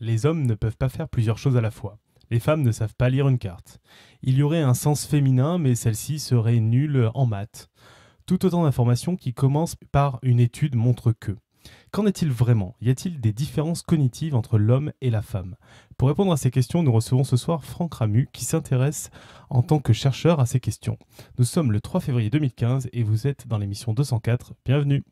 Les hommes ne peuvent pas faire plusieurs choses à la fois. Les femmes ne savent pas lire une carte. Il y aurait un sens féminin, mais celle-ci serait nulle en maths. Tout autant d'informations qui commencent par une étude montrent que. Qu'en est-il vraiment Y a-t-il des différences cognitives entre l'homme et la femme Pour répondre à ces questions, nous recevons ce soir Franck Ramu, qui s'intéresse en tant que chercheur à ces questions. Nous sommes le 3 février 2015 et vous êtes dans l'émission 204. Bienvenue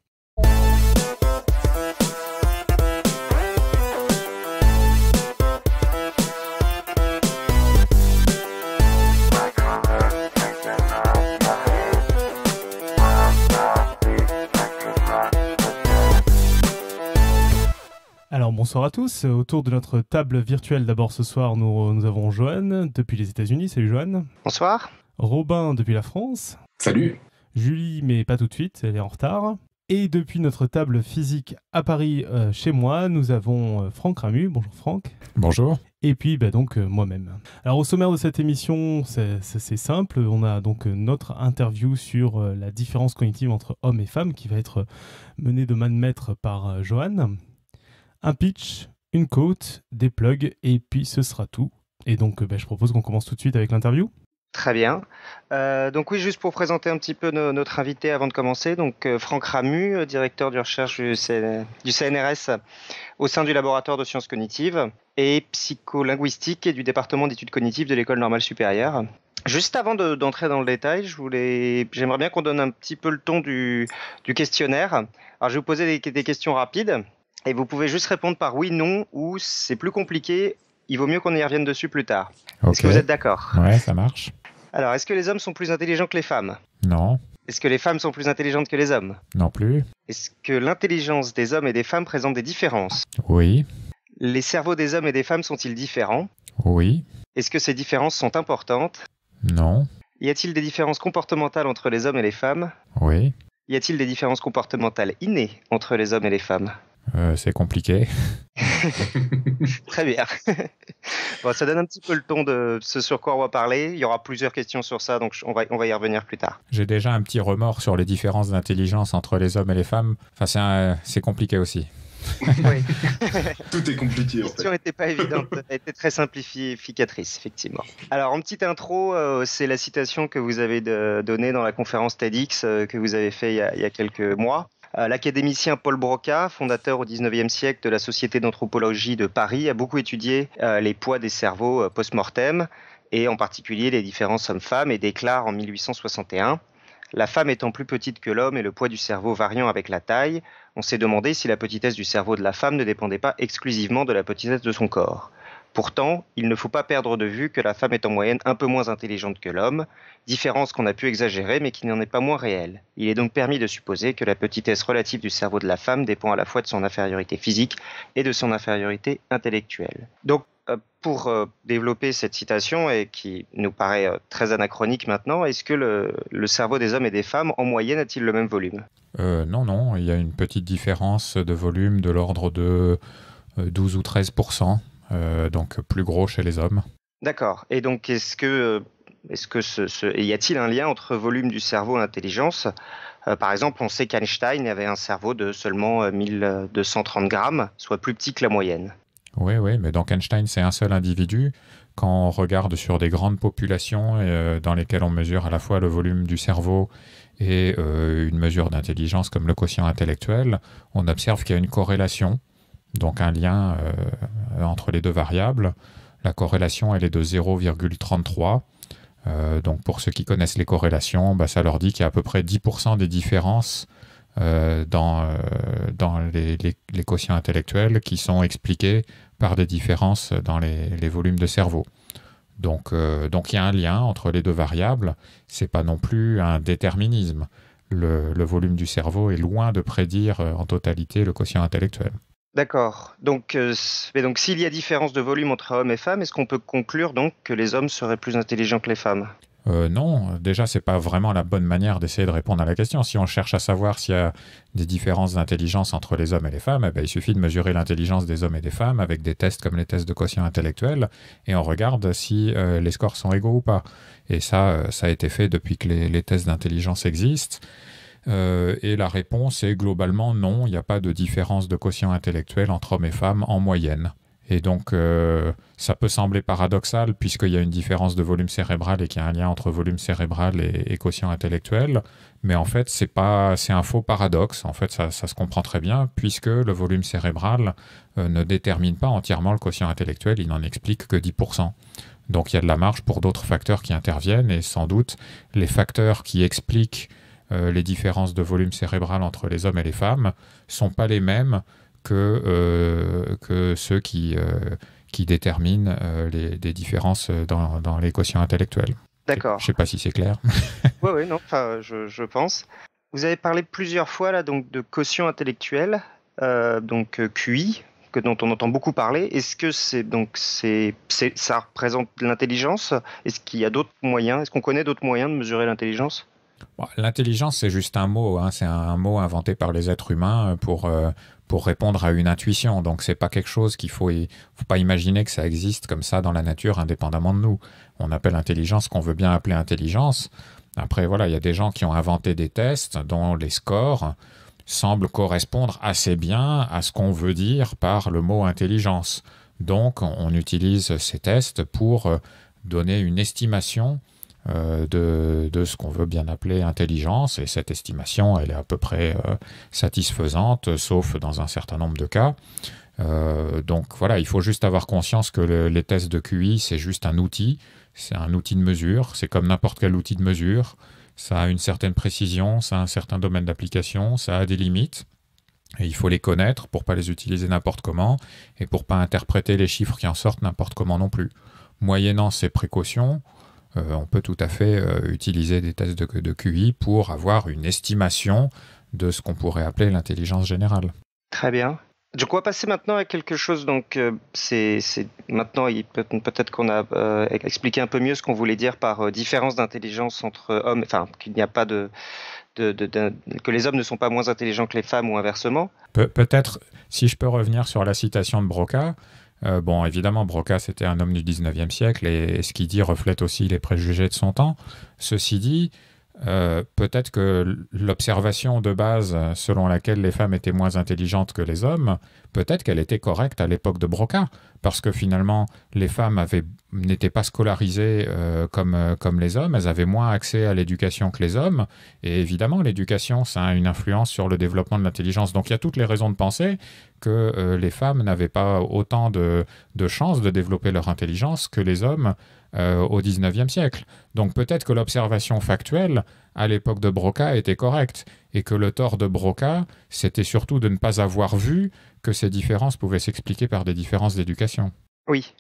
bonsoir à tous. Autour de notre table virtuelle, d'abord ce soir, nous, avons Joanne depuis les États-Unis. Salut Joanne. Bonsoir. Robin depuis la France. Salut. Julie, mais pas tout de suite, elle est en retard. Et depuis notre table physique à Paris, euh, chez moi, nous avons euh, Franck Ramu. Bonjour Franck. Bonjour. Et puis bah, donc euh, moi-même. Alors au sommaire de cette émission, c'est simple. On a donc notre interview sur la différence cognitive entre hommes et femmes qui va être menée de main de maître par Johan un pitch, une côte, des plugs, et puis ce sera tout. Et donc, euh, bah, je propose qu'on commence tout de suite avec l'interview. Très bien. Euh, donc oui, juste pour présenter un petit peu notre invité avant de commencer, donc euh, Franck Ramu, directeur de recherche du, CNRS au sein du laboratoire de sciences cognitives et psycholinguistique et du département d'études cognitives de l'école normale supérieure. Juste avant d'entrer dans le détail, j'aimerais bien qu'on donne un petit peu le ton du, questionnaire. Alors, je vais vous poser des questions rapides et vous pouvez juste répondre par oui, non, ou c'est plus compliqué, il vaut mieux qu'on y revienne dessus plus tard. Est-ce que vous êtes d'accord Ouais, ça marche. Alors, est-ce que les hommes sont plus intelligents que les femmes Non. Est-ce que les femmes sont plus intelligentes que les hommes Non plus. Est-ce que l'intelligence des hommes et des femmes présente des différences Oui. Les cerveaux des hommes et des femmes sont-ils différents Oui. Est-ce que ces différences sont importantes Non. Y a-t-il des différences comportementales entre les hommes et les femmes Oui. Y a-t-il des différences comportementales innées entre les hommes et les femmes euh, c'est compliqué. Très bien. ça donne un petit peu le ton de ce sur quoi on va parler. Il y aura plusieurs questions sur ça, donc on va, y revenir plus tard. J'ai déjà un petit remords sur les différences d'intelligence entre les hommes et les femmes. c'est compliqué aussi. oui. Tout est compliqué. La question n'était pas évidente, elle était très simplificatrice, effectivement. Alors, en petite intro, euh, c'est la citation que vous avez donnée dans la conférence TEDx euh, que vous avez fait il y a quelques mois. Euh, l'académicien Paul Broca, fondateur au 19e siècle de la Société d'anthropologie de Paris, a beaucoup étudié euh, les poids des cerveaux euh, post-mortem et en particulier les différences hommes-femmes et déclare en 1861 la femme étant plus petite que l'homme et le poids du cerveau variant avec la taille, on s'est demandé si la petitesse du cerveau de la femme ne dépendait pas exclusivement de la petitesse de son corps. Pourtant, il ne faut pas perdre de vue que la femme est en moyenne un peu moins intelligente que l'homme, différence qu'on a pu exagérer mais qui n'en est pas moins réelle. Il est donc permis de supposer que la petitesse relative du cerveau de la femme dépend à la fois de son infériorité physique et de son infériorité intellectuelle. Donc, euh, pour euh, développer cette citation et qui nous paraît euh, très anachronique maintenant, est-ce que le, cerveau des hommes et des femmes en moyenne a-t-il le même volume Non, non, il y a une petite différence de volume de l'ordre de 12 ou 13 euh, donc plus gros chez les hommes. D'accord. Et donc, est-ce que, euh, est-ce que ce, y a-t-il un lien entre volume du cerveau et intelligence euh, Par exemple, on sait qu'Einstein avait un cerveau de seulement 1230 grammes, soit plus petit que la moyenne. Oui, oui, mais donc Einstein, c'est un seul individu. Quand on regarde sur des grandes populations dans lesquelles on mesure à la fois le volume du cerveau et une mesure d'intelligence comme le quotient intellectuel, on observe qu'il y a une corrélation donc un lien euh, entre les deux variables. La corrélation, elle est de 0,33. Euh, donc pour ceux qui connaissent les corrélations, bah, ça leur dit qu'il y a à peu près 10% des différences euh, dans, les, quotients intellectuels qui sont expliquées par des différences dans les, volumes de cerveau. Donc, donc il y a un lien entre les deux variables. C'est pas non plus un déterminisme. le, volume du cerveau est loin de prédire en totalité le quotient intellectuel. D'accord. Donc, euh, mais donc s'il y a différence de volume entre hommes et femmes, est-ce qu'on peut conclure donc que les hommes seraient plus intelligents que les femmes euh, non, déjà, c'est pas vraiment la bonne manière d'essayer de répondre à la question. Si on cherche à savoir s'il y a des différences d'intelligence entre les hommes et les femmes, eh ben, il suffit de mesurer l'intelligence des hommes et des femmes avec des tests comme les tests de quotient intellectuel et on regarde si euh, les scores sont égaux ou pas. Et ça, ça a été fait depuis que les tests d'intelligence existent. Euh, et la réponse est globalement non, il n'y a pas de différence de quotient intellectuel entre hommes et femmes en moyenne. Et donc, euh, ça peut sembler paradoxal puisqu'il y a une différence de volume cérébral et qu'il y a un lien entre volume cérébral et, quotient intellectuel. Mais en fait, c'est pas, c'est un faux paradoxe. En fait, ça, se comprend très bien puisque le volume cérébral euh, ne détermine pas entièrement le quotient intellectuel. Il n'en explique que 10%. Donc, il y a de la marge pour d'autres facteurs qui interviennent et sans doute les facteurs qui expliquent euh, les différences de volume cérébral entre les hommes et les femmes sont pas les mêmes que, euh, que ceux qui, euh, qui déterminent les, des différences dans, dans les quotients D'accord. Je sais pas si c'est clair. oui, oui non, je, je, pense. Vous avez parlé plusieurs fois là, donc, de quotient intellectuel, donc QI, dont on entend beaucoup parler. Est-ce que c'est donc c'est, ça représente l'intelligence Est-ce qu'il y a d'autres moyens Est-ce qu'on connaît d'autres moyens de mesurer l'intelligence L'intelligence, c'est juste un mot. Hein. C'est un, mot inventé par les êtres humains euh, pour, euh, pour répondre à une intuition. Donc, c'est pas quelque chose qu'il faut, faut pas imaginer que ça existe comme ça dans la nature, indépendamment de nous. On appelle intelligence ce qu'on veut bien appeler intelligence. Après, voilà, il y a des gens qui ont inventé des tests dont les scores semblent correspondre assez bien à ce qu'on veut dire par le mot intelligence. Donc, on utilise ces tests pour euh, donner une estimation euh, de, ce qu'on veut bien appeler intelligence, et cette estimation, elle est à peu près euh, satisfaisante, sauf dans un certain nombre de cas. Euh, donc voilà, il faut juste avoir conscience que les tests de QI, c'est juste un outil, c'est un outil de mesure, c'est comme n'importe quel outil de mesure, ça a une certaine précision, ça a un certain domaine d'application, ça a des limites. Et il faut les connaître pour pas les utiliser n'importe comment et pour pas interpréter les chiffres qui en sortent n'importe comment non plus. Moyennant ces précautions, euh, on peut tout à fait euh, utiliser des tests de, QI pour avoir une estimation de ce qu'on pourrait appeler l'intelligence générale. Très bien. Je on va passer maintenant à quelque chose. Donc euh, c'est maintenant peut-être qu'on a expliqué un peu mieux ce qu'on voulait dire par différence d'intelligence entre hommes, enfin qu'il n'y a pas que les hommes ne sont pas moins intelligents que les femmes ou inversement Peut-être, si je peux revenir sur la citation de Broca, euh, bon, évidemment, Broca, c'était un homme du 19e siècle et ce qu'il dit reflète aussi les préjugés de son temps. Ceci dit, euh, peut-être que l'observation de base selon laquelle les femmes étaient moins intelligentes que les hommes, peut-être qu'elle était correcte à l'époque de Broca, parce que finalement les femmes n'étaient pas scolarisées euh, euh, comme, les hommes, elles avaient moins accès à l'éducation que les hommes, et évidemment l'éducation, ça a une influence sur le développement de l'intelligence. Donc il y a toutes les raisons de penser que les femmes n'avaient pas autant de, de chances de développer leur intelligence que les hommes euh, au 19e siècle. Donc peut-être que l'observation factuelle à l'époque de Broca était correcte et que le tort de Broca, c'était surtout de ne pas avoir vu que ces différences pouvaient s'expliquer par des différences d'éducation. Oui.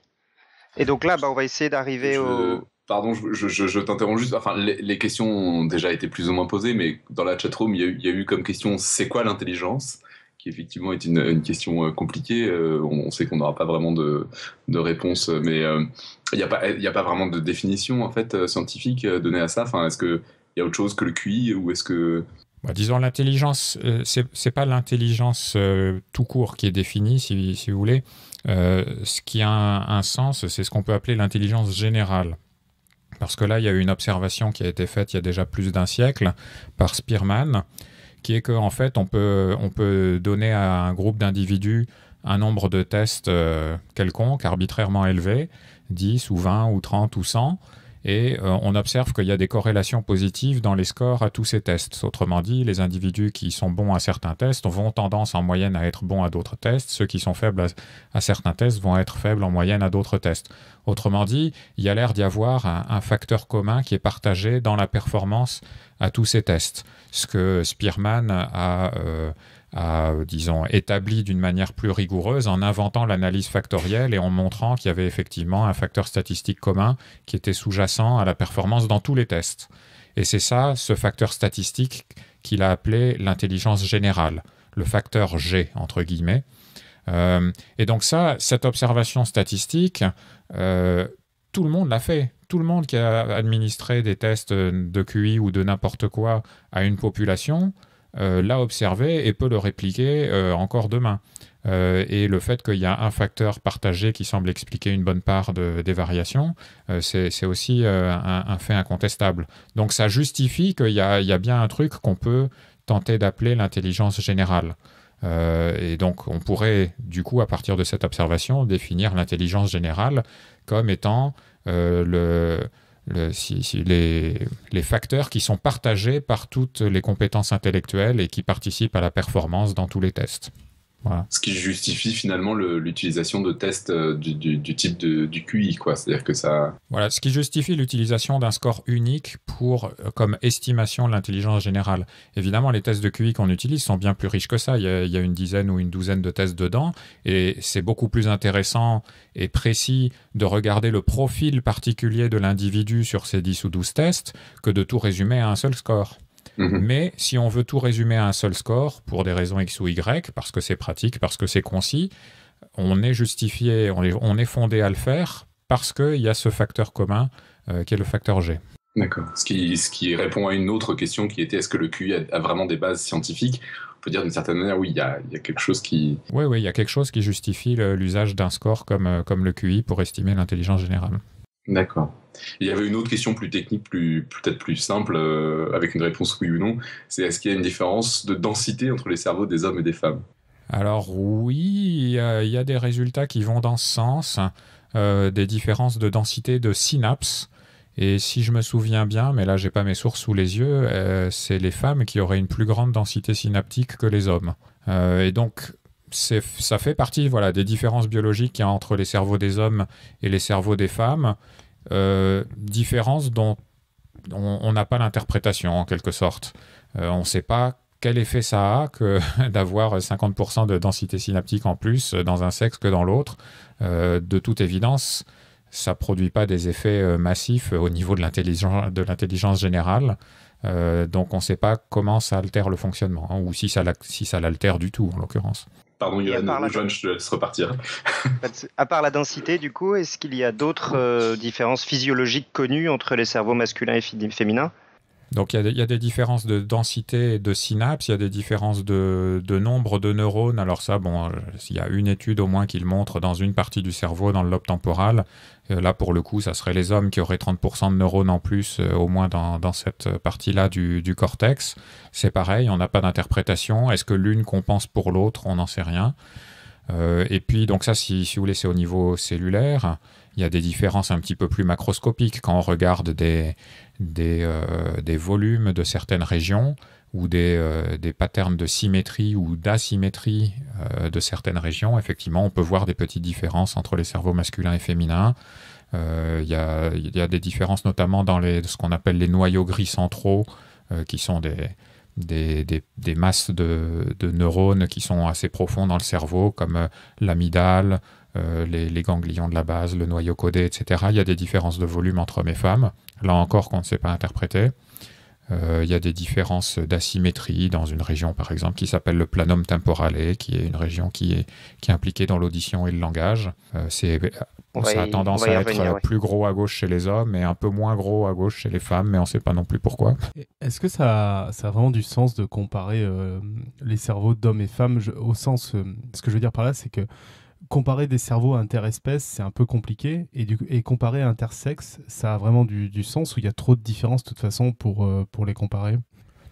Et donc là, bah, on va essayer d'arriver au... Pardon, je, t'interromps juste. Enfin, les, questions ont déjà été plus ou moins posées, mais dans la chatroom, room il y a eu comme question c'est quoi l'intelligence effectivement est une, question euh, compliquée. Euh, on, sait qu'on n'aura pas vraiment de, de réponse, mais euh, il n'y a, a, pas vraiment de définition en fait scientifique donnée à ça. Enfin, est-ce qu'il y a autre chose que le QI ou est-ce que bah, disons l'intelligence, euh, c'est pas l'intelligence tout court qui est définie, si, si vous voulez. ce qui a un sens, c'est ce qu'on peut appeler l'intelligence générale. Parce que là, il y a eu une observation qui a été faite il y a déjà plus d'un siècle par Spearman, qui est qu'en fait, on peut, donner à un groupe d'individus un nombre de tests euh, quelconques, arbitrairement élevé, 10 ou 20 ou 30 ou 100, et euh, on observe qu'il y a des corrélations positives dans les scores à tous ces tests. Autrement dit, les individus qui sont bons à certains tests vont tendance en moyenne à être bons à d'autres tests, ceux qui sont faibles à, certains tests vont être faibles en moyenne à d'autres tests. Autrement dit, il y a l'air d'y avoir un, facteur commun qui est partagé dans la performance à tous ces tests. Ce que Spearman euh, a, disons, établi d'une manière plus rigoureuse en inventant l'analyse factorielle et en montrant qu'il y avait effectivement un facteur statistique commun qui était sous-jacent à la performance dans tous les tests. Et c'est ça, ce facteur statistique qu'il a appelé l'intelligence générale, le facteur G, entre guillemets. Euh, et donc ça, cette observation statistique, euh, tout le monde l'a fait tout le monde qui a administré des tests de QI ou de n'importe quoi à une population euh, l'a observé et peut le répliquer euh, encore demain. Euh, et le fait qu'il y a un facteur partagé qui semble expliquer une bonne part des variations, c'est aussi un, fait incontestable. Donc ça justifie qu'il y, a bien un truc qu'on peut tenter d'appeler l'intelligence générale. et donc, on pourrait, du coup, à partir de cette observation, définir l'intelligence générale comme étant euh, les, facteurs qui sont partagés par toutes les compétences intellectuelles et qui participent à la performance dans tous les tests. Ce qui justifie finalement l'utilisation de tests euh, du, type du QI, quoi. C'est-à-dire que ça. Voilà, ce qui justifie l'utilisation d'un score unique pour euh, comme estimation de l'intelligence générale. Évidemment, les tests de QI qu'on utilise sont bien plus riches que ça. Il y, a, il y a une dizaine ou une douzaine de tests dedans, et c'est beaucoup plus intéressant et précis de regarder le profil particulier de l'individu sur ces 10 ou 12 tests que de tout résumer à un seul score. Mhm. Mais si on veut tout résumer à un seul score, pour des raisons X ou Y, parce que c'est pratique, parce que c'est concis, on est justifié, on est, fondé à le faire parce qu'il y a ce facteur commun euh, qui est le facteur G. D'accord. Ce qui, répond à une autre question qui était est-ce que le QI a, vraiment des bases scientifiques On peut dire d'une certaine manière, oui, il y a, y a quelque chose qui. Oui, il y a quelque chose qui justifie l'usage d'un score comme, euh, comme le QI pour estimer l'intelligence générale. D'accord. Il y avait une autre question plus technique, plus peut-être plus simple, euh, avec une réponse oui ou non. C'est est-ce qu'il y a une différence de densité entre les cerveaux des hommes et des femmes Alors oui, il y, a, des résultats qui vont dans ce sens, hein. euh, des différences de densité de synapses. Et si je me souviens bien, mais là j'ai pas mes sources sous les yeux, euh, c'est les femmes qui auraient une plus grande densité synaptique que les hommes. et donc ça fait partie voilà, des différences biologiques qu'il y a entre les cerveaux des hommes et les cerveaux des femmes. Euh, différence dont on n'a pas l'interprétation en quelque sorte. Euh, on ne sait pas quel effet ça a que d'avoir 50% de densité synaptique en plus dans un sexe que dans l'autre. Euh, de toute évidence, ça produit pas des effets massifs au niveau de l'intelligence générale. donc on ne sait pas comment ça altère le fonctionnement, hein, ou si ça, si ça l'altère du tout en l'occurrence. Pardon, je te laisse repartir. Bah, à part la densité, du coup, est-ce qu'il y a d'autres euh, différences physiologiques connues entre les cerveaux masculins et féminins donc il y, a des, différences de densité de synapses, il y a des différences de, nombre de neurones. Alors ça, bon, euh, il y a une étude au moins qui le montre dans une partie du cerveau, dans le lobe temporal. Euh, là, pour le coup, ça serait les hommes qui auraient 30% de neurones en plus, euh, au moins dans, cette partie-là du, cortex. C'est pareil, on n'a pas d'interprétation. Est-ce que l'une compense pour l'autre On n'en sait rien. et puis, donc ça, si, si vous voulez, c'est au niveau cellulaire. Il y a des différences un petit peu plus macroscopiques quand on regarde des, euh, des, volumes de certaines régions ou des, euh, des patterns de symétrie ou d'asymétrie euh, de certaines régions, effectivement, on peut voir des petites différences entre les cerveaux masculins et féminins. Il y, a, y a des différences notamment dans les, ce qu'on appelle les noyaux gris centraux, qui sont des, des, des, masses de, de, neurones qui sont assez profonds dans le cerveau, comme l'amidale, les, les, ganglions de la base, le noyau codé, etc. Il y a des différences de volume entre hommes et femmes. Là encore, qu'on ne sait pas interpréter. Euh, il y a des différences d'asymétrie dans une région, par exemple, qui s'appelle le planum temporale, qui est une région qui est, impliquée dans l'audition et le langage. Euh, c'est, euh, ça a tendance à être plus gros à gauche chez les hommes et un peu moins gros à gauche chez les femmes, mais on ne sait pas non plus pourquoi. Est-ce que ça, ça, a vraiment du sens de comparer les cerveaux d'hommes et femmes au sens... ce que je veux dire par là, c'est que comparer des cerveaux interespèces, c'est un peu compliqué. Et, et comparer intersexe, ça a vraiment du, sens où il y a trop de différences de toute façon pour, euh, pour les comparer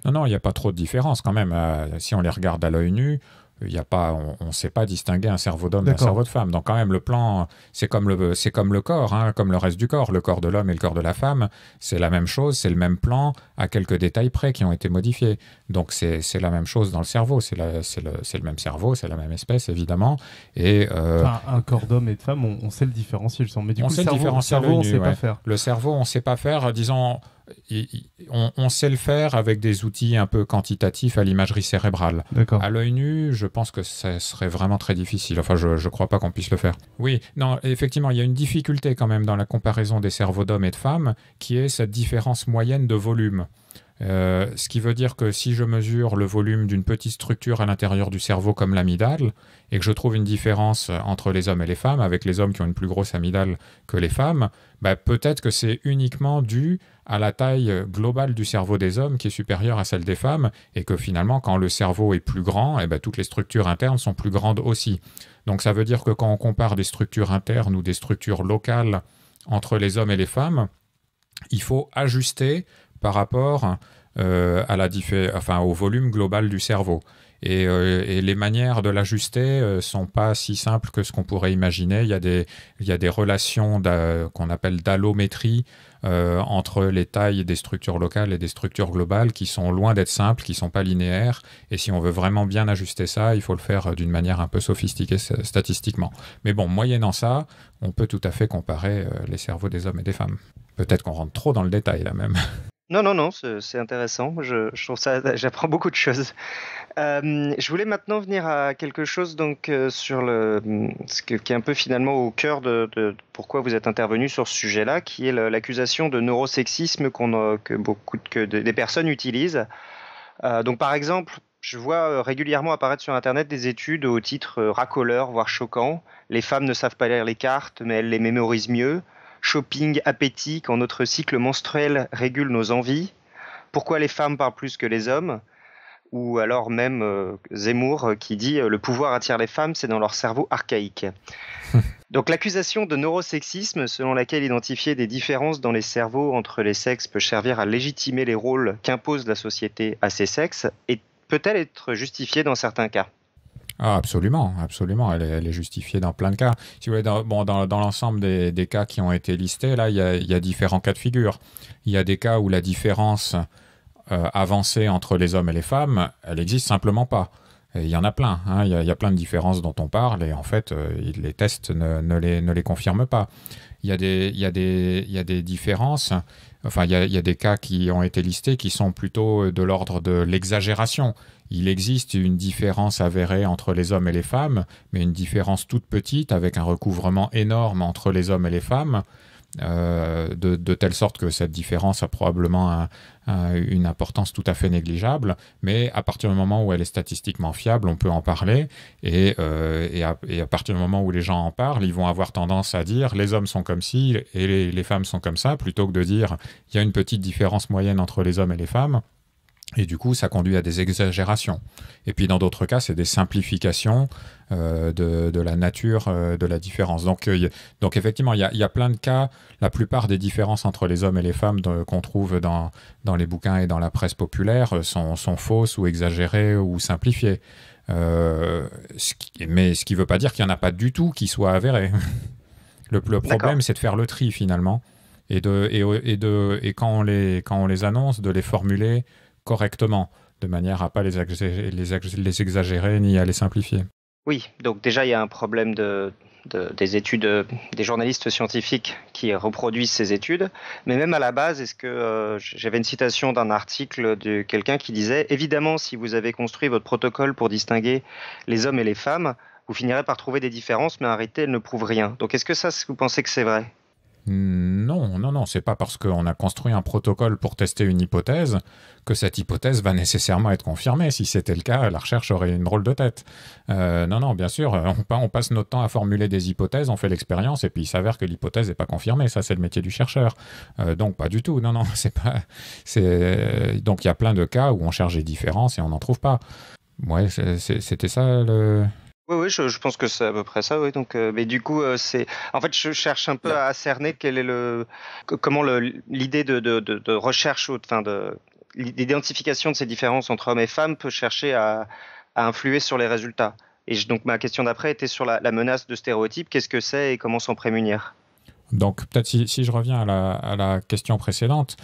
Non, non, il n'y a pas trop de différences quand même. Euh, si on les regarde à l'œil nu, y a pas, on ne sait pas distinguer un cerveau d'homme d'un cerveau de femme. Donc quand même, le plan, c'est comme le, c'est comme le corps, hein, comme le reste du corps. Le corps de l'homme et le corps de la femme, c'est la même chose, c'est le même plan, à quelques détails près qui ont été modifiés. Donc c'est la même chose dans le cerveau, c'est le, le, même cerveau, c'est la même espèce, évidemment. Et, euh, un corps d'homme et de femme, on, sait le différencier, on sait le, cerveau, le, on ne sait pas faire. Le cerveau, on ne sait pas faire, disons on, sait le faire avec des outils un peu quantitatifs à l'imagerie cérébrale. À l'œil nu, je pense que ça serait vraiment très difficile. Enfin, je ne crois pas qu'on puisse le faire. Oui, non, effectivement, il y a une difficulté quand même dans la comparaison des cerveaux d'hommes et de femmes, qui est cette différence moyenne de volume. Euh, ce qui veut dire que si je mesure le volume d'une petite structure à l'intérieur du cerveau comme l'amidale, et que je trouve une différence entre les hommes et les femmes, avec les hommes qui ont une plus grosse amidale que les femmes, bah, peut-être que c'est uniquement dû à la taille euh, globale du cerveau des hommes qui est supérieure à celle des femmes, et que finalement, quand le cerveau est plus grand, et eh ben, toutes les structures internes sont plus grandes aussi. Donc ça veut dire que quand on compare des structures internes ou des structures locales entre les hommes et les femmes, il faut ajuster par rapport euh, à au volume global du cerveau. Euh, et, les manières de l'ajuster ne euh, sont pas si simples que ce qu'on pourrait imaginer. Il y a des, il y a des relations qu'on appelle d'allométrie euh, entre les tailles des structures locales et des structures globales qui sont loin d'être simples, qui ne sont pas linéaires. Et si on veut vraiment bien ajuster ça, il faut le faire d'une manière un peu sophistiquée statistiquement. Mais bon, moyennant ça, on peut tout à fait comparer les cerveaux des hommes et des femmes. Peut-être qu'on rentre trop dans le détail là même. Non, non, non, c'est intéressant. Je, je trouve ça, j'apprends beaucoup de choses. Euh, je voulais maintenant venir à quelque chose donc euh, sur le ce qui est un peu finalement au cœur de, pourquoi vous êtes intervenu sur ce sujet-là, qui est l'accusation de neurosexisme qu'on euh, que beaucoup que des personnes utilisent. donc par exemple, je vois régulièrement apparaître sur Internet des études au titre racoleur, voire choquant. Les femmes ne savent pas lire les cartes, mais elles les mémorisent mieux. Shopping, appétit, quand notre cycle menstruel régule nos envies. Pourquoi les femmes parlent plus que les hommes ou alors même euh, Zemmour euh, qui dit euh, le pouvoir attire les femmes, c'est dans leur cerveau archaïque. Donc l'accusation de neurosexisme, selon laquelle identifier des différences dans les cerveaux entre les sexes peut servir à légitimer les rôles qu'impose la société à ces sexes, peut-elle être justifiée dans certains cas ah, absolument, absolument. Elle est, justifiée dans plein de cas. Si vous dans, bon, dans, l'ensemble des, cas qui ont été listés, là, il il y a différents cas de figure. Il y a des cas où la différence euh, avancée entre les hommes et les femmes, elle n'existe simplement pas. il y en a plein. Hein. Il y, a plein de différences dont on parle et en fait, euh, les tests ne, les, confirment pas. Il y, a des, différences. Enfin, il y, a, des cas qui ont été listés qui sont plutôt euh, de l'ordre de l'exagération. Il existe une différence avérée entre les hommes et les femmes, mais une différence toute petite avec un recouvrement énorme entre les hommes et les femmes. Euh, de, telle sorte que cette différence a probablement une importance tout à fait négligeable, mais à partir du moment où elle est statistiquement fiable, on peut en parler, euh, et, à, partir du moment où les gens en parlent, ils vont avoir tendance à dire les hommes sont comme ci et les femmes sont comme ça, plutôt que de dire il y a une petite différence moyenne entre les hommes et les femmes. Et du coup, ça conduit à des exagérations. Et puis dans d'autres cas, c'est des simplifications euh, de, la nature euh, de la différence. Donc, euh, donc effectivement, il y a, plein de cas. La plupart des différences entre les hommes et les femmes qu'on trouve dans, les bouquins et dans la presse populaire sont, fausses ou exagérées ou simplifiées. mais ce qui ne veut pas dire qu'il n'y en a pas du tout qui soient avérées. le, problème, c'est de faire le tri finalement. Et, quand, on les, annonce, de les formuler correctement, de manière à ne pas les exagérer ni à les simplifier. Oui, donc déjà il y a un problème des études euh, des journalistes scientifiques qui reproduisent ces études. Mais même à la base, est-ce que euh, j'avais une citation d'un article de quelqu'un qui disait évidemment, si vous avez construit votre protocole pour distinguer les hommes et les femmes, vous finirez par trouver des différences, mais arrêtez, elles ne prouvent rien. Donc est-ce que ça, vous pensez que c'est vrai non, non, non, c'est pas parce qu'on a construit un protocole pour tester une hypothèse que cette hypothèse va nécessairement être confirmée. Si c'était le cas, la recherche aurait une drôle de tête. Euh, non, non, bien sûr, euh, on, passe notre temps à formuler des hypothèses, on fait l'expérience et puis il s'avère que l'hypothèse n'est pas confirmée. Ça, c'est le métier du chercheur. Euh, donc, pas du tout. Non, non, c'est pas. Donc, il y a plein de cas où on cherche des différences et on n'en trouve pas. Ouais, c'était ça le. Oui, oui, je, pense que c'est à peu près ça. Oui, donc, euh, mais du coup, euh, c'est. En fait, je cherche un peu à cerner quel est le, comment l'idée le... de, de, de, recherche, enfin de l'identification de ces différences entre hommes et femmes peut chercher à, influer sur les résultats. Et donc, ma question d'après était sur la, menace de stéréotypes. Qu'est-ce que c'est et comment s'en prémunir Donc, peut-être si, je reviens à la, à la question précédente.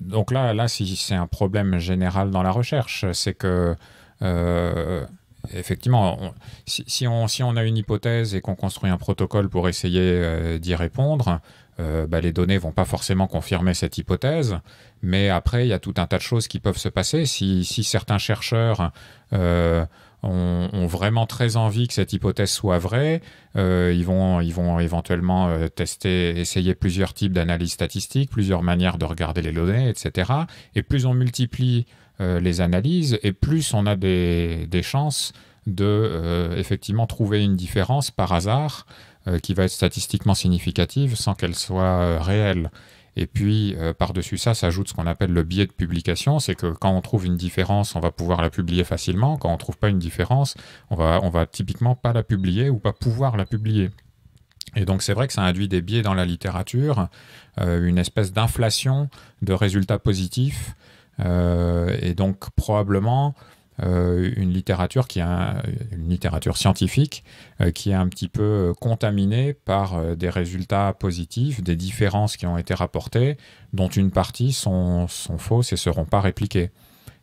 Donc là, là, c'est un problème général dans la recherche, c'est que euh, effectivement, si, on, a une hypothèse et qu'on construit un protocole pour essayer euh, d'y répondre, euh, bah, les données vont pas forcément confirmer cette hypothèse, mais après, il y a tout un tas de choses qui peuvent se passer. Si, certains chercheurs euh, ont, vraiment très envie que cette hypothèse soit vraie, ils, vont, ils vont éventuellement tester, essayer plusieurs types d'analyses statistiques, plusieurs manières de regarder les données, etc. Et plus on multiplie euh, les analyses, et plus on a des, chances de euh, effectivement trouver une différence par hasard euh, qui va être statistiquement significative sans qu'elle soit réelle. Et puis, par-dessus ça, s'ajoute ce qu'on appelle le biais de publication. C'est que quand on trouve une différence, on va pouvoir la publier facilement. Quand on ne trouve pas une différence, on va, va typiquement pas la publier ou pas pouvoir la publier. Et donc, c'est vrai que ça induit des biais dans la littérature, une espèce d'inflation de résultats positifs euh, et donc probablement euh, une littérature qui a une littérature scientifique euh, qui est un petit peu contaminée par des résultats positifs, des différences qui ont été rapportées, dont une partie sont, sont fausses et seront pas répliquées.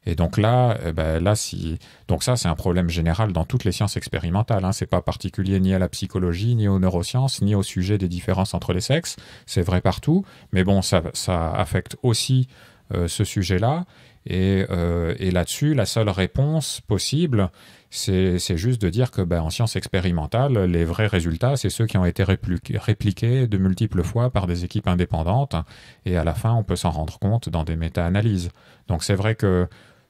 Et donc là, eh ben, là si... donc ça c'est un problème général dans toutes les sciences expérimentales. Hein. C'est pas particulier ni à la psychologie, ni aux neurosciences, ni au sujet des différences entre les sexes. C'est vrai partout, mais bon, ça, ça affecte aussi euh, ce sujet-là. Euh, et, là-dessus, la seule réponse possible, c'est juste de dire que ben, en sciences expérimentales, les vrais résultats, c'est ceux qui ont été répliqués, de multiples fois par des équipes indépendantes, et à la fin, on peut s'en rendre compte dans des méta-analyses. Donc c'est vrai que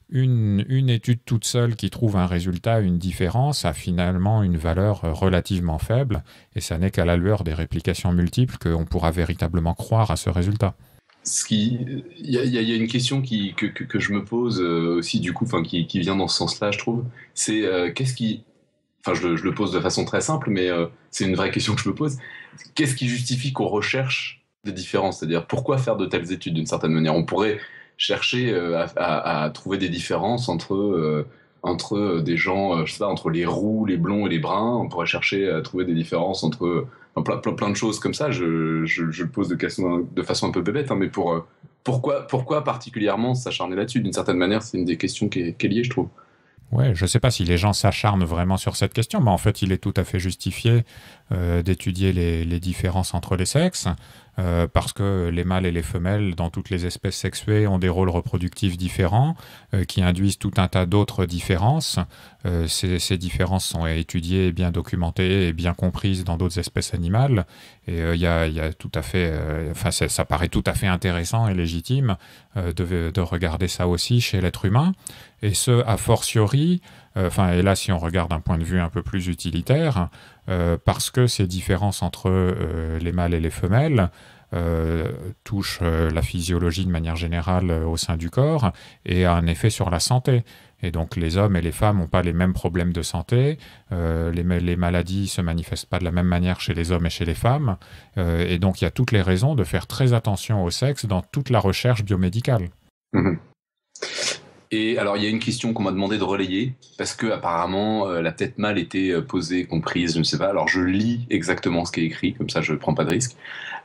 une, étude toute seule qui trouve un résultat, une différence, a finalement une valeur euh, relativement faible, et ça n'est qu'à la lueur des réplications multiples qu'on pourra véritablement croire à ce résultat ce qui, il y, a, une question que, je me pose euh, aussi du coup, enfin qui, vient dans ce sens-là, je trouve. C'est euh, qu'est-ce qui, enfin je, le pose de façon très simple, mais euh, c'est une vraie question que je me pose. Qu'est-ce qui justifie qu'on recherche des différences C'est-à-dire pourquoi faire de telles études d'une certaine manière On pourrait chercher à, trouver des différences entre entre euh, des gens, euh, je sais pas, entre les roux, les blonds et les bruns. On pourrait chercher à trouver des différences entre euh, plein, plein, de choses comme ça. Je, pose de, façon, de façon un peu bête, hein, mais pourquoi, particulièrement s'acharner là-dessus D'une certaine manière, c'est une des questions qui est liée, je trouve. Ouais, je ne sais pas si les gens s'acharnent vraiment sur cette question, mais en fait, il est tout à fait justifié euh, d'étudier les, différences entre les sexes, euh, parce que les mâles et les femelles, dans toutes les espèces sexuées, ont des rôles reproductifs différents, euh, qui induisent tout un tas d'autres différences. Ces, différences sont étudiées, bien documentées et bien comprises dans d'autres espèces animales, et il y a, tout à fait, enfin, ça paraît tout à fait intéressant et légitime de regarder ça aussi chez l'être humain et ce, a fortiori, euh, enfin, et là, si on regarde un point de vue un peu plus utilitaire, euh, parce que ces différences entre euh, les mâles et les femelles touchent la physiologie de manière générale au sein du corps et a un effet sur la santé. Et donc les hommes et les femmes n'ont pas les mêmes problèmes de santé, les, maladies ne se manifestent pas de la même manière chez les hommes et chez les femmes, et donc il y a toutes les raisons de faire très attention au sexe dans toute la recherche biomédicale. Mm-hmm. Et alors, il y a une question qu'on m'a demandé de relayer, parce que apparemment, euh, tête peut mal était euh, posée, comprise, je ne sais pas. Alors, je lis exactement ce qui est écrit, comme ça, je ne prends pas de risque.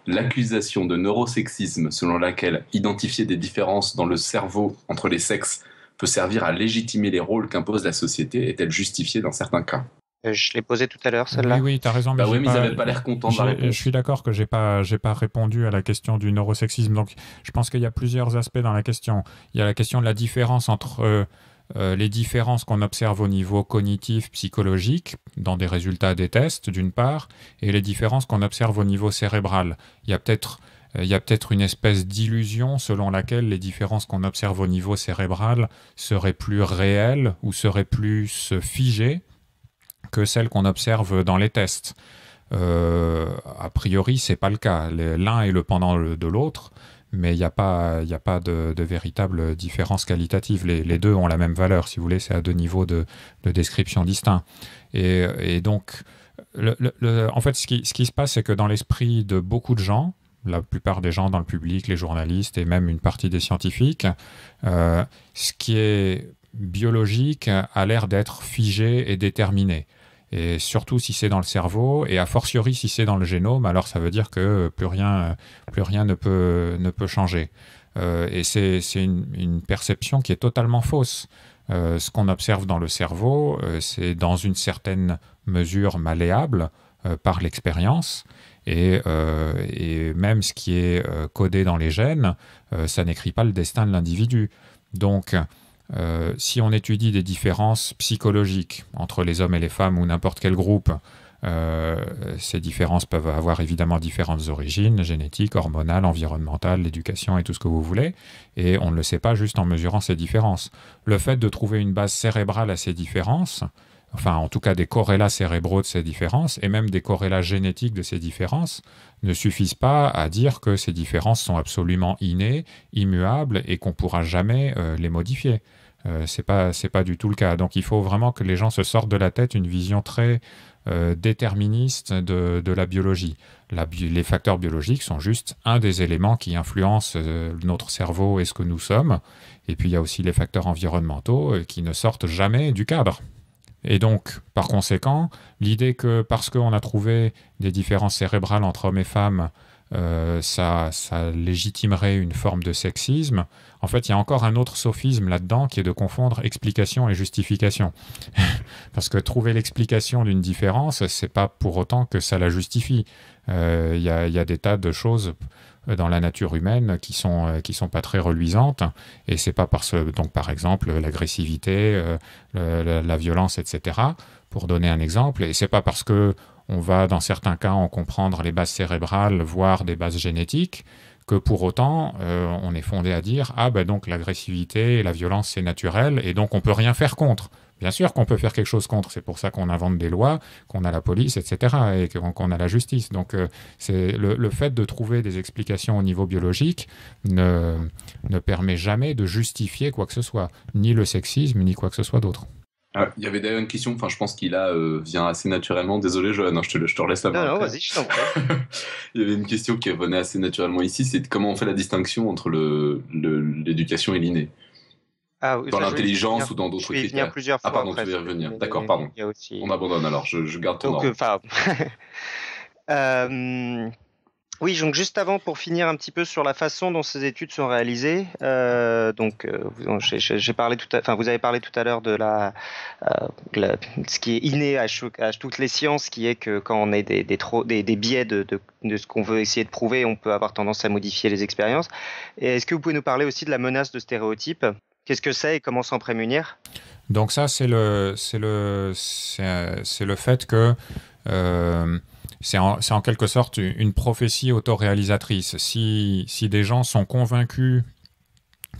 L'accusation de neurosexisme, selon laquelle identifier des différences dans le cerveau entre les sexes peut servir à légitimer les rôles qu'impose la société, est-elle justifiée dans certains cas euh, je l'ai posé tout à l'heure, celle-là. Oui, oui, t'as raison. Mais, bah oui, l'air contents de la Je suis d'accord que j'ai pas, j'ai pas répondu à la question du neurosexisme. Donc, je pense qu'il y a plusieurs aspects dans la question. Il y a la question de la différence entre euh, euh, les différences qu'on observe au niveau cognitif, psychologique, dans des résultats des tests, d'une part, et les différences qu'on observe au niveau cérébral. Il y a peut-être il y a peut-être une espèce d'illusion selon laquelle les différences qu'on observe au niveau cérébral seraient plus réelles ou seraient plus figées que celles qu'on observe dans les tests. Euh, a priori, c'est pas le cas. L'un est le pendant de l'autre, mais il n'y a pas, y a pas de, véritable différence qualitative. Les, deux ont la même valeur, si vous voulez, c'est à deux niveaux de, description distincts. Et, donc, en fait, ce qui, se passe, c'est que dans l'esprit de beaucoup de gens, la plupart des gens dans le public, les journalistes et même une partie des scientifiques, euh, ce qui est biologique a l'air d'être figé et déterminé et surtout si c'est dans le cerveau, et a fortiori si c'est dans le génome, alors ça veut dire que plus rien, plus rien ne, peut, ne peut changer. Euh, et c'est une, une, perception qui est totalement fausse. Euh, ce qu'on observe dans le cerveau, euh, c'est dans une certaine mesure malléable par l'expérience. Et, et, même ce qui est codé dans les gènes, ça n'écrit pas le destin de l'individu. Donc, euh, si on étudie des différences psychologiques entre les hommes et les femmes ou n'importe quel groupe, euh, ces différences peuvent avoir évidemment différentes origines, génétiques, hormonales, environnementales, l'éducation et tout ce que vous voulez, et on ne le sait pas juste en mesurant ces différences. Le fait de trouver une base cérébrale à ces différences, enfin en tout cas des corrélats cérébraux de ces différences, et même des corrélats génétiques de ces différences, ne suffisent pas à dire que ces différences sont absolument innées, immuables, et qu'on ne pourra jamais euh, les modifier. Euh, c'est pas c'est pas du tout le cas. Donc il faut vraiment que les gens se sortent de la tête une vision très euh, déterministe de, la biologie. les facteurs biologiques sont juste un des éléments qui influencent notre cerveau et ce que nous sommes. Et puis il y a aussi les facteurs environnementaux qui ne sortent jamais du cadre. Et donc, par conséquent, l'idée que parce qu'on a trouvé des différences cérébrales entre hommes et femmes, euh, ça, légitimerait une forme de sexisme. En fait, il y a encore un autre sophisme là-dedans qui est de confondre explication et justification. Parce que trouver l'explication d'une différence, c'est pas pour autant que ça la justifie. Euh, il y, a des tas de choses euh, dans la nature humaine qui sont euh, sont pas très reluisantes et c'est pas parce euh, donc par exemple l'agressivité la, violence etc pour donner un exemple et c'est pas parce que on va dans certains cas en comprendre les bases cérébrales voire des bases génétiques que pour autant on est fondé à dire ah ben donc l'agressivité et la violence c'est naturel et donc on peut rien faire contre Bien sûr qu'on peut faire quelque chose contre, c'est pour ça qu'on invente des lois, qu'on a la police, etc., et qu'on a la justice. Donc euh, c'est le, fait de trouver des explications au niveau biologique ne, ne permet jamais de justifier quoi que ce soit, ni le sexisme, ni quoi que ce soit d'autre. Ah, il y avait d'ailleurs une question, enfin je pense qu'il a euh, vient assez naturellement. Désolé, je, hein, je, te, je te laisse la main. vas-y, je t'en Il y avait une question qui venait assez naturellement ici, c'est comment on fait la distinction entre l'éducation le, et l'inné. Ah dans l'intelligence ou dans d'autres critères. Venir plusieurs ah, fois ah, pardon, après, y revenir. D'accord, pardon. On abandonne alors, je, garde ton ordre. Euh, euh, oui, donc juste avant, pour finir un petit peu sur la façon dont ces études sont réalisées, euh, donc j'ai parlé tout, à, enfin vous avez parlé tout à l'heure de la, ce qui est inné à, toutes les sciences, qui est que quand on a des, des, biais de ce qu'on veut essayer de prouver, on peut avoir tendance à modifier les expériences. Est-ce que vous pouvez nous parler aussi de la menace de stéréotypes Qu'est-ce que c'est et comment s'en prémunir Donc ça, c'est le, c'est le, c'est, le fait que euh, c'est, en, quelque sorte une prophétie autoréalisatrice. Si, si des gens sont convaincus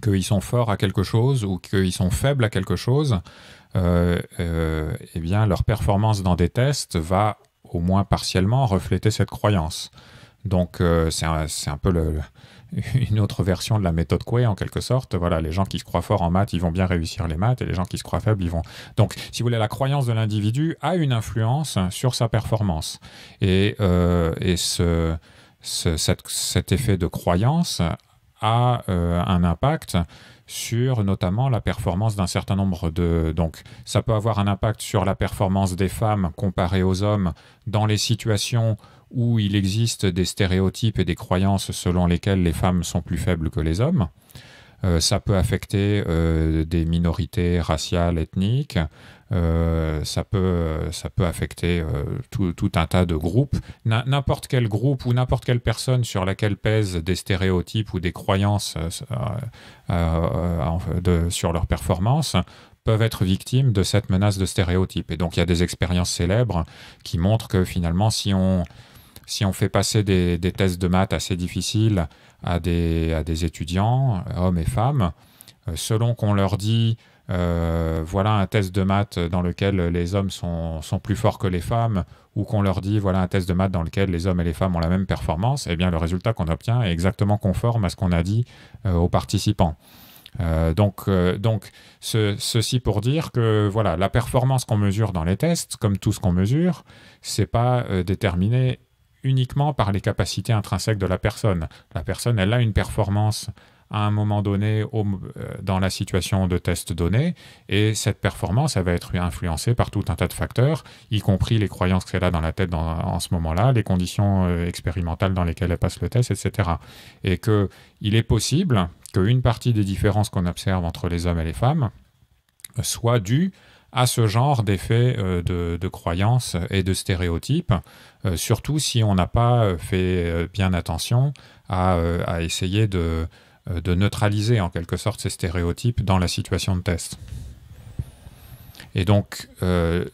qu'ils sont forts à quelque chose ou qu'ils sont faibles à quelque chose, euh, euh eh bien leur performance dans des tests va au moins partiellement refléter cette croyance. Donc euh, c'est, un, un, peu le, une autre version de la méthode Quay en quelque sorte. Voilà, les gens qui se croient forts en maths, ils vont bien réussir les maths, et les gens qui se croient faibles, ils vont. Donc, si vous voulez, la croyance de l'individu a une influence sur sa performance. Et, euh, cet, effet de croyance a euh, un impact sur notamment la performance d'un certain nombre de... Donc ça peut avoir un impact sur la performance des femmes comparée aux hommes dans les situations où il existe des stéréotypes et des croyances selon lesquelles les femmes sont plus faibles que les hommes. Euh, ça peut affecter euh, des minorités raciales, ethniques, euh, ça, peut, ça peut affecter tout, un tas de groupes. N'importe quel groupe ou n'importe quelle personne sur laquelle pèsent des stéréotypes ou des croyances sur leur performance peuvent être victimes de cette menace de stéréotypes. Et donc il y a des expériences célèbres qui montrent que finalement si on si on fait passer des, tests de maths assez difficiles à des, étudiants, euh, hommes et femmes, euh, selon qu'on leur dit euh, voilà un test de maths dans lequel les hommes sont, plus forts que les femmes, ou qu'on leur dit voilà un test de maths dans lequel les hommes et les femmes ont la même performance, eh bien le résultat qu'on obtient est exactement conforme à ce qu'on a dit aux participants. donc, donc ceci pour dire que voilà la performance qu'on mesure dans les tests, comme tout ce qu'on mesure, c'est pas déterminé uniquement par les capacités intrinsèques de la personne. La personne, elle a une performance à un moment donné euh, dans la situation de test donnée, et cette performance, elle va être influencée par tout un tas de facteurs, y compris les croyances qu'elle a dans la tête en ce moment-là, les conditions euh, expérimentales dans lesquelles elle passe le test, etc. Et qu'il est possible qu'une partie des différences qu'on observe entre les hommes et les femmes soit due à ce genre d'effet euh, de, croyances et de stéréotypes, euh, surtout si on n'a pas euh, fait bien attention à, essayer de, neutraliser en quelque sorte ces stéréotypes dans la situation de test. Et donc,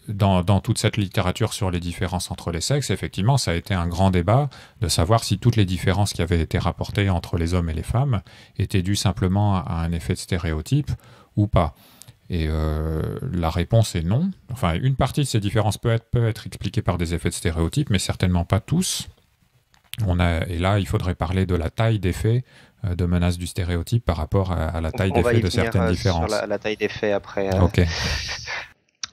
dans, toute cette littérature sur les différences entre les sexes, effectivement, ça a été un grand débat de savoir si toutes les différences qui avaient été rapportées entre les hommes et les femmes étaient dues simplement à un effet de stéréotype ou pas. Et euh, la réponse est non. Enfin, une partie de ces différences peut être, peut être expliquée par des effets de stéréotypes, mais certainement pas tous. On a, et là, il faudrait parler de la taille d'effet euh, de menace du stéréotype par rapport à, la taille d'effet de certaines euh, différences. On va sur la, la, taille d'effet après. Ok.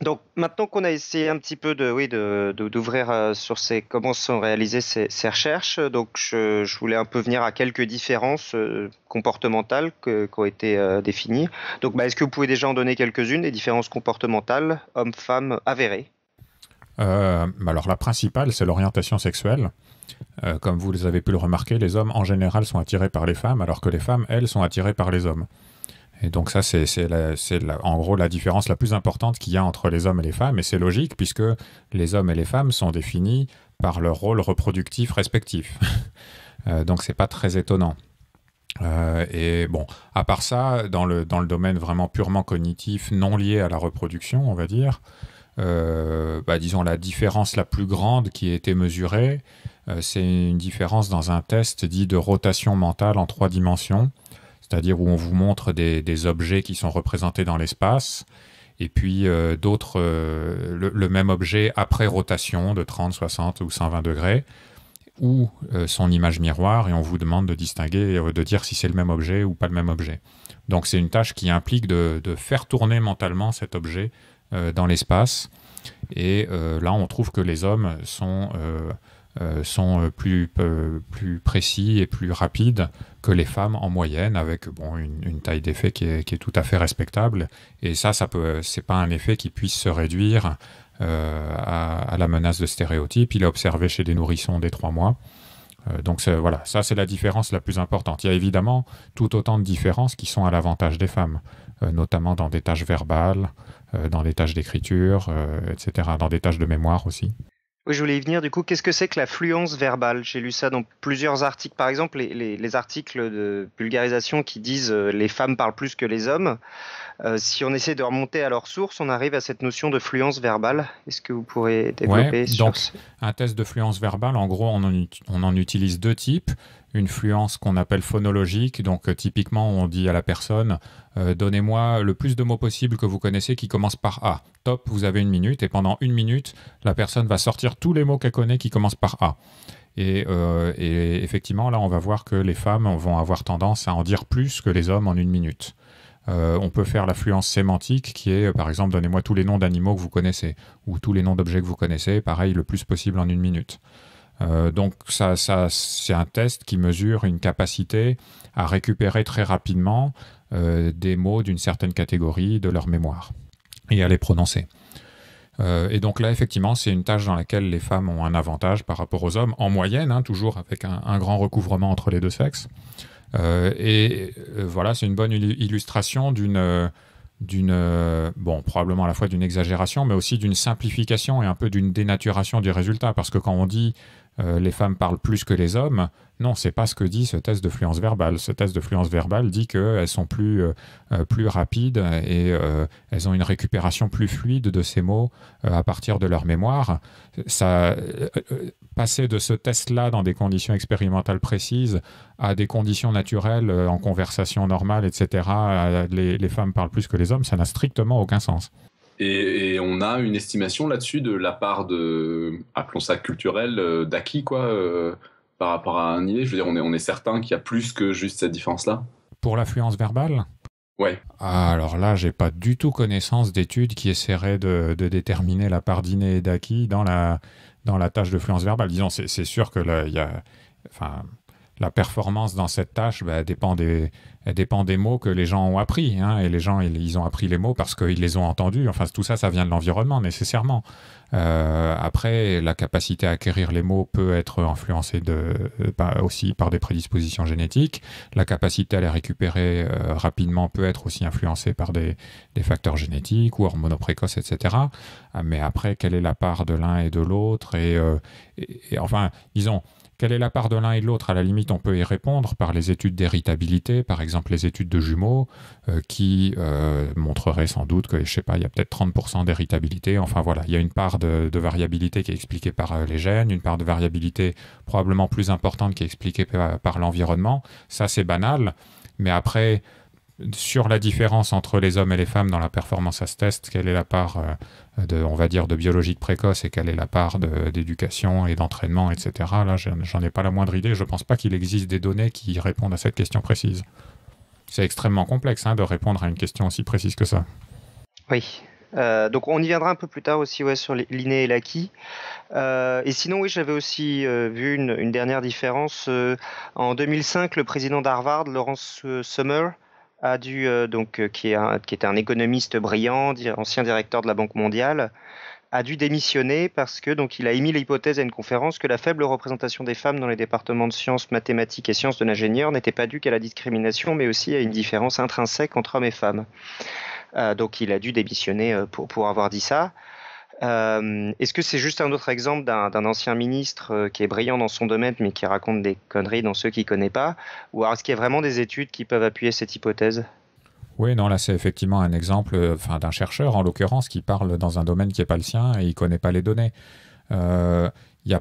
Donc maintenant qu'on a essayé un petit peu d'ouvrir euh, sur ces comment sont réalisées ces, recherches, donc je, voulais un peu venir à quelques différences euh, comportementales qui ont été euh, définies. Donc bah, est-ce que vous pouvez déjà en donner quelques-unes des différences comportementales hommes-femmes avérées bah Alors la principale c'est l'orientation sexuelle. comme vous avez pu le remarquer, les hommes en général sont attirés par les femmes, alors que les femmes elles sont attirées par les hommes. Et donc ça, c'est en gros la différence la plus importante qu'il y a entre les hommes et les femmes, et c'est logique puisque les hommes et les femmes sont définis par leur rôle reproductif respectif. Euh, donc, donc n'est pas très étonnant. Euh, et bon, à part ça, dans le, domaine vraiment purement cognitif, non lié à la reproduction, on va dire, euh, bah, disons la différence la plus grande qui a été mesurée, c'est une différence dans un test dit de rotation mentale en trois dimensions c'est-à-dire où on vous montre des, objets qui sont représentés dans l'espace, et puis euh, d'autres, euh, le, même objet après rotation de 30, 60 ou 120 degrés, ou euh, son image miroir, et on vous demande de distinguer, de dire si c'est le même objet ou pas le même objet. Donc c'est une tâche qui implique de, de faire tourner mentalement cet objet dans l'espace, et là on trouve que les hommes sont euh, sont euh, plus, euh, plus précis et plus rapides que les femmes en moyenne, avec bon, une, taille d'effet qui est, tout à fait respectable. Et ça, ça peut, pas un effet qui puisse se réduire à, la menace de stéréotypes. Il est observé chez des nourrissons dès trois mois. donc voilà, ça c'est la différence la plus importante. Il y a évidemment tout autant de différences qui sont à l'avantage des femmes, notamment dans des tâches verbales, dans des tâches d'écriture, etc., dans des tâches de mémoire aussi. Oui, je voulais y venir. Du coup, qu'est-ce que c'est que la fluence verbale J'ai lu ça dans plusieurs articles. Par exemple, les, articles de vulgarisation qui disent euh, les femmes parlent plus que les hommes. Euh, si on essaie de remonter à leur source, on arrive à cette notion de fluence verbale. Est-ce que vous pourrez développer donc, Un test de fluence verbale, en gros, on en utilise deux types une fluence qu'on appelle phonologique. Donc euh, typiquement, on dit à la personne, euh, donnez-moi le plus de mots possibles que vous connaissez qui commencent par A. Top, vous avez une minute, et pendant une minute, la personne va sortir tous les mots qu'elle connaît qui commencent par A. Et, euh, effectivement, là, on va voir que les femmes vont avoir tendance à en dire plus que les hommes en une minute. on peut faire la fluence sémantique qui est, par exemple, donnez-moi tous les noms d'animaux que vous connaissez, ou tous les noms d'objets que vous connaissez, pareil, le plus possible en une minute. Euh, donc ça, c'est un test qui mesure une capacité à récupérer très rapidement euh, des mots d'une certaine catégorie de leur mémoire et à les prononcer. Euh, et donc là, effectivement, c'est une tâche dans laquelle les femmes ont un avantage par rapport aux hommes, en moyenne, hein, toujours avec un, un, grand recouvrement entre les deux sexes. et voilà, c'est une bonne illustration d'une d'une, bon, probablement à la fois d'une exagération, mais aussi d'une simplification et un peu d'une dénaturation du résultat. Parce que quand on dit euh, les femmes parlent plus que les hommes. Non, c'est pas ce que dit ce test de fluence verbale. Ce test de fluence verbale dit qu'elles sont euh, euh, plus, rapides et elles ont une récupération plus fluide de ces mots à partir de leur mémoire. Ça, passer de ce test-là dans des conditions expérimentales précises à des conditions naturelles en conversation normale, etc., les femmes parlent plus que les hommes, ça n'a strictement aucun sens. Et, on a une estimation là-dessus de la part de, appelons ça culturel, euh, d'acquis, quoi, euh, par rapport à un idée. Je veux dire, on est, certain qu'il y a plus que juste cette différence-là. Pour l'affluence verbale Ouais. Ah, alors là, j'ai pas du tout connaissance d'études qui essaieraient de, déterminer la part d'inné et d'acquis dans la, dans la tâche de fluence verbale. Disons, c'est sûr que là, la performance dans cette tâche bah, dépend des, elle dépend des mots que les gens ont appris. Hein, et les gens, ils, ont appris les mots parce qu'ils les ont entendus. Enfin, tout ça, ça vient de l'environnement, nécessairement. Euh, après, la capacité à acquérir les mots peut être influencée de, bah, aussi par des prédispositions génétiques. La capacité à les récupérer euh, rapidement peut être aussi influencée par des, facteurs génétiques ou hormonaux précoces, etc. Euh, mais après, quelle est la part de l'un et de l'autre et, enfin, disons, quelle est la part de l'un et de l'autre À la limite, on peut y répondre par les études d'héritabilité, par exemple les études de jumeaux, euh, qui euh, montreraient sans doute que, je sais pas, il y a peut-être 30% d'héritabilité. Enfin voilà, il y a une part de, variabilité qui est expliquée par euh, les gènes, une part de variabilité probablement plus importante qui est expliquée par l'environnement. Ça, c'est banal, mais après, sur la différence entre les hommes et les femmes dans la performance à ce test, quelle est la part euh, de, on va dire, de biologie précoce et quelle est la part d'éducation et d'entraînement, etc. Là, j'en ai pas la moindre idée. Je pense pas qu'il existe des données qui répondent à cette question précise. C'est extrêmement complexe hein, de répondre à une question aussi précise que ça. Oui, euh, donc on y viendra un peu plus tard aussi sur l'inné et l'acquis. Euh, et sinon, oui, j'avais aussi vu une, dernière différence. en 2005, le président d'Harvard, Lawrence Summer, a dû euh, donc euh, qui, est un, était un économiste brillant, ancien directeur de la Banque mondiale, a dû démissionner parce que donc il a émis l'hypothèse à une conférence que la faible représentation des femmes dans les départements de sciences mathématiques et sciences de l'ingénieur n'était pas due qu'à la discrimination, mais aussi à une différence intrinsèque entre hommes et femmes. Euh, donc il a dû démissionner pour, pour avoir dit ça. Euh, est-ce que c'est juste un autre exemple d'un ancien ministre euh, qui est brillant dans son domaine mais qui raconte des conneries dans ceux qu'il ne connaît pas Ou alors est-ce qu'il y a vraiment des études qui peuvent appuyer cette hypothèse oui, non, là c'est effectivement un exemple euh, enfin, d'un chercheur en l'occurrence qui parle dans un domaine qui n'est pas le sien et il ne connaît pas les données. Il n'y a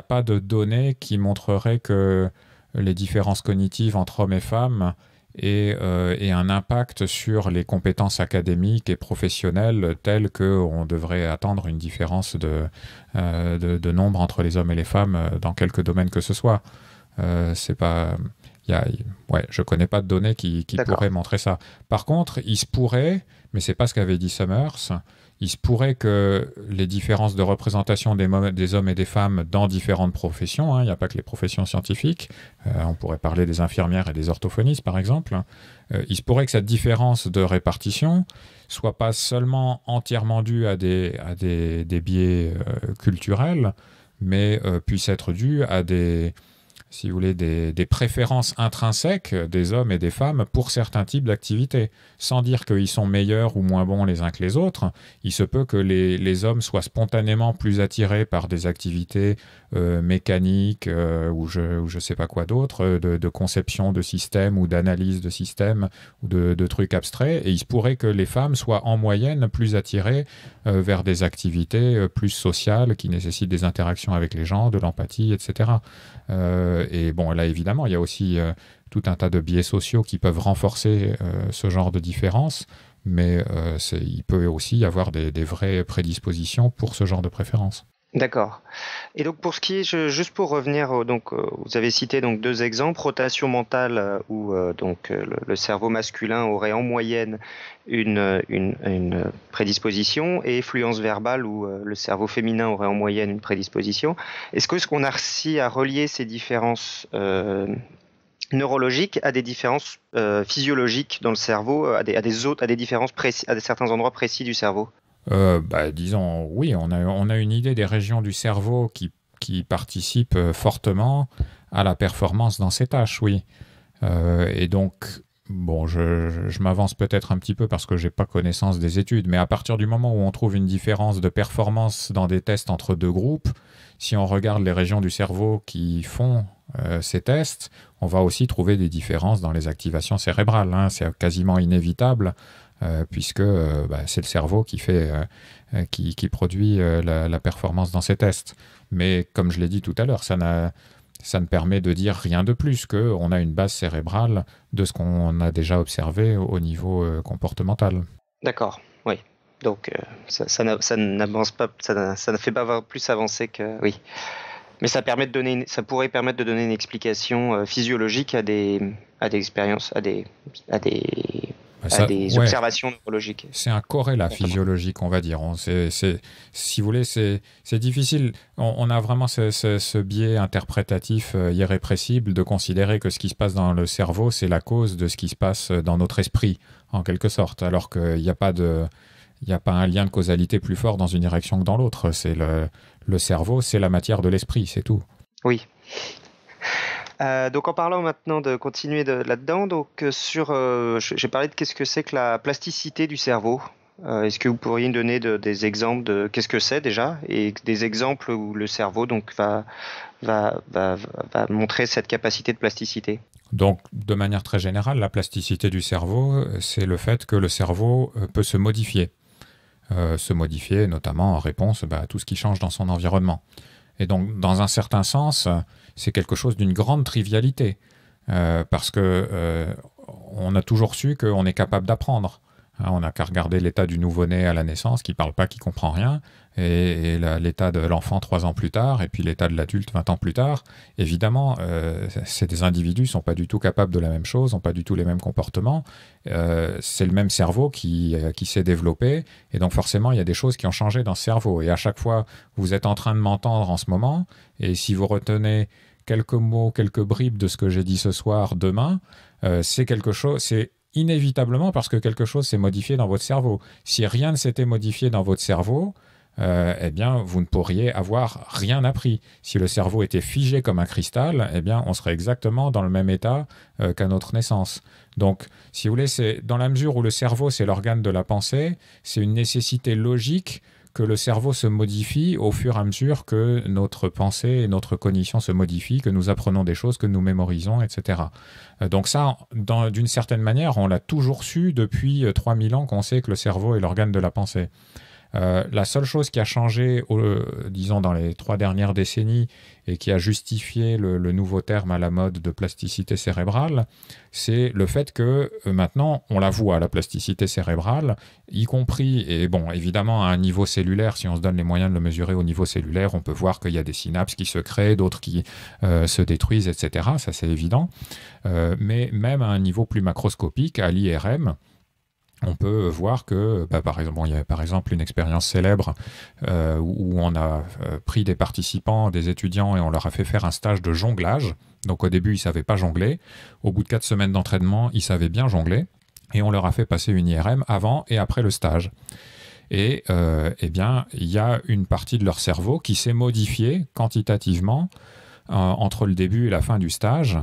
pas de données qui montreraient que les différences cognitives entre hommes et femmes euh, et, un impact sur les compétences académiques et professionnelles telles qu'on devrait attendre une différence euh, de, nombre entre les hommes et les femmes euh, dans quelques domaines que ce soit. Je c'est pas. connais pas de données qui, qui pourraient montrer ça. Par contre, il se pourrait, mais c'est pas ce qu'avait dit Summers, il se pourrait que les différences de représentation des, hommes et des femmes dans différentes professions, hein, il n'y a pas que les professions scientifiques, euh, on pourrait parler des infirmières et des orthophonistes par exemple, hein, euh, il se pourrait que cette différence de répartition soit pas seulement entièrement due à des, biais euh, culturels, mais puisse être due à des, si vous voulez, des, préférences intrinsèques des hommes et des femmes pour certains types d'activités. Sans dire qu'ils sont meilleurs ou moins bons les uns que les autres, il se peut que les hommes soient spontanément plus attirés par des activités euh, mécanique euh, ou je, ne sais pas quoi d'autre, euh, de, conception de système ou d'analyse de système ou de, trucs abstraits. Et il se pourrait que les femmes soient en moyenne plus attirées vers des activités plus sociales qui nécessitent des interactions avec les gens, de l'empathie, etc. et bon, là évidemment, il y a aussi tout un tas de biais sociaux qui peuvent renforcer ce genre de différence, mais il peut aussi y avoir des, des vraies prédispositions pour ce genre de préférence. D'accord. Et donc pour ce qui est, juste pour revenir, donc euh, vous avez cité donc deux exemples, rotation mentale euh, où euh, donc le, cerveau masculin aurait en moyenne une, une, prédisposition et fluence verbale où le cerveau féminin aurait en moyenne une prédisposition. Est-ce que ce qu'on a réussi à relier ces différences neurologiques à des différences physiologiques dans le cerveau, à des, à des autres, à des différences précis, à certains endroits précis du cerveau euh, bah, disons, oui, on a, une idée des régions du cerveau qui, participent euh, fortement à la performance dans ces tâches, oui. Euh, et donc, bon, je, m'avance peut-être un petit peu parce que je n'ai pas connaissance des études, mais à partir du moment où on trouve une différence de performance dans des tests entre deux groupes, si on regarde les régions du cerveau qui font ces tests, on va aussi trouver des différences dans les activations cérébrales. Hein. C'est quasiment inévitable euh, puisque euh, bah, c'est le cerveau qui, fait, euh, qui, produit la, performance dans ces tests. Mais comme je l'ai dit tout à l'heure, ça ne permet de dire rien de plus qu'on a une base cérébrale de ce qu'on a déjà observé au niveau comportemental. D'accord, oui. Donc ça, ça n'avance pas, ça, ne fait pas plus avancer que oui. Mais ça permet de donner, ça pourrait permettre de donner une explication physiologique à des, des expériences, à des bah, à des observations neurologiques. C'est un corrélat physiologique, on va dire. On, si vous voulez, c'est difficile. On, a vraiment ce, biais interprétatif euh, irrépressible de considérer que ce qui se passe dans le cerveau, c'est la cause de ce qui se passe dans notre esprit, en quelque sorte, alors qu'il n'y a pas de... Il n'y a pas un lien de causalité plus fort dans une direction que dans l'autre. C'est le, le cerveau, c'est la matière de l'esprit, c'est tout. Oui. Euh, donc en parlant maintenant de continuer là-dedans, donc euh, sur, euh, j'ai parlé de qu'est-ce que c'est que la plasticité du cerveau. Est-ce que vous pourriez nous donner des exemples de qu'est-ce que c'est déjà et des exemples où le cerveau donc va, va, va, montrer cette capacité de plasticité donc, de manière très générale, la plasticité du cerveau, c'est le fait que le cerveau peut se modifier. se modifier notamment en réponse bah, à tout ce qui change dans son environnement. Et donc, dans un certain sens, c'est quelque chose d'une grande trivialité. Euh, parce que euh, on a toujours su qu'on est capable d'apprendre. Hein, on n'a qu'à regarder l'état du nouveau-né à la naissance, qui ne parle pas, qui comprend rien et, l'état de l'enfant trois ans plus tard, et puis l'état de l'adulte 20 ans plus tard. Évidemment, euh, ces individus ne sont pas du tout capables de la même chose, n'ont pas du tout les mêmes comportements. Euh, c'est le même cerveau euh, qui, s'est développé, et donc forcément, il y a des choses qui ont changé dans ce cerveau. Et à chaque fois, vous êtes en train de m'entendre en ce moment, et si vous retenez quelques mots, quelques bribes de ce que j'ai dit ce soir, demain, c'est quelque chose, c'est inévitablement parce que quelque chose s'est modifié dans votre cerveau. Si rien ne s'était modifié dans votre cerveau, euh, eh bien, vous ne pourriez avoir rien appris. Si le cerveau était figé comme un cristal, eh bien, on serait exactement dans le même état euh, qu'à notre naissance. Donc, si vous voulez, dans la mesure où le cerveau, c'est l'organe de la pensée, c'est une nécessité logique que le cerveau se modifie au fur et à mesure que notre pensée et notre cognition se modifient, que nous apprenons des choses, que nous mémorisons, etc. Euh, donc ça, d'une certaine manière, on l'a toujours su depuis 3000 ans qu'on sait que le cerveau est l'organe de la pensée. Euh, la seule chose qui a changé, euh, disons, dans les trois dernières décennies et qui a justifié le, nouveau terme à la mode de plasticité cérébrale, c'est le fait que euh, maintenant, on la voit, la plasticité cérébrale, y compris, et bon, évidemment, à un niveau cellulaire, si on se donne les moyens de le mesurer au niveau cellulaire, on peut voir qu'il y a des synapses qui se créent, d'autres qui se détruisent, etc. Ça, c'est évident. mais même à un niveau plus macroscopique, à l'IRM, on peut voir que, bah, par exemple, il y a par exemple une expérience célèbre euh, où on a euh, pris des participants, des étudiants, et on leur a fait faire un stage de jonglage. Donc au début, ils ne savaient pas jongler. Au bout de quatre semaines d'entraînement, ils savaient bien jongler. Et on leur a fait passer une IRM avant et après le stage. Et euh, eh bien, il y a une partie de leur cerveau qui s'est modifiée quantitativement entre le début et la fin du stage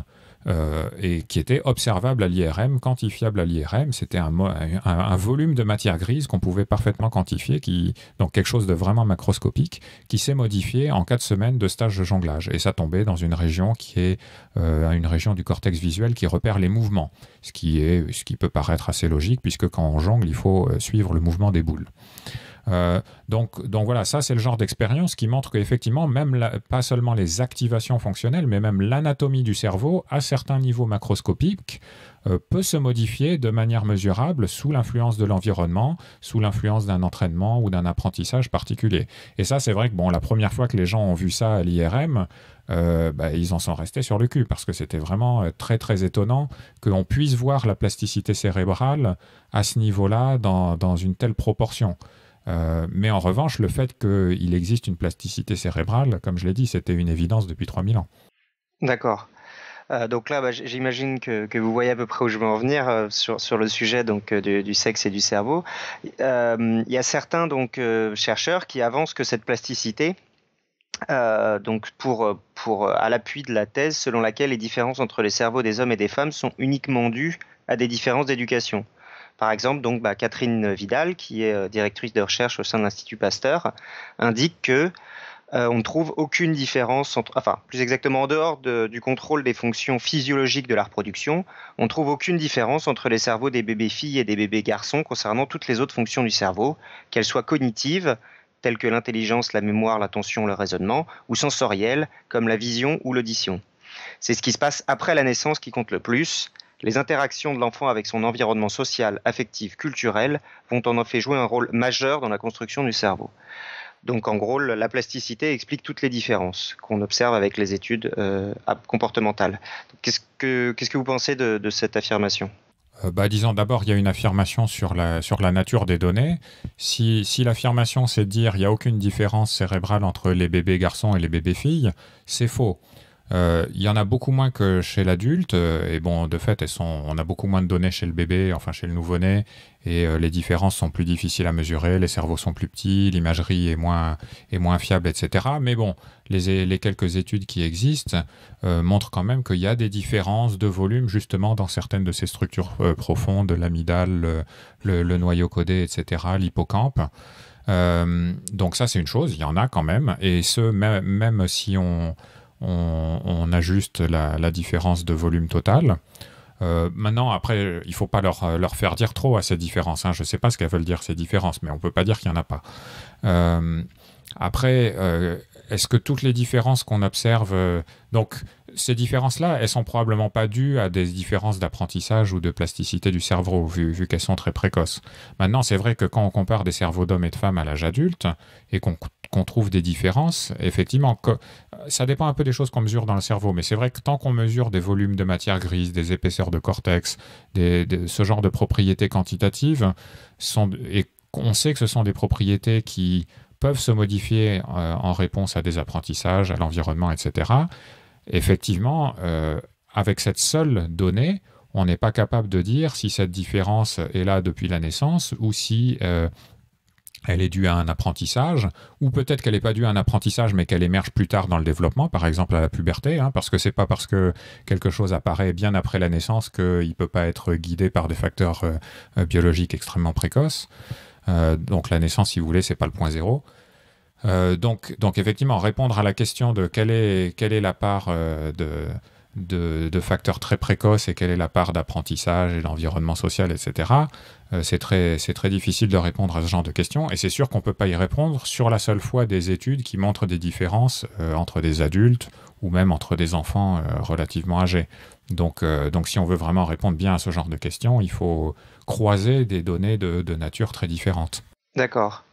euh, et qui était observable à l'IRM, quantifiable à l'IRM. C'était un, volume de matière grise qu'on pouvait parfaitement quantifier, qui, donc quelque chose de vraiment macroscopique, qui s'est modifié en quatre semaines de stage de jonglage. Et ça tombait dans une région qui est euh, une région du cortex visuel qui repère les mouvements, ce qui, est, ce qui peut paraître assez logique, puisque quand on jongle, il faut euh, suivre le mouvement des boules. Euh, donc, donc voilà, ça c'est le genre d'expérience qui montre qu'effectivement, même pas seulement les activations fonctionnelles, mais même l'anatomie du cerveau à certains niveaux macroscopiques euh, peut se modifier de manière mesurable sous l'influence de l'environnement, sous l'influence d'un entraînement ou d'un apprentissage particulier. Et ça c'est vrai que bon, la première fois que les gens ont vu ça à l'IRM, euh, bah, ils en sont restés sur le cul parce que c'était vraiment très très étonnant que l'on puisse voir la plasticité cérébrale à ce niveau-là dans, dans une telle proportion. Euh, mais en revanche, le fait qu'il existe une plasticité cérébrale, comme je l'ai dit, c'était une évidence depuis 3000 ans. D'accord. Euh, donc là, bah, j'imagine que, vous voyez à peu près où je veux en venir euh, sur, le sujet donc, du, sexe et du cerveau. Il y a certains donc, chercheurs qui avancent que cette plasticité, donc pour, pour, à l'appui de la thèse selon laquelle les différences entre les cerveaux des hommes et des femmes sont uniquement dues à des différences d'éducation. Par exemple, donc, bah, Catherine Vidal, qui est euh, directrice de recherche au sein de l'Institut Pasteur, indique que euh, on ne trouve aucune différence, entre, enfin plus exactement en dehors du contrôle des fonctions physiologiques de la reproduction, on ne trouve aucune différence entre les cerveaux des bébés filles et des bébés garçons concernant toutes les autres fonctions du cerveau, qu'elles soient cognitives, telles que l'intelligence, la mémoire, l'attention, le raisonnement, ou sensorielles, comme la vision ou l'audition. C'est ce qui se passe après la naissance qui compte le plus, les interactions de l'enfant avec son environnement social, affectif, culturel vont en effet jouer un rôle majeur dans la construction du cerveau. Donc en gros, la plasticité explique toutes les différences qu'on observe avec les études euh, comportementales. Qu'est-ce que, vous pensez de, cette affirmation euh, bah, disons d'abord, il y a une affirmation sur la, nature des données. Si, l'affirmation c'est dire il n'y a aucune différence cérébrale entre les bébés garçons et les bébés filles, c'est faux. Euh, il y en a beaucoup moins que chez l'adulte. Euh, et bon, de fait, elles sont, on a beaucoup moins de données chez le bébé, enfin chez le nouveau-né. Et euh, les différences sont plus difficiles à mesurer. Les cerveaux sont plus petits, l'imagerie est moins, est moins fiable, etc. Mais bon, les, les quelques études qui existent montrent quand même qu'il y a des différences de volume justement dans certaines de ces structures profondes, l'amidale, le, noyau codé, etc., l'hippocampe. donc ça, c'est une chose, il y en a quand même. Et ce, même, même si on, on, ajuste la, différence de volume total. Euh, maintenant, après, il ne faut pas leur, leur, faire dire trop à ces différences. Hein. Je ne sais pas ce qu'elles veulent dire, ces différences, mais on ne peut pas dire qu'il n'y en a pas. Euh, après, euh, est-ce que toutes les différences qu'on observe... donc, ces différences-là, elles sont probablement pas dues à des différences d'apprentissage ou de plasticité du cerveau, vu, vu qu'elles sont très précoces. Maintenant, c'est vrai que quand on compare des cerveaux d'hommes et de femmes à l'âge adulte, et qu'on qu'on trouve des différences, effectivement, euh, ça dépend un peu des choses qu'on mesure dans le cerveau, mais c'est vrai que tant qu'on mesure des volumes de matière grise, des épaisseurs de cortex, des, ce genre de propriétés quantitatives, et on sait que ce sont des propriétés qui peuvent se modifier euh, en réponse à des apprentissages, à l'environnement, etc., effectivement, euh, avec cette seule donnée, on n'est pas capable de dire si cette différence est là depuis la naissance ou si elle est due à un apprentissage, ou peut-être qu'elle n'est pas due à un apprentissage, mais qu'elle émerge plus tard dans le développement, par exemple à la puberté, hein, parce que c'est pas parce que quelque chose apparaît bien après la naissance qu'il ne peut pas être guidé par des facteurs euh, euh, biologiques extrêmement précoces. Euh, donc la naissance, si vous voulez, c'est pas le point zéro. donc, effectivement, répondre à la question de quelle est, quelle est la part de, de, facteurs très précoces et quelle est la part d'apprentissage et d'environnement social, etc. Euh, c'est très, très difficile de répondre à ce genre de questions. Et c'est sûr qu'on ne peut pas y répondre sur la seule fois des études qui montrent des différences euh, entre des adultes ou même entre des enfants euh, relativement âgés. Donc, donc si on veut vraiment répondre bien à ce genre de questions, il faut croiser des données de, nature très différentes. D'accord.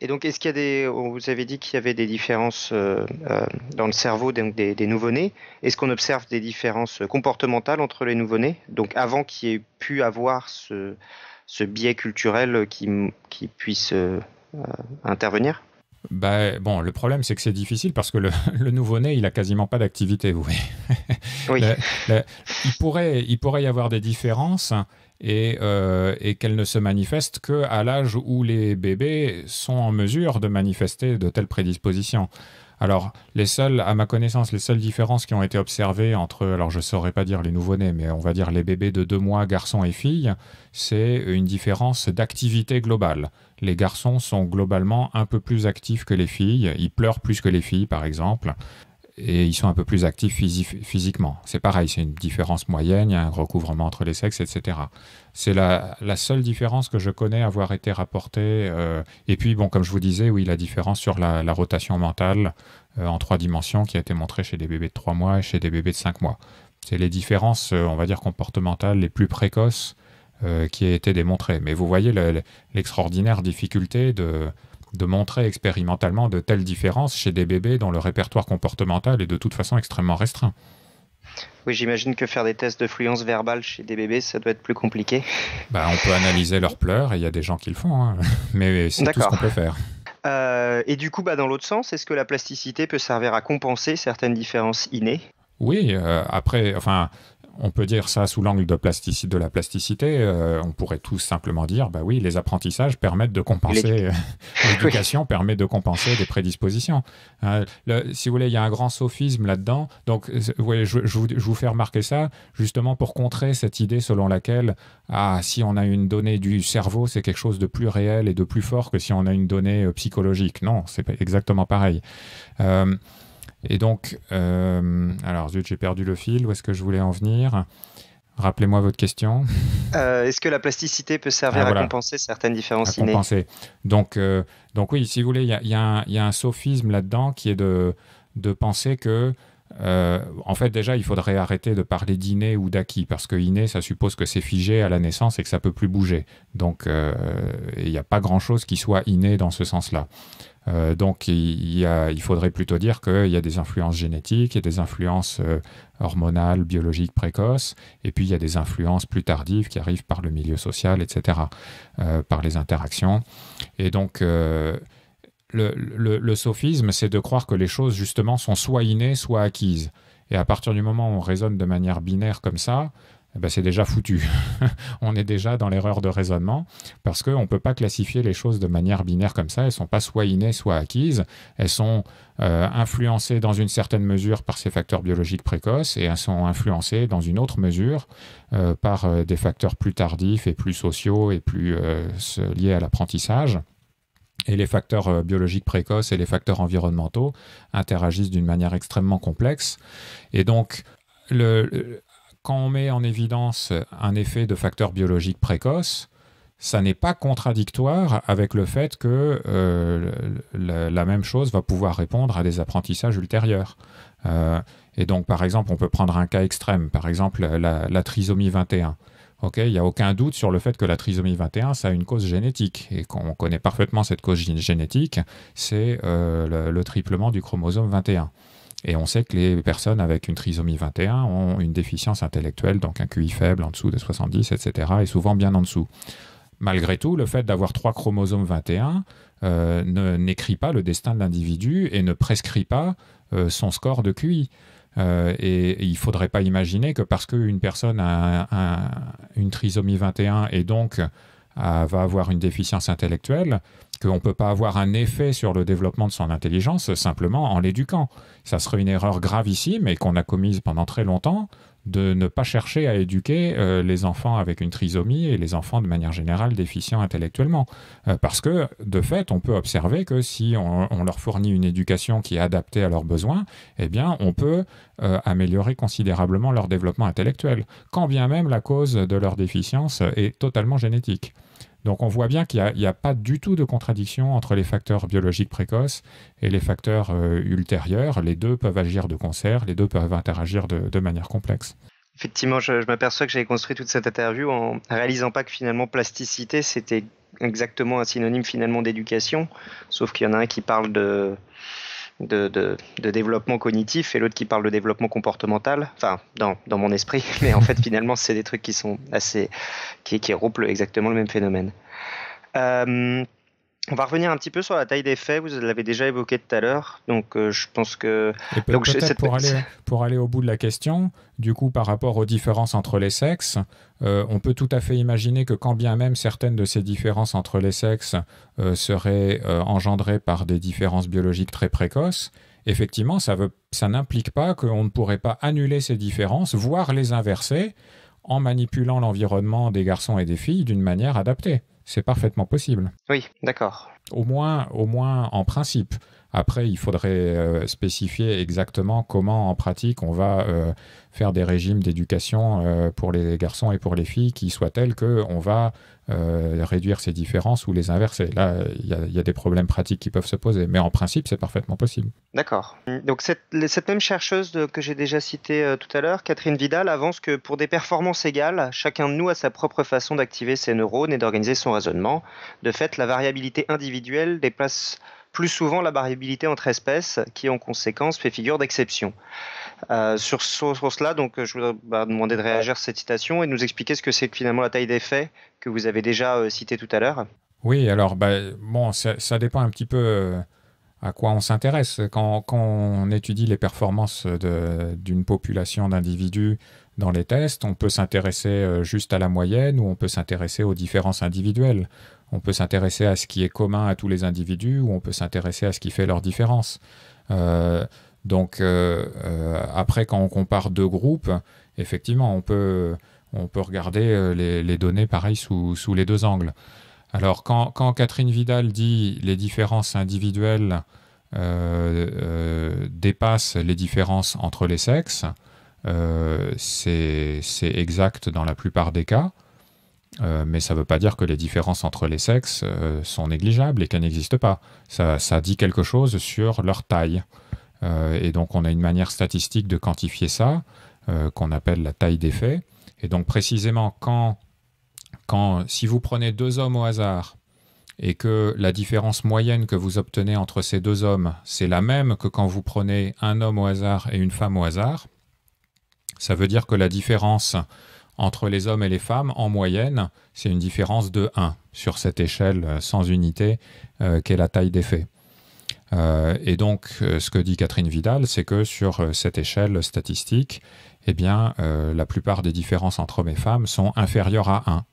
Et donc, est-ce qu'il y a des. vous avez dit qu'il y avait des différences dans le cerveau des, des nouveau-nés. Est-ce qu'on observe des différences comportementales entre les nouveau-nés Donc, avant qu'il ait pu avoir ce, ce biais culturel qui, puisse euh, euh, intervenir bah, bon, le problème, c'est que c'est difficile parce que le, nouveau-né, il a quasiment pas d'activité, vous voyez. il, pourrait, il pourrait y avoir des différences et, euh, et qu'elles ne se manifestent qu'à l'âge où les bébés sont en mesure de manifester de telles prédispositions. Alors, les seules, à ma connaissance, les seules différences qui ont été observées entre, alors je ne saurais pas dire les nouveau-nés, mais on va dire les bébés de deux mois, garçons et filles, c'est une différence d'activité globale. Les garçons sont globalement un peu plus actifs que les filles, ils pleurent plus que les filles, par exemple et ils sont un peu plus actifs physiquement. C'est pareil, c'est une différence moyenne, il y a un recouvrement entre les sexes, etc. C'est la, seule différence que je connais avoir été rapportée. Euh, et puis, bon, comme je vous disais, oui, la différence sur la, rotation mentale euh, en trois dimensions qui a été montrée chez des bébés de trois mois et chez des bébés de 5 mois. C'est les différences, euh, on va dire, comportementales les plus précoces qui a été démontrées. Mais vous voyez l'extraordinaire difficulté de de montrer expérimentalement de telles différences chez des bébés dont le répertoire comportemental est de toute façon extrêmement restreint. Oui, j'imagine que faire des tests de fluence verbale chez des bébés, ça doit être plus compliqué. Bah, on peut analyser leurs pleurs, et il y a des gens qui le font, hein. mais c'est tout ce qu'on peut faire. Euh, et du coup, bah, dans l'autre sens, est-ce que la plasticité peut servir à compenser certaines différences innées Oui, euh, après, enfin, on peut dire ça sous l'angle de, la plasticité. Euh, on pourrait tout simplement dire, bah oui, les apprentissages permettent de compenser, l'éducation permet de compenser des prédispositions. Hein. si vous voulez, il y a un grand sophisme là-dedans. Donc, euh, je, je, vous, fais remarquer ça justement pour contrer cette idée selon laquelle, ah, si on a une donnée du cerveau, c'est quelque chose de plus réel et de plus fort que si on a une donnée euh, psychologique. Non, c'est exactement pareil. Et donc, euh, alors zut, j'ai perdu le fil, où est-ce que je voulais en venir Rappelez-moi votre question. Euh, est-ce que la plasticité peut servir ah, à compenser certaines différences à compenser. Donc, euh, donc oui, si vous voulez, il y, a, un sophisme là-dedans qui est de, de penser que, en fait, déjà, il faudrait arrêter de parler d'inné ou d'acquis, parce que inné, ça suppose que c'est figé à la naissance et que ça peut plus bouger. Donc, il n'y a pas grand-chose qui soit inné dans ce sens-là. Euh, donc il, faudrait plutôt dire qu'il y a des influences génétiques, il y a des influences euh, hormonales, biologiques précoces, et puis il y a des influences plus tardives qui arrivent par le milieu social, etc., euh, par les interactions. Et donc le, le, sophisme, c'est de croire que les choses, justement, sont soit innées, soit acquises. Et à partir du moment où on raisonne de manière binaire comme ça, eh ben c'est déjà foutu. on est déjà dans l'erreur de raisonnement parce qu'on ne peut pas classifier les choses de manière binaire comme ça. Elles ne sont pas soit innées, soit acquises. Elles sont euh, influencées dans une certaine mesure par ces facteurs biologiques précoces et elles sont influencées dans une autre mesure euh, par euh, des facteurs plus tardifs et plus sociaux et plus liés à l'apprentissage et les facteurs biologiques précoces et les facteurs environnementaux interagissent d'une manière extrêmement complexe. Et donc, le, quand on met en évidence un effet de facteur biologique précoce, ça n'est pas contradictoire avec le fait que euh, la, même chose va pouvoir répondre à des apprentissages ultérieurs. Euh, et donc, par exemple, on peut prendre un cas extrême, par exemple la, trisomie 21. il n'y a aucun doute sur le fait que la trisomie 21, ça a une cause génétique, et qu'on connaît parfaitement cette cause génétique, c'est euh, le, triplement du chromosome 21. Et on sait que les personnes avec une trisomie 21 ont une déficience intellectuelle, donc un QI faible en dessous de 70, etc., et souvent bien en dessous. Malgré tout, le fait d'avoir trois chromosomes 21 euh, n'écrit pas le destin de l'individu et ne prescrit pas euh, son score de QI. Euh, et, il ne faudrait pas imaginer que parce qu'une personne a une trisomie 21 et donc va avoir une déficience intellectuelle, qu'on ne peut pas avoir un effet sur le développement de son intelligence simplement en l'éduquant ça serait une erreur gravissime et qu'on a commise pendant très longtemps de ne pas chercher à éduquer euh, les enfants avec une trisomie et les enfants de manière générale déficients intellectuellement. Euh, parce que, de fait, on peut observer que si on, leur fournit une éducation qui est adaptée à leurs besoins, eh bien, on peut euh, améliorer considérablement leur développement intellectuel, quand bien même la cause de leur déficience est totalement génétique. Donc on voit bien qu'il n'y a, pas du tout de contradiction entre les facteurs biologiques précoces et les facteurs euh, ultérieurs. Les deux peuvent agir de concert, les deux peuvent interagir de, manière complexe. Effectivement, je, je m'aperçois que j'avais construit toute cette interview en réalisant pas que finalement plasticité, c'était exactement un synonyme finalement d'éducation, sauf qu'il y en a un qui parle de de, développement cognitif et l'autre qui parle de développement comportemental, enfin dans, dans mon esprit, mais en fait finalement c'est des trucs qui sont assez qui, qui exactement le même phénomène. Euh, on va revenir un petit peu sur la taille des faits. Vous l'avez déjà évoqué tout à l'heure, donc euh, je pense que. pour, aller, au bout de la question, du coup, par rapport aux différences entre les sexes, euh, on peut tout à fait imaginer que quand bien même certaines de ces différences entre les sexes euh, seraient engendrées par des différences biologiques très précoces, effectivement, ça, ça n'implique pas qu'on ne pourrait pas annuler ces différences, voire les inverser, en manipulant l'environnement des garçons et des filles d'une manière adaptée c'est parfaitement possible. Oui, d'accord. Au moins, au moins en principe. Après, il faudrait euh, spécifier exactement comment en pratique on va euh, faire des régimes d'éducation euh, pour les garçons et pour les filles qui soient tels qu'on va euh, réduire ces différences ou les inverser. Là, il y, a des problèmes pratiques qui peuvent se poser, mais en principe, c'est parfaitement possible. D'accord. Donc cette, même chercheuse que j'ai déjà citée euh, tout à l'heure, Catherine Vidal, avance que pour des performances égales, chacun de nous a sa propre façon d'activer ses neurones et d'organiser son raisonnement. De fait, la variabilité individuelle déplace plus souvent la variabilité entre espèces qui en conséquence fait figure d'exception. Euh, sur, sur, cela, donc, je voudrais bah, demander de réagir à cette citation et de nous expliquer ce que c'est finalement la taille d'effet que vous avez déjà euh, cité tout à l'heure. Oui, alors bah, bon, ça, dépend un petit peu euh, à quoi on s'intéresse. Quand, quand, on étudie les performances d'une population d'individus dans les tests, on peut s'intéresser euh, juste à la moyenne ou on peut s'intéresser aux différences individuelles. On peut s'intéresser à ce qui est commun à tous les individus ou on peut s'intéresser à ce qui fait leur différence. Euh, donc euh, après, quand on compare deux groupes, effectivement, on peut, regarder les, données pareil sous, sous, les deux angles. Alors quand, quand, Catherine Vidal dit les différences individuelles dépassent les différences entre les sexes, euh, c'est exact dans la plupart des cas, euh, mais ça ne veut pas dire que les différences entre les sexes euh, sont négligeables et qu'elles n'existent pas. Ça, dit quelque chose sur leur taille. et donc on a une manière statistique de quantifier ça, qu'on appelle la taille des faits. Et donc précisément quand, si vous prenez deux hommes au hasard et que la différence moyenne que vous obtenez entre ces deux hommes, c'est la même que quand vous prenez un homme au hasard et une femme au hasard, ça veut dire que la différence entre les hommes et les femmes, en moyenne, c'est une différence de 1 sur cette échelle euh, sans unité euh, qu'est la taille des faits. Euh, et donc, ce que dit Catherine Vidal, c'est que sur cette échelle statistique, eh bien, la plupart des différences entre hommes et femmes sont inférieures à 1.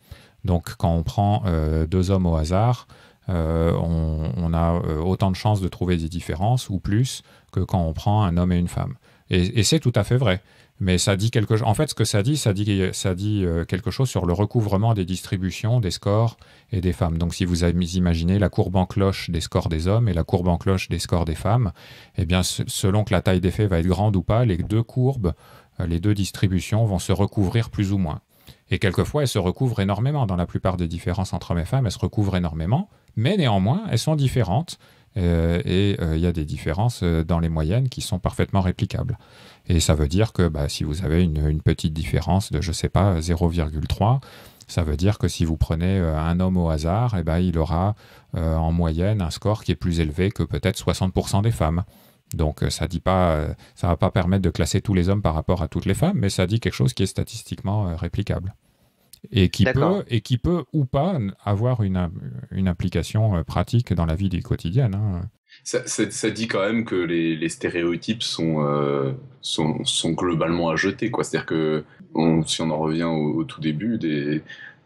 Donc, quand on prend deux hommes au hasard, on, a autant de chances de trouver des différences ou plus que quand on prend un homme et une femme. et c'est tout à fait vrai. Mais ça dit quelque En fait, ce que ça dit, ça dit, euh, quelque chose sur le recouvrement des distributions, des scores et des femmes. Donc, si vous imaginez la courbe en cloche des scores des hommes et la courbe en cloche des scores des femmes, eh bien, selon que la taille d'effet va être grande ou pas, les deux courbes, euh, les deux distributions vont se recouvrir plus ou moins. Et quelquefois, elles se recouvrent énormément. Dans la plupart des différences entre hommes et femmes, elles se recouvrent énormément, mais néanmoins, elles sont différentes euh, et euh, il y a des différences euh, dans les moyennes qui sont parfaitement réplicables. Et ça veut dire que bah, si vous avez une, petite différence de, je ne sais pas, 0,3, ça veut dire que si vous prenez un homme au hasard, et eh ben, il aura en moyenne un score qui est plus élevé que peut-être 60% des femmes. Donc ça dit pas, ça va pas permettre de classer tous les hommes par rapport à toutes les femmes, mais ça dit quelque chose qui est statistiquement réplicable et qui, peut, et qui peut ou pas avoir une, une application euh, pratique dans la vie du quotidien. Hein. Ça, dit quand même que les, stéréotypes euh, sont, sont, globalement à jeter. C'est-à-dire que si on en revient au, tout début, des,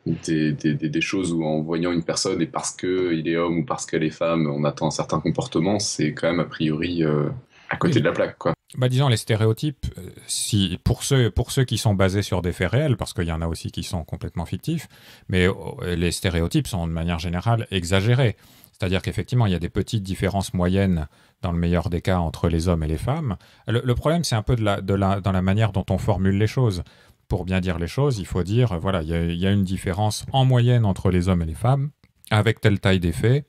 des, des, choses où en voyant une personne et parce qu'il est homme ou parce qu'elle est femme, on attend un certain comportement, c'est quand même a priori euh, à côté de la plaque. Quoi. Bah, disons, les stéréotypes, euh, si, pour, ceux, pour ceux qui sont basés sur des faits réels, parce qu'il y en a aussi qui sont complètement fictifs, mais oh, les stéréotypes sont de manière générale exagérés. C'est-à-dire qu'effectivement, il y a des petites différences moyennes, dans le meilleur des cas, entre les hommes et les femmes. Le, problème, c'est un peu de de dans la manière dont on formule les choses. Pour bien dire les choses, il faut dire, voilà, il y, a, il y a une différence en moyenne entre les hommes et les femmes, avec telle taille d'effet,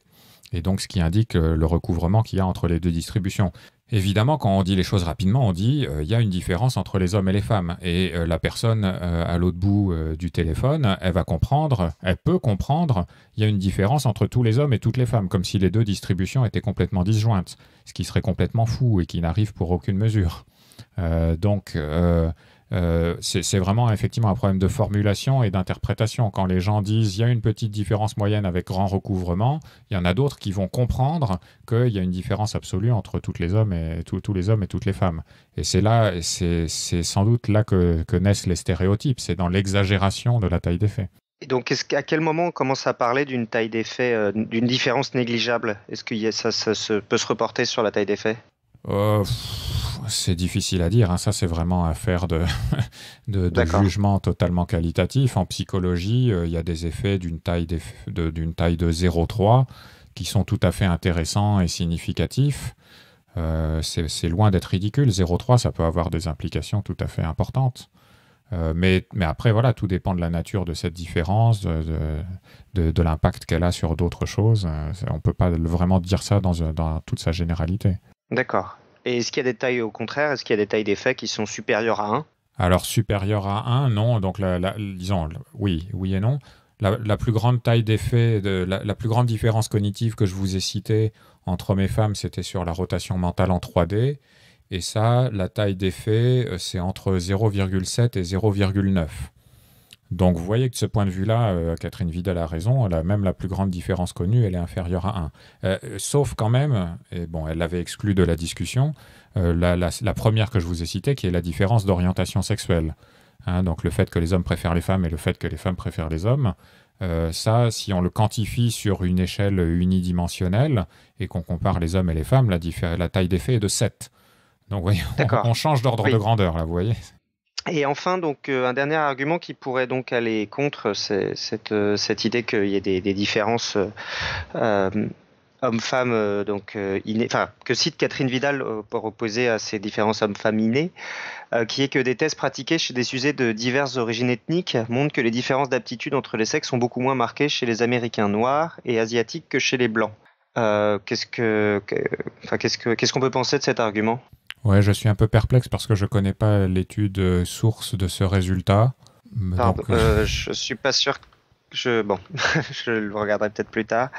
et donc ce qui indique euh, le recouvrement qu'il y a entre les deux distributions. Évidemment, quand on dit les choses rapidement, on dit euh, il y a une différence entre les hommes et les femmes. Et euh, la personne euh, à l'autre bout du téléphone, elle va comprendre, elle peut comprendre, il y a une différence entre tous les hommes et toutes les femmes, comme si les deux distributions étaient complètement disjointes, ce qui serait complètement fou et qui n'arrive pour aucune mesure. donc, euh, c'est vraiment effectivement un problème de formulation et d'interprétation. Quand les gens disent il y a une petite différence moyenne avec grand recouvrement, il y en a d'autres qui vont comprendre qu'il y a une différence absolue entre toutes les hommes et, tous les hommes et toutes les femmes. Et c'est là, c'est sans doute là que, naissent les stéréotypes. C'est dans l'exagération de la taille d'effet. Et donc, à quel moment on commence à parler d'une taille d'effet, euh, d'une différence négligeable Est-ce que ça, ça, ça, peut se reporter sur la taille d'effet euh, c'est difficile à dire. Hein. Ça, c'est vraiment affaire de, de, jugement totalement qualitatif. En psychologie, euh, il y a des effets d'une taille, de, de 0,3 qui sont tout à fait intéressants et significatifs. Euh, c'est loin d'être ridicule. 0,3, ça peut avoir des implications tout à fait importantes. mais, mais, après, voilà, tout dépend de la nature de cette différence, de, l'impact qu'elle a sur d'autres choses. on ne peut pas vraiment dire ça dans toute sa généralité. D'accord. Et est-ce qu'il y a des tailles au contraire Est-ce qu'il y a des tailles d'effet qui sont supérieures à 1 Alors, supérieures à 1, non. Donc, la, la, disons, oui, oui et non. La, plus grande taille d'effet, la, plus grande différence cognitive que je vous ai citée entre mes femmes, c'était sur la rotation mentale en 3D. Et ça, la taille d'effet, euh, c'est entre 0,7 et 0,9. Donc vous voyez que de ce point de vue-là, euh, Catherine Vidal a raison, elle a même la plus grande différence connue, elle est inférieure à 1. Euh, sauf quand même, et bon, elle l'avait exclue de la discussion, euh, la, première que je vous ai citée, qui est la différence d'orientation sexuelle. Hein. donc le fait que les hommes préfèrent les femmes et le fait que les femmes préfèrent les hommes, ça, si on le quantifie sur une échelle unidimensionnelle et qu'on compare les hommes et les femmes, la, la taille d'effet est de 7. Donc vous voyez, on, change d'ordre de grandeur, là, vous voyez et enfin, donc, euh, un dernier argument qui pourrait donc aller contre cette, euh, cette, idée qu'il y ait des, différences euh, hommes-femmes, donc, innées, que cite Catherine Vidal pour opposer à ces différences hommes-femmes innées, qui est que des tests pratiqués chez des sujets de diverses origines ethniques montrent que les différences d'aptitude entre les sexes sont beaucoup moins marquées chez les Américains noirs et asiatiques que chez les blancs. qu'est-ce qu'on peut penser de cet argument Ouais, je suis un peu perplexe parce que je connais pas l'étude euh, source de ce résultat. Pardon, Donc, euh, euh, je suis pas sûr que je bon, je le regarderai peut-être plus tard.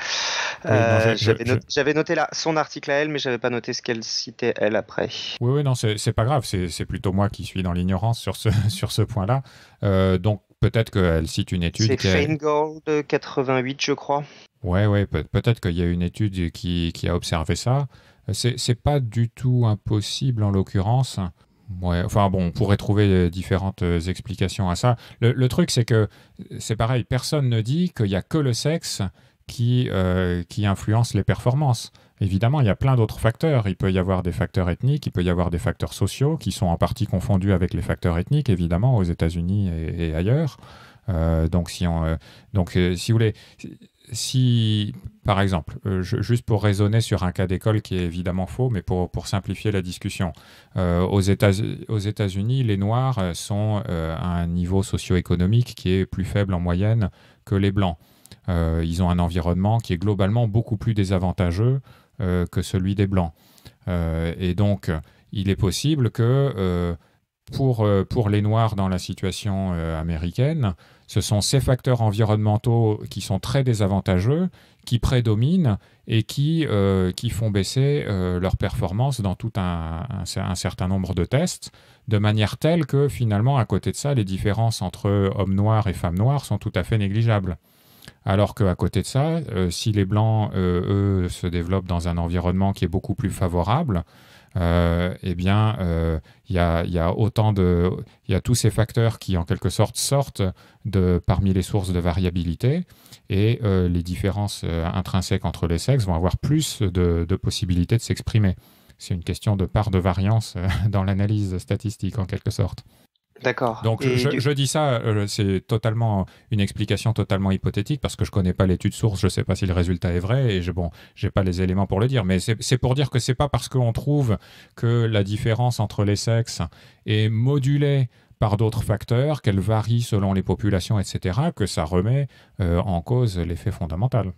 j'avais noté là son article à elle, mais je j'avais pas noté ce qu'elle citait elle après. Oui, oui, non, c'est pas grave. C'est plutôt moi qui suis dans l'ignorance sur ce sur ce point-là. donc peut-être qu'elle cite une étude. C'est Feingold 88, je crois. Oui, ouais, peut-être qu'il y a une étude qui, qui a observé ça. C'est pas du tout impossible en l'occurrence. Ouais, enfin bon, on pourrait trouver euh, différentes euh, explications à ça. Le, truc, c'est que c'est pareil, personne ne dit qu'il n'y a que le sexe qui, euh, qui influence les performances. Évidemment, il y a plein d'autres facteurs. Il peut y avoir des facteurs ethniques, il peut y avoir des facteurs sociaux qui sont en partie confondus avec les facteurs ethniques, évidemment, aux États-Unis et, ailleurs. donc, si on, donc, si vous voulez, si, par exemple, euh, juste pour raisonner sur un cas d'école qui est évidemment faux, mais pour, simplifier la discussion, euh, aux États-Unis, les Noirs euh, sont à un niveau socio-économique qui est plus faible en moyenne que les Blancs. ils ont un environnement qui est globalement beaucoup plus désavantageux que celui des Blancs. et donc, il est possible que pour les Noirs dans la situation américaine, ce sont ces facteurs environnementaux qui sont très désavantageux, qui prédominent et qui, euh, font baisser euh, leur performance dans tout un, certain nombre de tests, de manière telle que finalement, à côté de ça, les différences entre hommes noirs et femmes noires sont tout à fait négligeables. Alors qu'à côté de ça, euh, si les blancs, eux, se développent dans un environnement qui est beaucoup plus favorable, euh, eh bien, il euh, y, a, de, tous ces facteurs qui en quelque sorte sortent de parmi les sources de variabilité et euh, les différences intrinsèques entre les sexes vont avoir plus de, de possibilités de s'exprimer. C'est une question de part de variance dans l'analyse statistique en quelque sorte. D'accord. Donc je, dis ça, euh, c'est totalement une explication totalement hypothétique parce que je connais pas l'étude source, je sais pas si le résultat est vrai et je bon, j'ai pas les éléments pour le dire, mais c'est pour dire que c'est pas parce qu'on trouve que la différence entre les sexes est modulée par d'autres facteurs, qu'elle varie selon les populations, etc., que ça remet euh, en cause l'effet fondamental.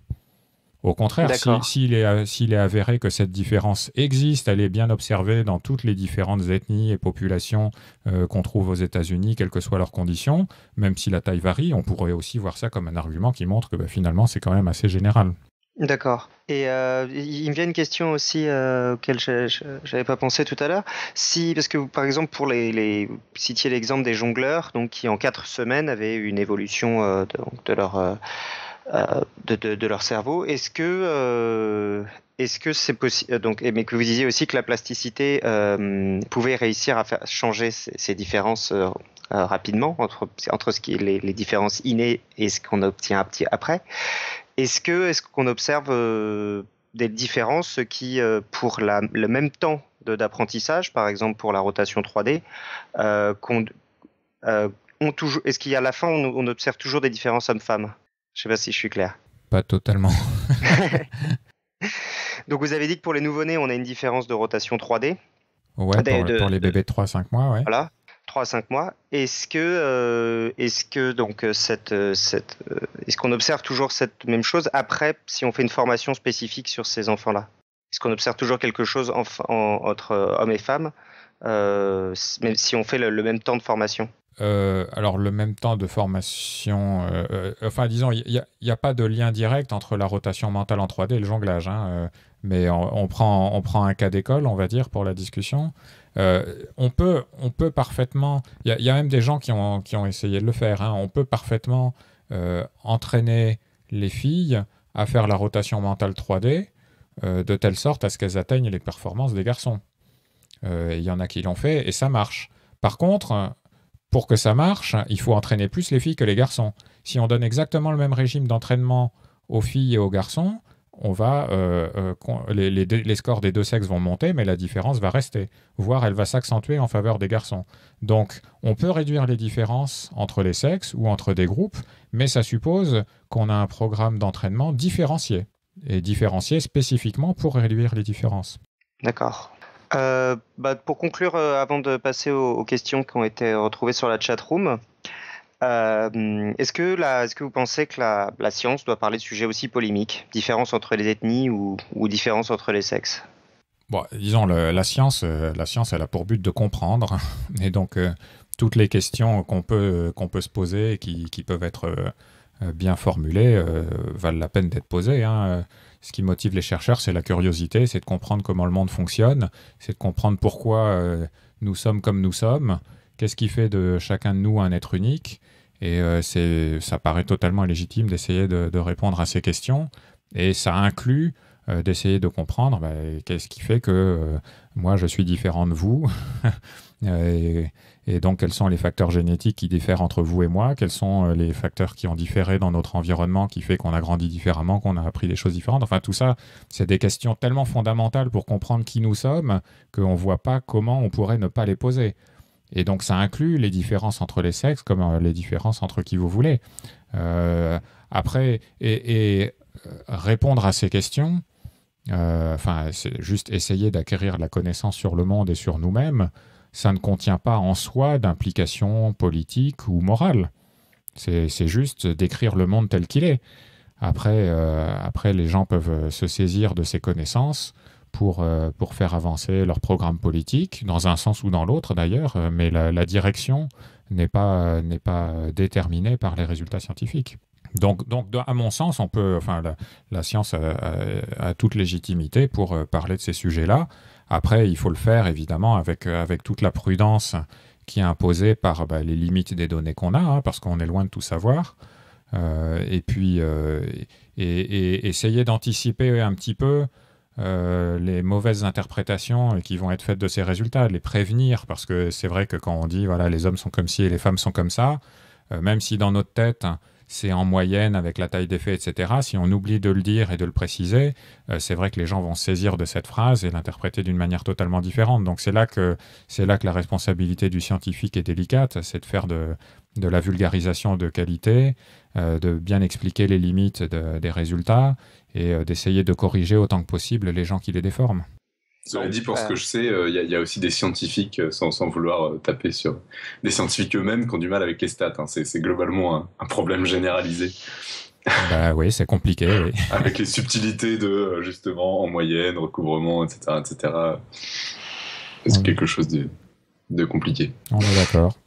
Au contraire, s'il euh, si, est, avéré que cette différence existe, elle est bien observée dans toutes les différentes ethnies et populations euh, qu'on trouve aux États-Unis, quelles que soient leurs conditions, même si la taille varie, on pourrait aussi voir ça comme un argument qui montre que bah, finalement c'est quand même assez général. D'accord. Et euh, il me vient une question aussi euh, auquel je n'avais pas pensé tout à l'heure. Si, parce que par exemple, pour les, les vous citiez l'exemple des jongleurs, donc qui en quatre semaines avaient une évolution de, leur euh, de, leur cerveau. Est-ce que euh, est-ce que c'est possible euh, Donc, mais que vous disiez aussi que la plasticité pouvait réussir à faire changer ces, différences rapidement entre entre ce qui est les, différences innées et ce qu'on obtient après. Est-ce que est-ce qu'on observe des différences qui, pour le même temps d'apprentissage, par exemple pour la rotation 3D, toujours, est-ce qu'à la fin, on, observe toujours des différences hommes-femmes je sais pas si je suis clair. Pas totalement. Donc vous avez dit que pour les nouveau-nés, on a une différence de rotation 3D. pour, les bébés de 3 à 5 mois, ouais. Voilà, 3 à 5 mois. Est-ce que, euh, est-ce que donc euh, cette, euh, cette est-ce qu'on observe toujours cette même chose après si on fait une formation spécifique sur ces enfants-là Est-ce qu'on observe toujours quelque chose entre hommes et femmes, même si on fait le même temps de formation euh, alors le même temps de formation, euh, euh, enfin disons, il n'y a, pas de lien direct entre la rotation mentale en 3D et le jonglage, hein, mais on, prend, on prend un cas d'école, on va dire, pour la discussion. on, peut, on peut parfaitement, il y, a même des gens qui ont, qui ont essayé de le faire, hein. on peut parfaitement entraîner les filles à faire la rotation mentale 3D de telle sorte à ce qu'elles atteignent les performances des garçons. Il y en a qui l'ont fait et ça marche. Par contre, pour que ça marche, il faut entraîner plus les filles que les garçons. Si on donne exactement le même régime d'entraînement aux filles et aux garçons, on va, euh, euh, les, les, scores des deux sexes vont monter, mais la différence va rester, voire elle va s'accentuer en faveur des garçons. Donc, on peut réduire les différences entre les sexes ou entre des groupes, mais ça suppose qu'on a un programme d'entraînement différencié, et différencié spécifiquement pour réduire les différences. D'accord. Euh, bah, pour conclure, euh, avant de passer aux, questions qui ont été retrouvées sur la chat-room, euh, est-ce que, est que, vous pensez que la, science doit parler de sujets aussi polémiques, différence entre les ethnies ou, ou différence entre les sexes bon, Disons, la, science, la science, elle a pour but de comprendre. Et donc, toutes les questions qu'on peut, peut se poser et qui, qui peuvent être bien formulées valent la peine d'être posées. Hein ce qui motive les chercheurs, c'est la curiosité, c'est de comprendre comment le monde fonctionne, c'est de comprendre pourquoi euh, nous sommes comme nous sommes, qu'est-ce qui fait de chacun de nous un être unique. Et euh, c'est, ça paraît totalement légitime d'essayer de, répondre à ces questions. Et ça inclut euh, d'essayer de comprendre bah, qu'est-ce qui fait que moi je suis différent de vous. Et donc, quels sont les facteurs génétiques qui diffèrent entre vous et moi Quels sont euh, les facteurs qui ont différé dans notre environnement, qui fait qu'on a grandi différemment, qu'on a appris des choses différentes Enfin, tout ça, c'est des questions tellement fondamentales pour comprendre qui nous sommes qu'on ne voit pas comment on pourrait ne pas les poser. Et donc, ça inclut les différences entre les sexes, comme euh, les différences entre qui vous voulez. Euh, après, et, répondre à ces questions, enfin, c'est juste essayer d'acquérir la connaissance sur le monde et sur nous-mêmes ça ne contient pas en soi d'implication politique ou morale. C'est juste décrire le monde tel qu'il est. Après, euh, après, les gens peuvent euh, se saisir de ces connaissances pour, euh, pour faire avancer leur programme politique, dans un sens ou dans l'autre d'ailleurs, mais la, direction n'est pas, pas déterminée par les résultats scientifiques. Donc, donc, à mon sens, on peut, enfin, la, science a, toute légitimité pour parler de ces sujets-là. Après, il faut le faire évidemment avec, euh, avec toute la prudence qui est imposée par bah, les limites des données qu'on a, hein, parce qu'on est loin de tout savoir. Euh, et puis, euh, et, essayer d'anticiper un petit peu les mauvaises interprétations qui vont être faites de ces résultats, les prévenir, parce que c'est vrai que quand on dit, voilà, les hommes sont comme ci et les femmes sont comme ça, même si dans notre tête, c'est en moyenne avec la taille des faits, etc. Si on oublie de le dire et de le préciser, euh, c'est vrai que les gens vont saisir de cette phrase et l'interpréter d'une manière totalement différente. Donc c'est là que c'est là que la responsabilité du scientifique est délicate, c'est de faire de, la vulgarisation de qualité, euh, de bien expliquer les limites des résultats et euh, d'essayer de corriger autant que possible les gens qui les déforment. Cela dit, pour ce euh, que je sais, euh, il y, a aussi des scientifiques, euh, sans, vouloir taper sur des scientifiques eux-mêmes, qui ont du mal avec les stats. Hein. C'est globalement un, problème généralisé. Bah oui, c'est compliqué. Avec les subtilités de justement en moyenne, recouvrement, etc., etc. C'est quelque chose de, compliqué. On est d'accord.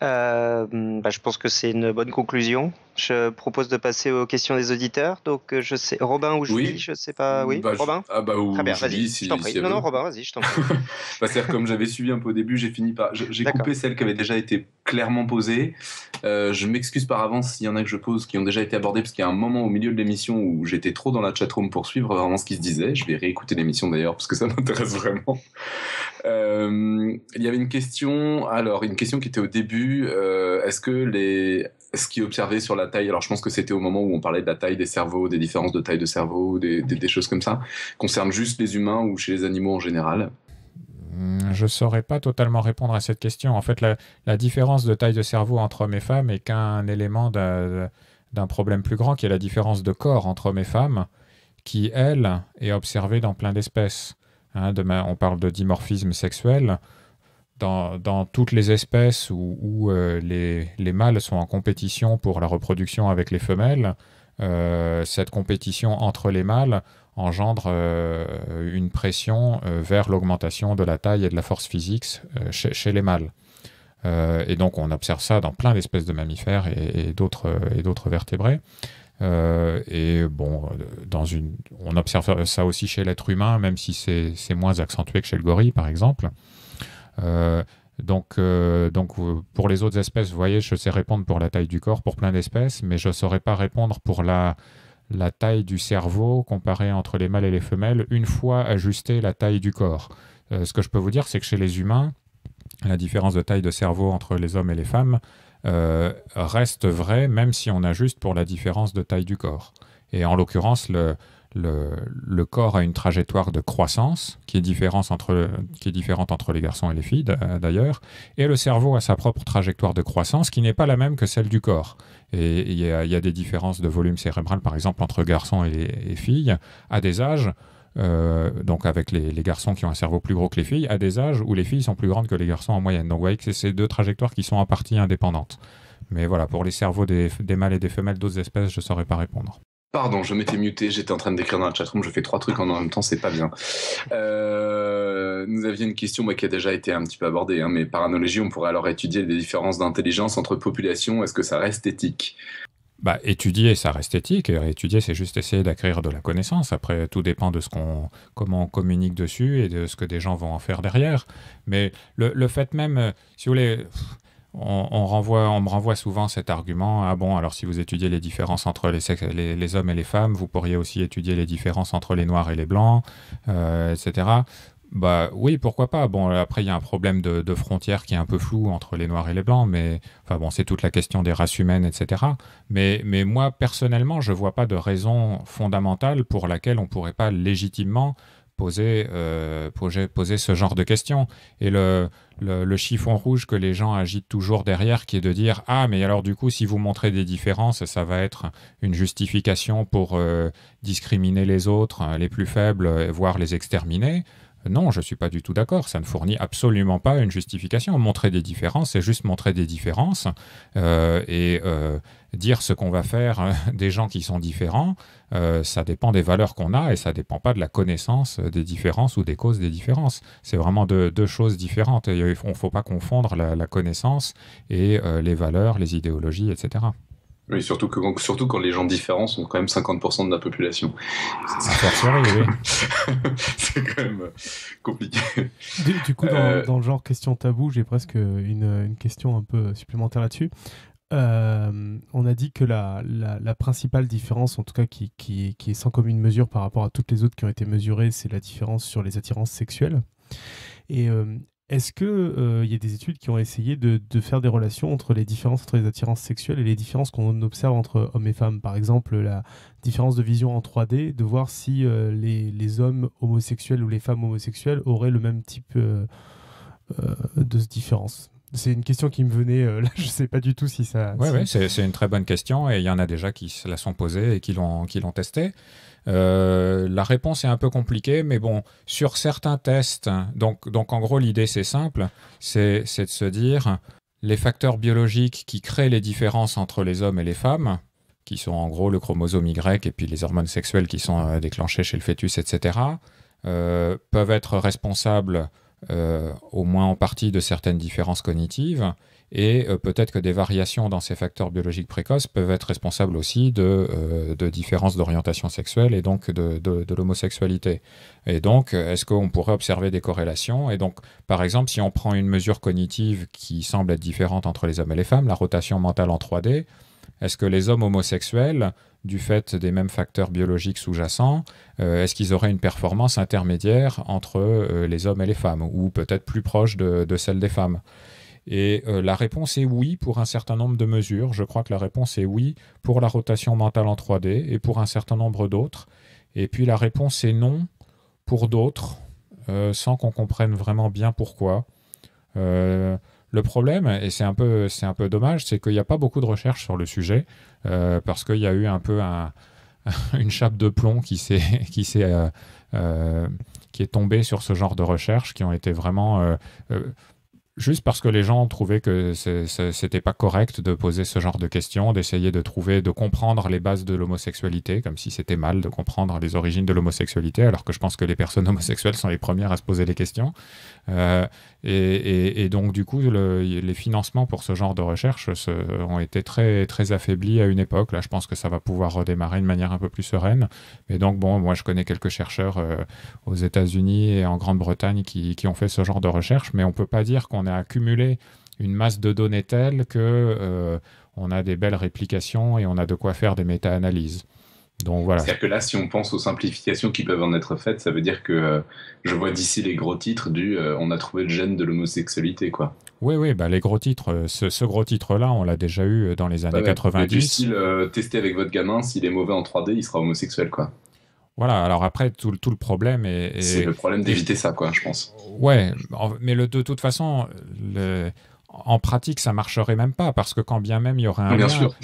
Bah, je pense que c'est une bonne conclusion. Je propose de passer aux questions des auditeurs. Donc, euh, je sais, Robin ou Julie, oui. je sais pas. Oui, bah, Robin. Ah bah ou Très bien, vas si, je prie. non, non, Robin, vas-y, je t'en prie. Bah, cest comme j'avais suivi un peu au début, j'ai fini par, j'ai coupé celles qui avaient déjà été clairement posées. Euh, je m'excuse par avance s'il y en a que je pose qui ont déjà été abordées, parce qu'il y a un moment au milieu de l'émission où j'étais trop dans la chatroom pour suivre vraiment ce qui se disait. Je vais réécouter l'émission d'ailleurs parce que ça m'intéresse vraiment. Euh, il y avait une question. Alors, une question qui était au début. Est-ce que les ce qui est observé sur la taille, alors je pense que c'était au moment où on parlait de la taille des cerveaux, des différences de taille de cerveau, des, choses comme ça, concerne juste les humains ou chez les animaux en général hmm, je ne saurais pas totalement répondre à cette question. En fait, la, différence de taille de cerveau entre hommes et femmes est qu'un élément d'un problème plus grand, qui est la différence de corps entre hommes et femmes, qui, elle, est observée dans plein d'espèces. Hein, on parle de dimorphisme sexuel dans, toutes les espèces où, euh, les, mâles sont en compétition pour la reproduction avec les femelles, euh, cette compétition entre les mâles engendre euh, une pression vers l'augmentation de la taille et de la force physique chez, les mâles. et donc on observe ça dans plein d'espèces de mammifères et, d'autres vertébrés. et on observe ça aussi chez l'être humain, même si c'est moins accentué que chez le gorille, par exemple. Euh, donc, euh, donc euh, pour les autres espèces, vous voyez, je sais répondre pour la taille du corps, pour plein d'espèces, mais je ne saurais pas répondre pour la, taille du cerveau comparée entre les mâles et les femelles, une fois ajustée la taille du corps. ce que je peux vous dire, c'est que chez les humains, la différence de taille de cerveau entre les hommes et les femmes reste vraie, même si on ajuste pour la différence de taille du corps. Et en l'occurrence, le, le, corps a une trajectoire de croissance qui est, différente entre, les garçons et les filles d'ailleurs, et le cerveau a sa propre trajectoire de croissance qui n'est pas la même que celle du corps. Et il y, a, des différences de volume cérébral, par exemple, entre garçons et, filles, à des âges, euh, donc avec les, garçons qui ont un cerveau plus gros que les filles, à des âges où les filles sont plus grandes que les garçons en moyenne. Donc vous voyez que c'est ces deux trajectoires qui sont en partie indépendantes. Mais voilà, pour les cerveaux des, des mâles et des femelles d'autres espèces, je ne saurais pas répondre. Pardon, je m'étais muté, j'étais en train d'écrire dans la chatroom, je fais trois trucs en même temps, c'est pas bien. Euh, nous avions une question moi, qui a déjà été un petit peu abordée, hein, mais par analogie, on pourrait alors étudier les différences d'intelligence entre populations, est-ce que ça reste éthique bah, étudier, ça reste éthique. Et étudier, c'est juste essayer d'acquérir de la connaissance. Après, tout dépend de ce qu'on, comment on communique dessus et de ce que des gens vont en faire derrière. Mais le, le fait même, euh, si vous voulez, on, renvoie, me renvoie souvent cet argument ah bon, alors si vous étudiez les différences entre les, hommes et les femmes, vous pourriez aussi étudier les différences entre les noirs et les blancs, euh, etc. Bah oui, pourquoi pas. Bon, après, il y a un problème de, de, frontière qui est un peu flou entre les noirs et les blancs, mais enfin bon, c'est toute la question des races humaines, etc. Mais, mais moi, personnellement, je vois pas de raison fondamentale pour laquelle on pourrait pas légitimement euh, poser, ce genre de questions. Et le, chiffon rouge que les gens agitent toujours derrière, qui est de dire Ah, mais alors du coup, si vous montrez des différences, ça va être une justification pour euh, discriminer les autres, euh, les plus faibles, voire les exterminer. Non, je ne suis pas du tout d'accord. Ça ne fournit absolument pas une justification. Montrer des différences, c'est juste montrer des différences euh, et euh, dire ce qu'on va faire euh, des gens qui sont différents. ça dépend des valeurs qu'on a et ça dépend pas de la connaissance des différences ou des causes des différences. C'est vraiment deux choses différentes. Il ne faut pas confondre la connaissance et les valeurs, les idéologies, etc. Oui, surtout, que, surtout quand les gens différents sont quand même 50% de la population. C'est oui. C'est quand même euh, compliqué. Du, coup, euh. dans, le genre question tabou, j'ai presque une, une, question un peu supplémentaire là-dessus. Euh, on a dit que la, la, principale différence, en tout cas qui, qui, est sans commune mesure par rapport à toutes les autres qui ont été mesurées, c'est la différence sur les attirances sexuelles. Et est-ce qu'il euh, y a des études qui ont essayé de, faire des relations entre les différences entre les attirances sexuelles et les différences qu'on observe entre hommes et femmes Par exemple, la différence de vision en 3D, de voir si euh, les, hommes homosexuels ou les femmes homosexuelles auraient le même type euh, de différence. C'est une question qui me venait, là je ne sais pas du tout si ça... Oui, c'est une très bonne question et il y en a déjà qui se la sont posée et qui l'ont testé. Euh, la réponse est un peu compliquée, mais bon, sur certains tests, donc, en gros l'idée c'est simple, c'est de se dire les facteurs biologiques qui créent les différences entre les hommes et les femmes, qui sont en gros le chromosome Y et puis les hormones sexuelles qui sont euh, déclenchées chez le fœtus, etc., euh, peuvent être responsables au moins en partie de certaines différences cognitives. Et euh, peut-être que des variations dans ces facteurs biologiques précoces peuvent être responsables aussi de, euh, différences d'orientation sexuelle et donc de, l'homosexualité. Et donc, est-ce qu'on pourrait observer des corrélations Et donc, par exemple, si on prend une mesure cognitive qui semble être différente entre les hommes et les femmes, la rotation mentale en 3D, est-ce que les hommes homosexuels, du fait des mêmes facteurs biologiques sous-jacents, euh, est-ce qu'ils auraient une performance intermédiaire entre les hommes et les femmes, ou peut-être plus proche de, de celle des femmes et euh, la réponse est oui pour un certain nombre de mesures. Je crois que la réponse est oui pour la rotation mentale en 3D et pour un certain nombre d'autres. Et puis la réponse est non pour d'autres, euh, sans qu'on comprenne vraiment bien pourquoi. Euh, le problème, et c'est un peu, c'est un peu dommage, c'est qu'il n'y a pas beaucoup de recherches sur le sujet, parce qu'il y a eu un peu une chape de plomb qui s'est, qui qui est tombée sur ce genre de recherches qui ont été vraiment juste parce que les gens trouvaient que c'était pas correct de poser ce genre de questions, d'essayer de trouver, de comprendre les bases de l'homosexualité, comme si c'était mal de comprendre les origines de l'homosexualité, alors que je pense que les personnes homosexuelles sont les premières à se poser les questions. Euh, et, donc, du coup, les financements pour ce genre de recherche ont été très, affaiblis à une époque. Là, je pense que ça va pouvoir redémarrer de manière un peu plus sereine. Mais donc, bon, moi, je connais quelques chercheurs euh, aux États-Unis et en Grande-Bretagne qui, ont fait ce genre de recherche, mais on ne peut pas dire qu'on a accumulé une masse de données telles que euh, on a des belles réplications et on a de quoi faire des méta-analyses. C'est-à-dire que là, si on pense aux simplifications qui peuvent en être faites, ça veut dire que euh, je vois d'ici les gros titres du euh, on a trouvé le gène de l'homosexualité, quoi. Oui, oui, bah les gros titres, euh, ce, gros titre-là, on l'a déjà eu dans les années 90. Testez avec votre gamin, s'il est mauvais en 3D, il sera homosexuel, quoi. Voilà, alors après, tout, le, tout le problème est. C'est le problème d'éviter ça, quoi, je pense. Ouais, mais le, de toute façon, le en pratique, ça marcherait même pas parce que quand bien même il y aurait un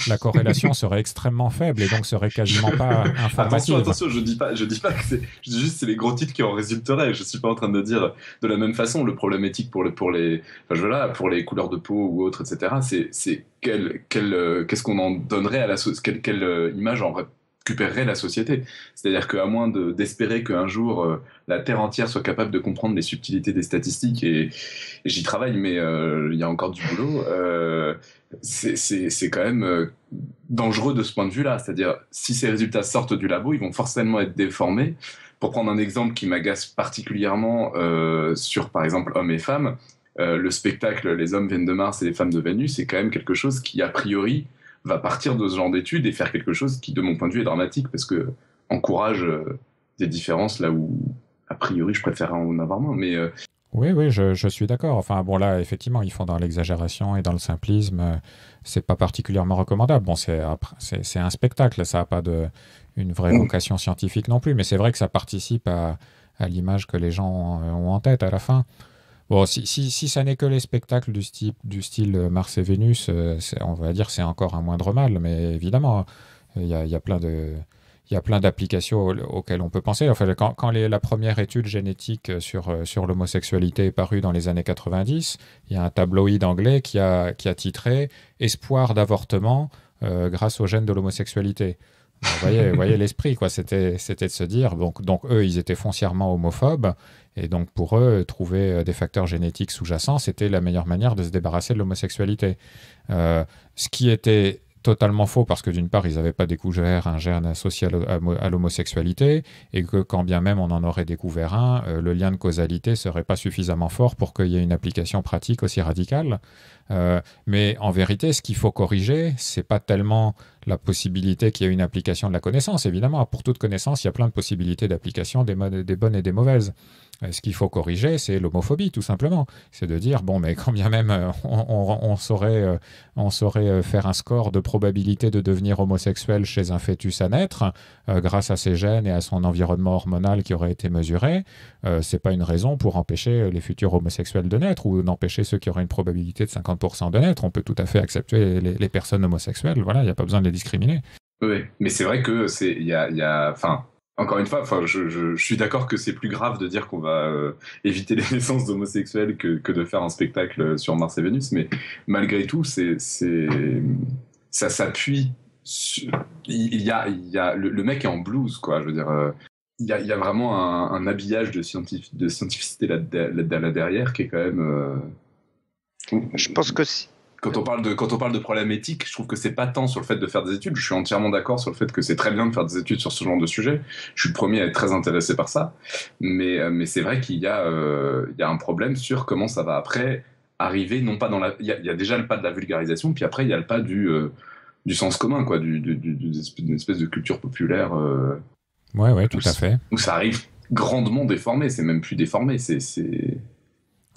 la corrélation serait extrêmement faible et donc serait quasiment pas informative. Attention, je dis pas, je dis pas que c'est, juste c'est les gros titres qui en résulteraient. Je suis pas en train de dire de la même façon le problème éthique pour, pour les, enfin, pour les couleurs de peau ou autres, etc. C'est, euh, qu'est-ce qu'on en donnerait à la sauce quelle, euh, image en, vrai récupérerait la société. C'est-à-dire qu'à moins d'espérer qu'un jour euh, la Terre entière soit capable de comprendre les subtilités des statistiques, et, j'y travaille, mais euh, il y a encore du boulot, euh, c'est quand même dangereux de ce point de vue-là. C'est-à-dire, si ces résultats sortent du labo, ils vont forcément être déformés. Pour prendre un exemple qui m'agace particulièrement sur, par exemple, hommes et femmes, le spectacle Les hommes viennent de Mars et les femmes de Vénus, c'est quand même quelque chose qui, a priori, va partir de ce genre d'études et faire quelque chose qui, de mon point de vue, est dramatique parce que encourage euh, des différences là où, a priori, je préfère en avoir moins. Mais euh, oui, oui, je, suis d'accord. Enfin, bon, là, effectivement, ils font dans l'exagération et dans le simplisme. Euh, c'est pas particulièrement recommandable. Bon, c'est c'est un spectacle. Ça n'a pas de une vraie mm. vocation scientifique non plus. Mais c'est vrai que ça participe à l'image que les gens ont en tête à la fin. Bon, si, ça n'est que les spectacles du style, du euh, Mars et Vénus, euh, on va dire c'est encore un moindre mal, mais évidemment, hein, il y a, plein de... Il y plein d'applications auxquelles on peut penser. Enfin, quand, quand la première étude génétique euh, sur, sur l'homosexualité est parue dans les années 90, il y a un tabloïd anglais qui a, qui a titré Espoir d'avortement grâce aux gènes de l'homosexualité. Vous voyez, voyez l'esprit, quoi. C'était, c'était de se dire, donc, donc eux, ils étaient foncièrement homophobes, et donc pour eux, trouver euh, des facteurs génétiques sous-jacents, c'était la meilleure manière de se débarrasser de l'homosexualité. Euh, ce qui était totalement faux parce que d'une part, ils n'avaient pas découvert un gène associé à l'homosexualité et que quand bien même on en aurait découvert un, euh, le lien de causalité serait pas suffisamment fort pour qu'il y ait une application pratique aussi radicale. mais en vérité, ce qu'il faut corriger, ce n'est pas tellement la possibilité qu'il y ait une application de la connaissance. Évidemment, pour toute connaissance, il y a plein de possibilités d'application, des bonnes et des mauvaises. Euh, ce qu'il faut corriger, c'est l'homophobie, tout simplement. C'est de dire, bon, mais quand bien même euh, on, saurait, euh, faire un score de probabilité de devenir homosexuel chez un fœtus à naître, grâce à ses gènes et à son environnement hormonal qui aurait été mesuré, c'est pas une raison pour empêcher les futurs homosexuels de naître ou d'empêcher ceux qui auraient une probabilité de 50% de naître. On peut tout à fait accepter les, personnes homosexuelles, voilà, il n'y a pas besoin de les discriminer. Oui, mais c'est vrai que c'est, il y a, y encore une fois, enfin, je, suis d'accord que c'est plus grave de dire qu'on va euh, éviter les naissances d'homosexuels que, que, de faire un spectacle sur Mars et Vénus, mais malgré tout, c'est, ça s'appuie. Il y a, il y a le, mec est en blouse, quoi. Je veux dire, euh, il, y a, il y a, vraiment un, habillage de, de scientificité là, derrière qui est quand même. Euh, je pense que si, quand on parle de quand on parle de problèmes éthiques, je trouve que c'est pas tant sur le fait de faire des études. Je suis entièrement d'accord sur le fait que c'est très bien de faire des études sur ce genre de sujet. Je suis le premier à être très intéressé par ça, mais euh, mais c'est vrai qu'il y a euh, il y a un problème sur comment ça va après arriver non pas dans la il y, a, déjà le pas de la vulgarisation puis après il y a le pas du euh, du sens commun quoi, d'une espèce de culture populaire. ouais ouais tout à fait. Où ça arrive grandement déformé. C'est même plus déformé. c'est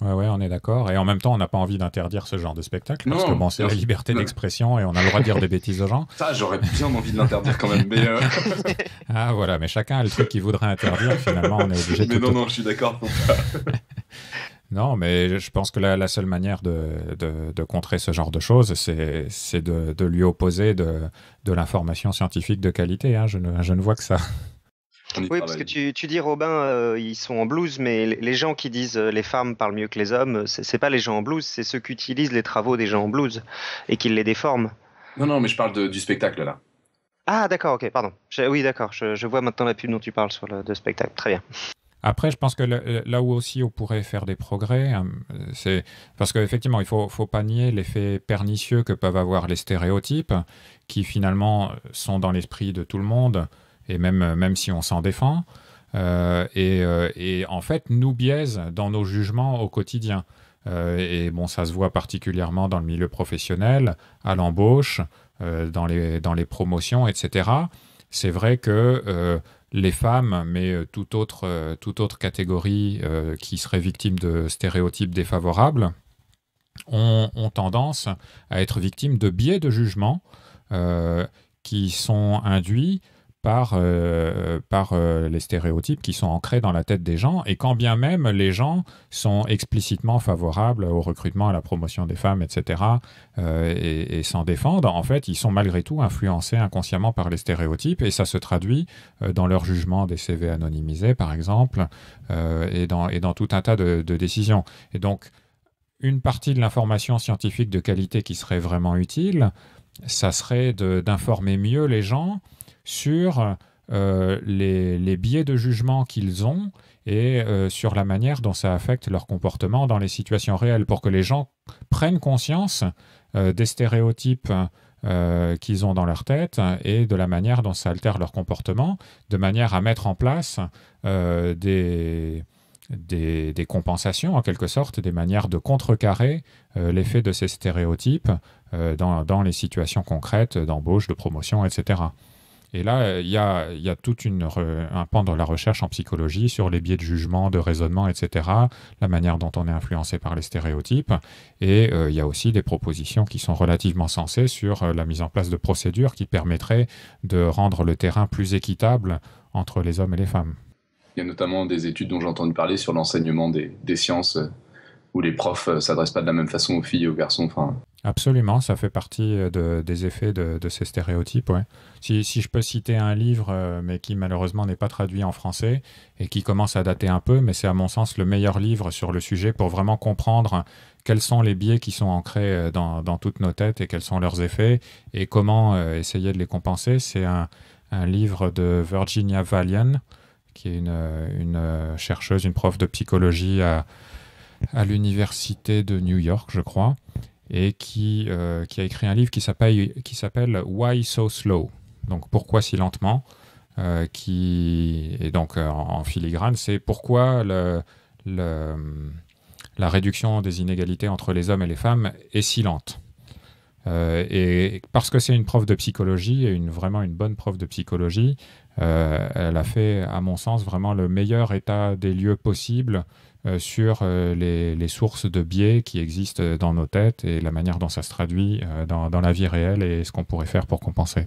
Ouais, on est d'accord. Et en même temps, on n'a pas envie d'interdire ce genre de spectacle parce que c'est la liberté d'expression et on a le droit de dire des bêtises aux gens. Ça, j'aurais bien envie de l'interdire quand même. Mais euh. ah, voilà, mais chacun a le truc qu'il voudrait interdire. Finalement, on est obligé de. Mais non, non, je suis d'accord Non, mais je pense que la, seule manière de, de, contrer ce genre de choses, c'est de, lui opposer de, l'information scientifique de qualité. Hein. je ne vois que ça. Oui, parce que tu, dis, Robin, euh, ils sont en blouse, mais les gens qui disent euh, les femmes parlent mieux que les hommes, euh, c'est pas les gens en blouse, c'est ceux qui utilisent les travaux des gens en blouse et qui les déforment. Non, non, mais je parle du spectacle là. Ah, d'accord, ok, pardon. oui, d'accord, je, vois maintenant la pub dont tu parles sur le de spectacle. Très bien. Après, je pense que là où aussi on pourrait faire des progrès, hein, c'est parce qu'effectivement, il faut, faut pas nier l'effet pernicieux que peuvent avoir les stéréotypes, qui finalement sont dans l'esprit de tout le monde et même, euh, même si on s'en défend. Euh, euh, et, en fait nous biaisent dans nos jugements au quotidien. et bon, ça se voit particulièrement dans le milieu professionnel, à l'embauche, dans, les, dans les promotions, etc. C'est vrai que les femmes, mais toute autre, toute autre catégorie qui serait victime de stéréotypes défavorables, ont, ont, tendance à être victimes de biais de jugement qui sont induits par, euh, euh, les stéréotypes qui sont ancrés dans la tête des gens, et quand bien même les gens sont explicitement favorables au recrutement, à la promotion des femmes, etc., euh, et, s'en défendent, en fait, ils sont malgré tout influencés inconsciemment par les stéréotypes, et ça se traduit dans leur jugement des CV anonymisés, par exemple, et, dans, tout un tas de décisions. Et donc, une partie de l'information scientifique de qualité qui serait vraiment utile, ça serait d'informer mieux les gens sur euh, les, biais de jugement qu'ils ont et euh, sur la manière dont ça affecte leur comportement dans les situations réelles, pour que les gens prennent conscience euh, des stéréotypes qu'ils ont dans leur tête et de la manière dont ça altère leur comportement, de manière à mettre en place des, compensations, en quelque sorte, des manières de contrecarrer l'effet de ces stéréotypes dans, dans les situations concrètes d'embauche, de promotion, etc. Et là, il y a, y tout un pan dans la recherche en psychologie sur les biais de jugement, de raisonnement, etc., la manière dont on est influencé par les stéréotypes. Et euh, il y a aussi des propositions qui sont relativement sensées sur euh, la mise en place de procédures qui permettraient de rendre le terrain plus équitable entre les hommes et les femmes. Il y a notamment des études dont j'ai entendu parler sur l'enseignement des, des, sciences, euh, où les profs s'adressent pas de la même façon aux filles et aux garçons. Enfin, Absolument, ça fait partie euh, de, des effets de, ces stéréotypes. Si, si, je peux citer un livre, euh, mais qui malheureusement n'est pas traduit en français et qui commence à dater un peu, mais c'est à mon sens le meilleur livre sur le sujet pour vraiment comprendre quels sont les biais qui sont ancrés euh, dans, dans toutes nos têtes et quels sont leurs effets et comment essayer de les compenser. C'est un, un, livre de Virginia Valian, qui est une, une chercheuse, une prof de psychologie à, à l'université de New York, je crois et euh, qui, a écrit un livre qui s'appelle Why So Slow Donc pourquoi si lentement euh, qui, Et donc euh, en, filigrane, c'est pourquoi la réduction des inégalités entre les hommes et les femmes est si lente. et parce que c'est une prof de psychologie, et une, vraiment une bonne prof de psychologie, elle a fait, à mon sens, vraiment le meilleur état des lieux possible euh, sur euh, les, sources de biais qui existent dans nos têtes et la manière dont ça se traduit euh, dans, dans la vie réelle et ce qu'on pourrait faire pour compenser.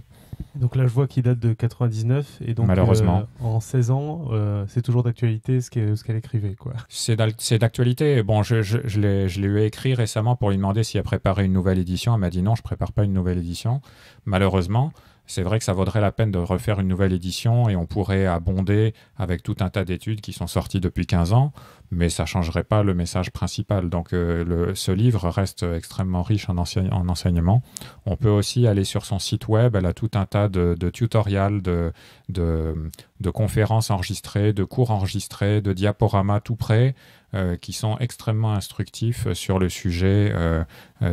Donc là, je vois qu'il date de 99 et donc malheureusement, en 16 ans, c'est toujours d'actualité ce qu'elle écrivait, quoi. C'est d'actualité. Bon, je, je, je l'ai eu écrit récemment pour lui demander s'il a préparé une nouvelle édition. Elle m'a dit non, je prépare pas une nouvelle édition, malheureusement c'est vrai que ça vaudrait la peine de refaire une nouvelle édition et on pourrait abonder avec tout un tas d'études qui sont sorties depuis 15 ans, mais ça ne changerait pas le message principal. Donc euh, ce livre reste extrêmement riche en, enseignement. On peut aussi aller sur son site web, elle a tout un tas de, tutoriels, de, conférences enregistrées, de cours enregistrés, de diaporamas tout près, euh, qui sont extrêmement instructifs sur le sujet euh,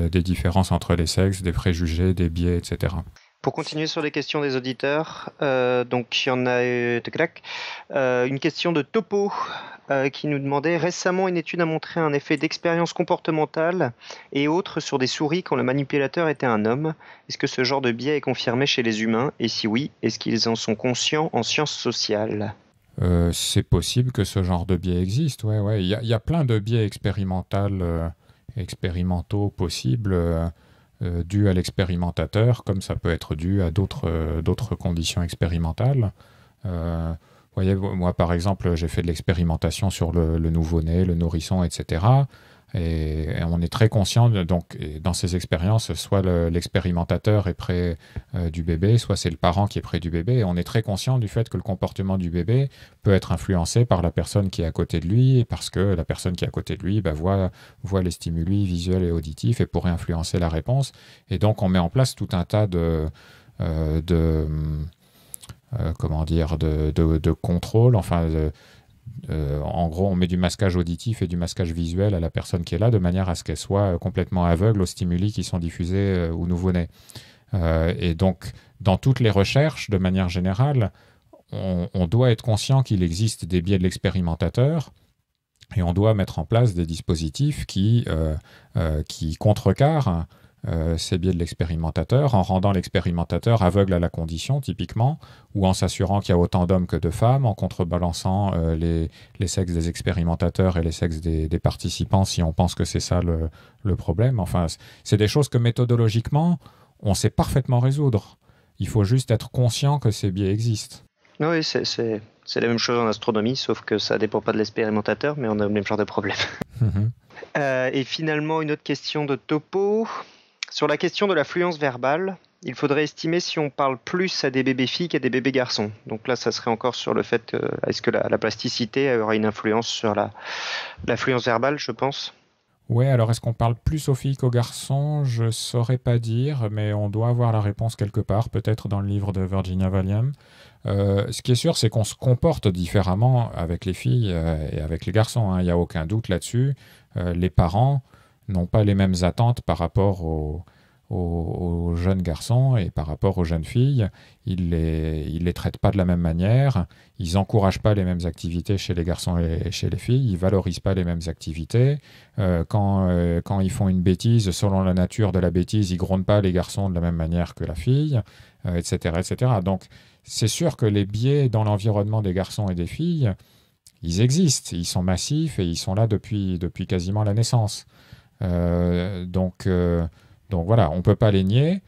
des différences entre les sexes, des préjugés, des biais, etc. Pour continuer sur les questions des auditeurs, euh, donc il y en a euh, euh, une question de Topo qui nous demandait récemment une étude a montré un effet d'expérience comportementale et autres sur des souris quand le manipulateur était un homme. Est-ce que ce genre de biais est confirmé chez les humains Et si oui, est-ce qu'ils en sont conscients en sciences sociales C'est possible que ce genre de biais existe. Ouais, Il y, a plein de biais expérimentaux possibles euh, dû à l'expérimentateur, comme ça peut être dû à d'autres euh, conditions expérimentales. Euh, voyez, moi par exemple, j'ai fait de l'expérimentation sur le nouveau-né, le nourrisson, etc. Et, on est très conscient, donc, dans ces expériences, soit l'expérimentateur est près euh, du bébé, soit c'est le parent qui est près du bébé. on est très conscient du fait que le comportement du bébé peut être influencé par la personne qui est à côté de lui, parce que la personne qui est à côté de lui bah, voit, les stimuli visuels et auditifs et pourrait influencer la réponse. Et donc, on met en place tout un tas de. Euh, euh comment dire, de, contrôle, enfin, de, euh, en gros, on met du masquage auditif et du masquage visuel à la personne qui est là, de manière à ce qu'elle soit euh, complètement aveugle aux stimuli qui sont diffusés aux euh, nouveau-nés. et donc, dans toutes les recherches, de manière générale, on, doit être conscient qu'il existe des biais de l'expérimentateur, et on doit mettre en place des dispositifs qui, qui contrecarrent euh, ces biais de l'expérimentateur, en rendant l'expérimentateur aveugle à la condition, typiquement, ou en s'assurant qu'il y a autant d'hommes que de femmes, en contrebalançant euh, les, les, sexes des expérimentateurs et les sexes des, participants, si on pense que c'est ça le, le, problème. Enfin, c'est des choses que méthodologiquement, on sait parfaitement résoudre. Il faut juste être conscient que ces biais existent. Oui, c'est la même chose en astronomie, sauf que ça dépend pas de l'expérimentateur, mais on a le même genre de problème. Mhm. Euh, et finalement, une autre question de topo. Sur la question de l'affluence verbale, il faudrait estimer si on parle plus à des bébés filles qu'à des bébés garçons. Donc là, ça serait encore sur le fait, euh, est-ce que la, plasticité aura une influence sur l'affluence verbale, je pense Ouais, alors est-ce qu'on parle plus aux filles qu'aux garçons Je ne saurais pas dire, mais on doit avoir la réponse quelque part, peut-être dans le livre de Virginia Valium. Euh, ce qui est sûr, c'est qu'on se comporte différemment avec les filles euh, et avec les garçons, hein. il y n'y a aucun doute là-dessus. les parents, n'ont pas les mêmes attentes par rapport aux, jeunes garçons et par rapport aux jeunes filles. Ils ne les, traitent pas de la même manière, ils n'encouragent pas les mêmes activités chez les garçons et chez les filles, ils ne valorisent pas les mêmes activités. Euh, euh, quand, ils font une bêtise, selon la nature de la bêtise, ils grondent pas les garçons de la même manière que la fille, etc., euh, etc. Donc c'est sûr que les biais dans l'environnement des garçons et des filles, ils existent, ils sont massifs et ils sont là depuis quasiment la naissance. Euh, donc, euh, donc voilà, on ne peut pas les nier.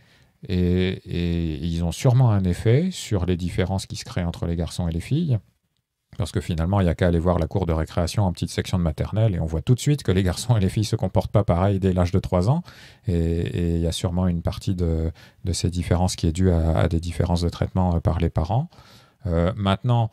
Et, ils ont sûrement un effet sur les différences qui se créent entre les garçons et les filles. Parce que finalement, il n'y a qu'à aller voir la cour de récréation en petite section de maternelle et on voit tout de suite que les garçons et les filles se comportent pas pareil dès l'âge de 3 ans. Et il y a sûrement une partie de, ces différences qui est due à, des différences de traitement euh, par les parents. maintenant,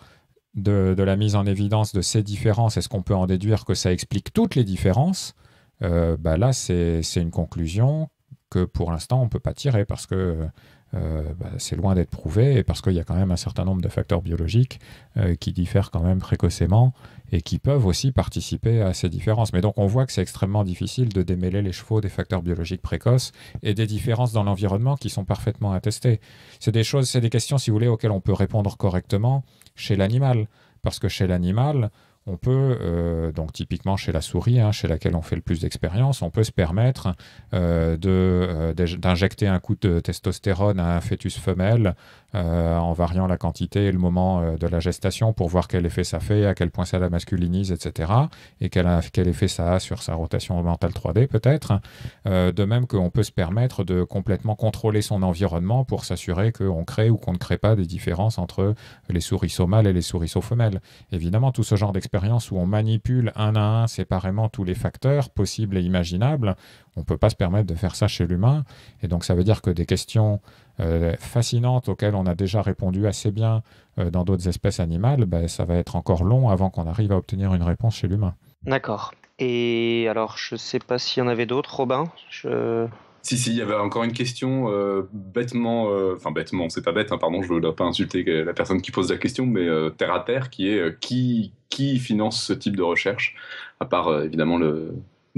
de, la mise en évidence de ces différences, est-ce qu'on peut en déduire que ça explique toutes les différences euh, bah là, c'est une conclusion que pour l'instant, on ne peut pas tirer parce que euh, bah, c'est loin d'être prouvé et parce qu'il y a quand même un certain nombre de facteurs biologiques euh, qui diffèrent quand même précocement et qui peuvent aussi participer à ces différences. Mais donc on voit que c'est extrêmement difficile de démêler les chevaux des facteurs biologiques précoces et des différences dans l'environnement qui sont parfaitement attestées. C'est des choses, c'est des questions, si vous voulez, auxquelles on peut répondre correctement chez l'animal. Parce que chez l'animal, on peut, euh, donc typiquement chez la souris, hein, chez laquelle on fait le plus d'expérience, on peut se permettre euh, euh, d'injecter un coup de testostérone à un fœtus femelle euh, en variant la quantité et le moment euh, de la gestation pour voir quel effet ça fait, à quel point ça la masculinise, etc. Et euh, quel, effet ça a sur sa rotation mentale 3D peut-être. de même qu'on peut se permettre de complètement contrôler son environnement pour s'assurer qu'on crée ou qu'on ne crée pas des différences entre les souris mâles et les aux femelles. Évidemment, tout ce genre d'expérience où on manipule un à un séparément tous les facteurs possibles et imaginables, on ne peut pas se permettre de faire ça chez l'humain. Et donc ça veut dire que des questions euh, fascinantes auxquelles on a déjà répondu assez bien euh, dans d'autres espèces animales, ben, ça va être encore long avant qu'on arrive à obtenir une réponse chez l'humain. D'accord. Et alors, je ne sais pas s'il y en avait d'autres, Robin Si, si, il y avait encore une question euh, bêtement, enfin bêtement, c'est pas bête, hein, pardon, je ne dois pas insulter la personne qui pose la question, mais terre à terre, qui est qui, qui finance ce type de recherche, à part évidemment le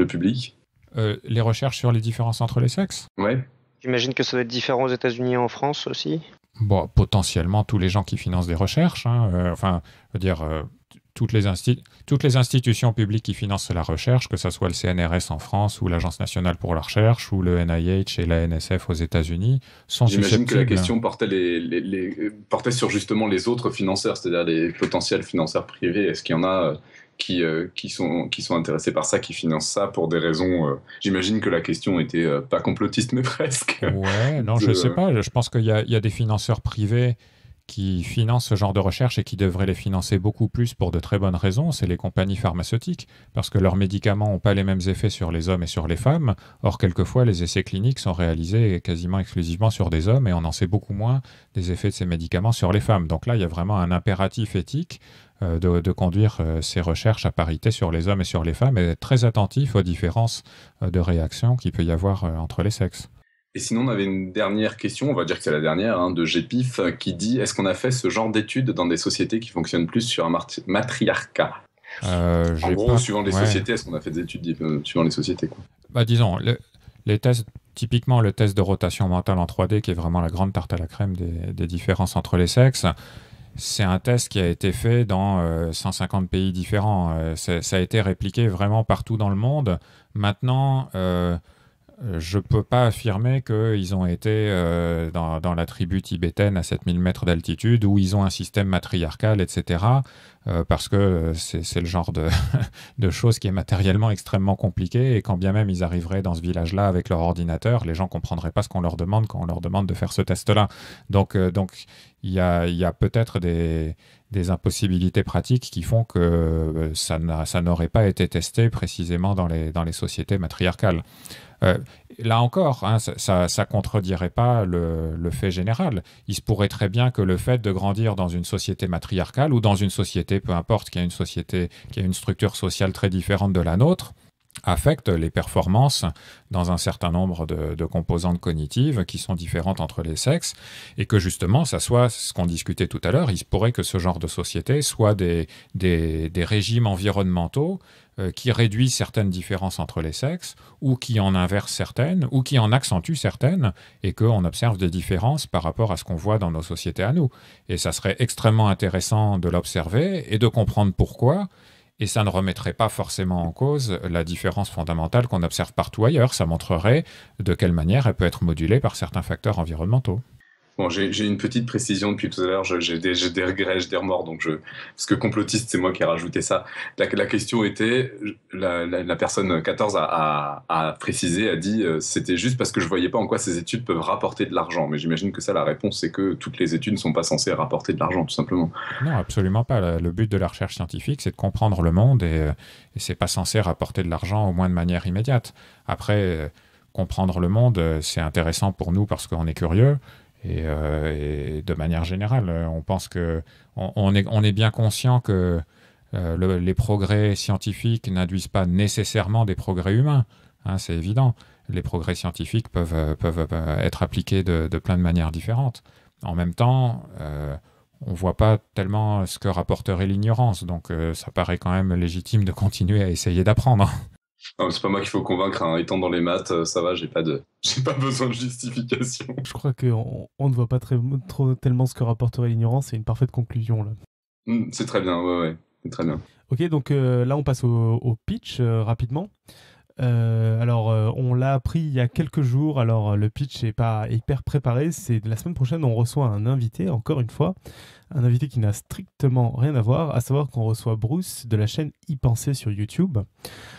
public euh, les recherches sur les différences entre les sexes. Ouais. J'imagine que ça va être différent aux États-Unis et en France aussi. Bon, potentiellement tous les gens qui financent des recherches, hein, euh, enfin, veux dire euh, toutes, les toutes les institutions publiques qui financent la recherche, que ce soit le CNRS en France ou l'Agence nationale pour la recherche ou le NIH et la NSF aux États-Unis, sont J'imagine que la hein. question portait, portait, sur justement les autres financeurs, c'est-à-dire les potentiels financeurs privés. Est-ce qu'il y en a qui, euh, qui, sont, qui sont intéressés par ça, qui financent ça pour des raisons. Euh, j'imagine que la question était euh, pas complotiste, mais presque. Ouais, non, je je sais pas. Je pense qu'il y a, des financeurs privés qui financent ce genre de recherche et qui devraient les financer beaucoup plus pour de très bonnes raisons, c'est les compagnies pharmaceutiques, parce que leurs médicaments n'ont pas les mêmes effets sur les hommes et sur les femmes. Or, quelquefois, les essais cliniques sont réalisés quasiment exclusivement sur des hommes et on en sait beaucoup moins des effets de ces médicaments sur les femmes. Donc là, il y a vraiment un impératif éthique euh, de, conduire ses euh, recherches à parité sur les hommes et sur les femmes et être très attentif aux différences euh, de réaction qu'il peut y avoir entre les sexes. Et sinon, on avait une dernière question, on va dire que c'est la dernière, hein, de GPIF, qui dit est-ce qu'on a fait ce genre d'études dans des sociétés qui fonctionnent plus sur un matriarcat euh, En gros, suivant les sociétés, est-ce qu'on a fait des études suivant les sociétés bah, Disons, les tests, typiquement le test de rotation mentale en 3D, qui est vraiment la grande tarte à la crème des différences entre les sexes, c'est un test qui a été fait dans 150 euh, pays différents. Euh, ça a été répliqué vraiment partout dans le monde. Maintenant, euh, euh, je ne peux pas affirmer qu'ils ont été euh, dans, dans, la tribu tibétaine à 7000 mètres d'altitude où ils ont un système matriarcal, etc. Euh, parce que c'est le genre de, de choses qui est matériellement extrêmement compliqué et quand bien même ils arriveraient dans ce village-là avec leur ordinateur, les gens ne comprendraient pas ce qu'on leur demande quand on leur demande de faire ce test-là. Donc il y a, y a peut-être des, des impossibilités pratiques qui font que euh, ça n'aurait pas été testé précisément dans les, sociétés matriarcales. Euh, là encore, hein, ça ne contredirait pas le, fait général. Il se pourrait très bien que le fait de grandir dans une société matriarcale ou dans une société, peu importe, qui a une société, qui a une structure sociale très différente de la nôtre, affecte les performances dans un certain nombre de, composantes cognitives qui sont différentes entre les sexes, et que justement, ça soit ce qu'on discutait tout à l'heure, il se pourrait que ce genre de société soit des, régimes environnementaux euh, qui réduisent certaines différences entre les sexes, ou qui en inversent certaines, ou qui en accentuent certaines, et qu'on observe des différences par rapport à ce qu'on voit dans nos sociétés à nous. Et ça serait extrêmement intéressant de l'observer et de comprendre pourquoi et ça ne remettrait pas forcément en cause la différence fondamentale qu'on observe partout ailleurs. Ça montrerait de quelle manière elle peut être modulée par certains facteurs environnementaux. Bon, j'ai une petite précision depuis tout à l'heure, j'ai des, des, regrets, j'ai des remords, donc je, parce que complotiste, c'est moi qui ai rajouté ça. La, question était, la, personne 14 a, précisé, a dit, euh, c'était juste parce que je voyais pas en quoi ces études peuvent rapporter de l'argent. Mais j'imagine que ça, la réponse, c'est que toutes les études ne sont pas censées rapporter de l'argent, tout simplement. Non, absolument pas. Le but de la recherche scientifique, c'est de comprendre le monde et, euh, et c'est pas censé rapporter de l'argent, au moins de manière immédiate. Après, euh, comprendre le monde, c'est intéressant pour nous parce qu'on est curieux. Euh, et, de manière générale, euh, on pense que on, est, bien conscient que euh, les progrès scientifiques n'induisent pas nécessairement des progrès humains. Hein, c'est évident. Les progrès scientifiques peuvent, bah, être appliqués de, plein de manières différentes. En même temps, on ne voit pas tellement ce que rapporterait l'ignorance, donc ça paraît quand même légitime de continuer à essayer d'apprendre c'est pas moi qu'il faut convaincre. Hein. Étant dans les maths, euh, ça va, j'ai pas de, j'ai pas besoin de justification. Je crois qu'on ne voit pas très, tellement ce que rapporterait l'ignorance. C'est une parfaite conclusion là. Hmm, c'est très bien, ouais, ouais, c'est très bien. Ok, donc euh, là on passe au, pitch euh, rapidement. alors, on l'a appris il y a quelques jours. Alors, le pitch n'est pas hyper préparé. C'est la semaine prochaine, on reçoit un invité, encore une fois, un invité qui n'a strictement rien à voir, à savoir qu'on reçoit Bruce de la chaîne Y Penser sur YouTube.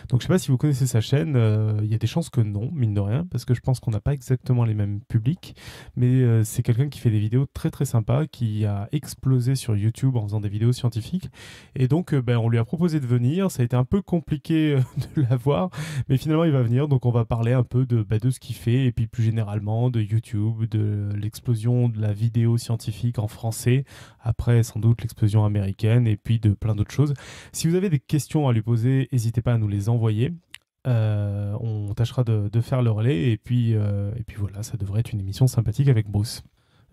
Donc je sais pas si vous connaissez sa chaîne, euh, il y a des chances que non, mine de rien, parce que je pense qu'on n'a pas exactement les mêmes publics, mais euh, c'est quelqu'un qui fait des vidéos très très sympas, qui a explosé sur YouTube en faisant des vidéos scientifiques, et donc euh, ben, on lui a proposé de venir, ça a été un peu compliqué de l'avoir, mais finalement il va venir, donc on va parler un peu de, ben, de ce qu'il fait, et puis plus généralement de YouTube, de l'explosion de la vidéo scientifique en français, après sans doute l'explosion américaine et puis de plein d'autres choses. Si vous avez des questions à lui poser, n'hésitez pas à nous les envoyer. Euh, on tâchera de, faire le relais et puis, euh, et puis voilà, ça devrait être une émission sympathique avec Bruce.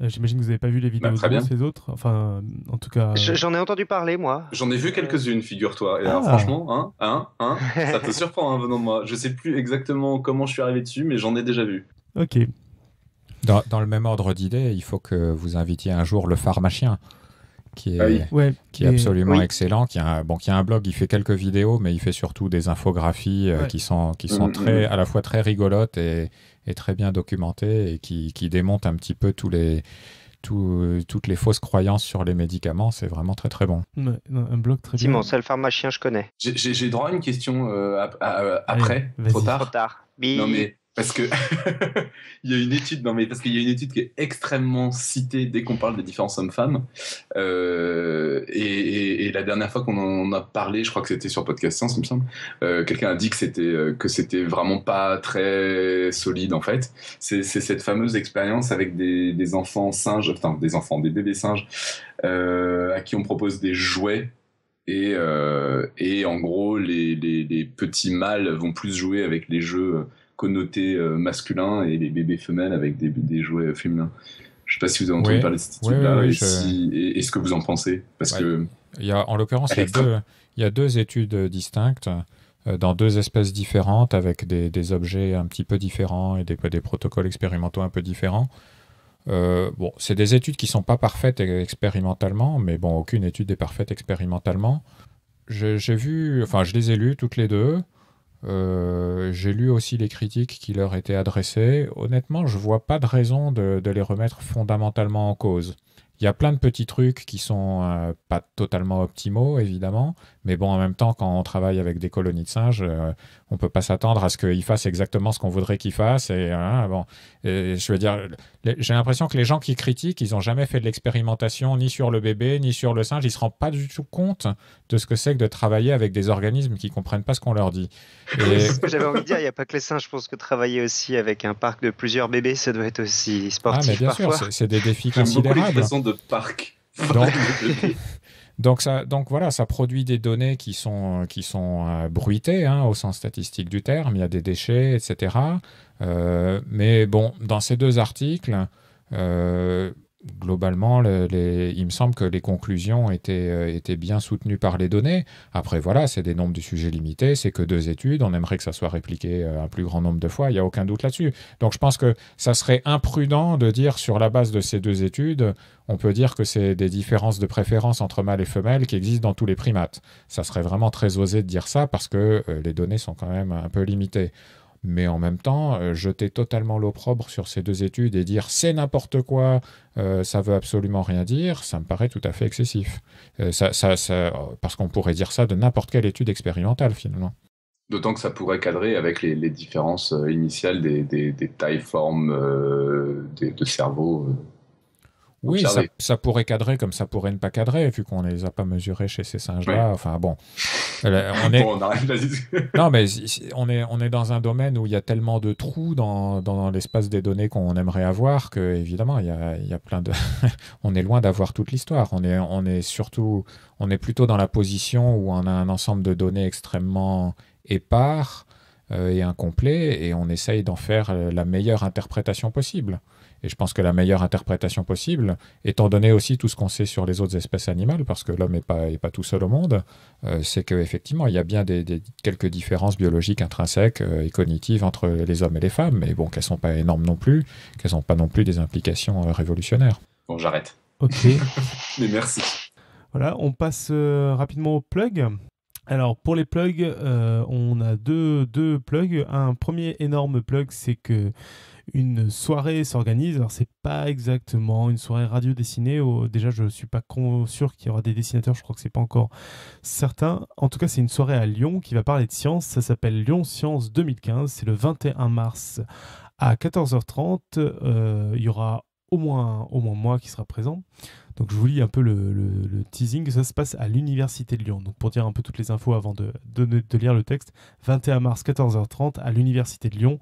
Euh, j'imagine que vous n'avez pas vu les vidéos bah, de ces autres. Enfin, en tout cas. J'en ai entendu parler, moi. J'en ai vu quelques-unes, figure-toi. Et ah. franchement, hein, hein, hein, ça te surprend hein, venant de moi. Je sais plus exactement comment je suis arrivé dessus, mais j'en ai déjà vu. Ok. Dans, dans le même ordre d'idée, il faut que vous invitiez un jour le pharmacien qui est, qui est absolument excellent, qui a, un, bon, qui a un blog, il fait quelques vidéos, mais il fait surtout des infographies euh, qui sont, qui sont mm, mm, très, mm. à la fois très rigolotes et, et très bien documentées et qui, qui démontent un petit peu tous les, toutes les fausses croyances sur les médicaments. C'est vraiment très très bon. un blog très Simon, c'est le pharmacien, je connais. J'ai droit à une question euh, euh, après, trop tard. Non mais parce que il y a une étude non mais parce qu'il y a une étude qui est extrêmement citée dès qu'on parle des différences hommes-femmes euh, et, la dernière fois qu'on en a parlé je crois que c'était sur podcast science il me semble euh, quelqu'un a dit que c'était euh, que c'était vraiment pas très solide en fait c'est cette fameuse expérience avec des, enfants singes enfin des enfants des bébés singes à qui on propose des jouets et, en gros les petits mâles vont plus jouer avec les jeux connoté euh, masculin et les bébés femelles avec des, jouets euh, féminins. Je sais pas si vous avez entendu parler de cette étude-là et, ce que vous en pensez. Parce que il y a, en l'occurrence, il, y a deux études euh, distinctes dans deux espèces différentes avec des, objets un petit peu différents et des, des protocoles expérimentaux un peu différents. bon, c'est des études qui sont pas parfaites e-, expérimentalement, mais bon, aucune étude n'est parfaite expérimentalement. J'ai vu, enfin, je les ai lues toutes les deux. Euh, j'ai lu aussi les critiques qui leur étaient adressées. Honnêtement, je vois pas de raison de, les remettre fondamentalement en cause. Il y a plein de petits trucs qui sont euh, pas totalement optimaux, évidemment, mais bon, en même temps, quand on travaille avec des colonies de singes, on euh, on peut pas s'attendre à ce qu'ils fassent exactement ce qu'on voudrait qu'ils fassent. Et hein, bon, je veux dire, j'ai l'impression que les gens qui critiquent, ils n'ont jamais fait de l'expérimentation ni sur le bébé ni sur le singe. Ils se rendent pas du tout compte de ce que c'est que de travailler avec des organismes qui comprennent pas ce qu'on leur dit. Et... J'avais envie de dire, il n'y a pas que les singes. Je pense que travailler aussi avec un parc de plusieurs bébés, ça doit être aussi sportif ah, mais bien sûr, c'est des défis considérables. Beaucoup une de parc. Donc, ça, donc voilà, ça produit des données qui sont, euh, qui sont euh, bruitées hein, au sens statistique du terme. Il y a des déchets, etc. Euh, mais bon, dans ces deux articles, globalement, il me semble que les conclusions euh, étaient, bien soutenues par les données. Après, voilà, c'est des nombres du sujet limités, c'est que deux études, on aimerait que ça soit répliqué euh, un plus grand nombre de fois, il n'y a aucun doute là-dessus. Donc je pense que ça serait imprudent de dire sur la base de ces deux études, on peut dire que c'est des différences de préférence entre mâles et femelles qui existent dans tous les primates. Ça serait vraiment très osé de dire ça parce que euh, les données sont quand même un peu limitées mais en même temps, euh, jeter totalement l'opprobre sur ces deux études et dire c'est n'importe quoi, euh, ça veut absolument rien dire, ça me paraît tout à fait excessif. Euh, parce qu'on pourrait dire ça de n'importe quelle étude expérimentale finalement. D'autant que ça pourrait cadrer avec les, différences initiales des, tailles, formes de cerveau. Oui, ça, pourrait cadrer comme ça pourrait ne pas cadrer, vu qu'on ne les a pas mesurés chez ces singes-là. Enfin bon, euh, on est... non, mais on est, on est dans un domaine où il y a tellement de trous dans, l'espace des données qu'on aimerait avoir qu'évidemment, il a, plein de... on est loin d'avoir toute l'histoire. On est, on est surtout... On est plutôt dans la position où on a un ensemble de données extrêmement épars euh, et incomplet et on essaye d'en faire la meilleure interprétation possible. Et je pense que la meilleure interprétation possible, étant donné aussi tout ce qu'on sait sur les autres espèces animales, parce que l'homme n'est pas, pas tout seul au monde, euh, c'est qu'effectivement, il y a bien des, quelques différences biologiques intrinsèques euh, et cognitives entre les hommes et les femmes, mais bon, qu'elles ne sont pas énormes non plus, qu'elles n'ont pas non plus des implications euh, révolutionnaires. Bon, j'arrête. Ok. mais merci. Voilà, on passe rapidement au plug. Alors pour les plugs, on a deux, deux plugs. Un premier énorme plug, c'est que une soirée s'organise. Alors, c'est pas exactement une soirée radio dessinée. déjà, je ne suis pas sûr qu'il y aura des dessinateurs. Je crois que c'est pas encore certain. En tout cas, c'est une soirée à Lyon qui va parler de science. Ça s'appelle Lyon Science 2015. C'est le 21 mars à 14h30. Euh, il y aura au moins, au moins moi qui sera présent. Donc je vous lis un peu le, teasing. Ça se passe à l'Université de Lyon. Donc pour dire un peu toutes les infos avant de, de lire le texte, 21 mars 14h30 à l'Université de Lyon.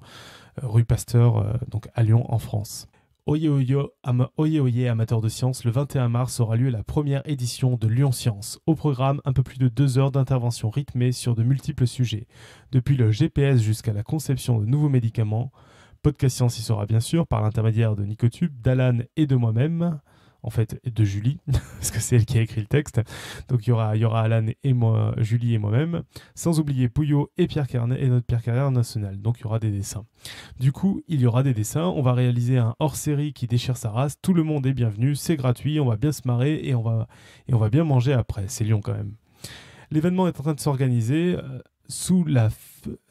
Euh, rue Pasteur, euh, donc à Lyon, en France. Oye oye, ama, oye amateurs de sciences. le 21 mars aura lieu la première édition de Lyon Science. Au programme, un peu plus de deux heures d'intervention rythmée sur de multiples sujets, depuis le GPS jusqu'à la conception de nouveaux médicaments. Podcast Science y sera bien sûr par l'intermédiaire de Nicotube, d'Alan et de moi-même en fait, de Julie, parce que c'est elle qui a écrit le texte. Donc il y aura, y aura Alan et moi, Julie et moi-même, sans oublier Pouillot et Pierre Carnet et notre Pierre Carrière national. Donc il y aura des dessins. Du coup, il y aura des dessins. On va réaliser un hors-série qui déchire sa race. Tout le monde est bienvenu, c'est gratuit, on va bien se marrer et on va, et on va bien manger après. C'est Lyon quand même. L'événement est en train de s'organiser euh, sous la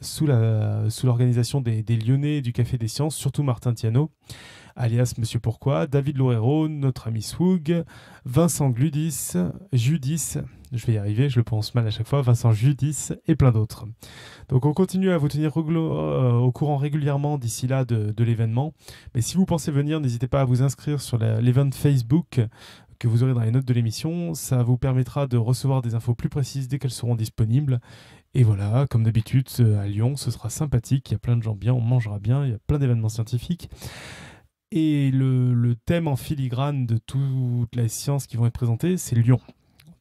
sous la sous l'organisation des, des Lyonnais du Café des Sciences, surtout Martin Tiano alias Monsieur Pourquoi, David Loureiro, notre ami Swoog, Vincent Gludis, Judis, je vais y arriver, je le pense mal à chaque fois, Vincent Judis et plein d'autres. Donc on continue à vous tenir au, euh, courant régulièrement d'ici là de, de l'événement. Mais si vous pensez venir, n'hésitez pas à vous inscrire sur l'événement Facebook que vous aurez dans les notes de l'émission. Ça vous permettra de recevoir des infos plus précises dès qu'elles seront disponibles. Et voilà, comme d'habitude, euh, à Lyon, ce sera sympathique, il y a plein de gens bien, on mangera bien, il y a plein d'événements scientifiques. Et le, thème en filigrane de toutes les sciences qui vont être présentées, c'est Lyon,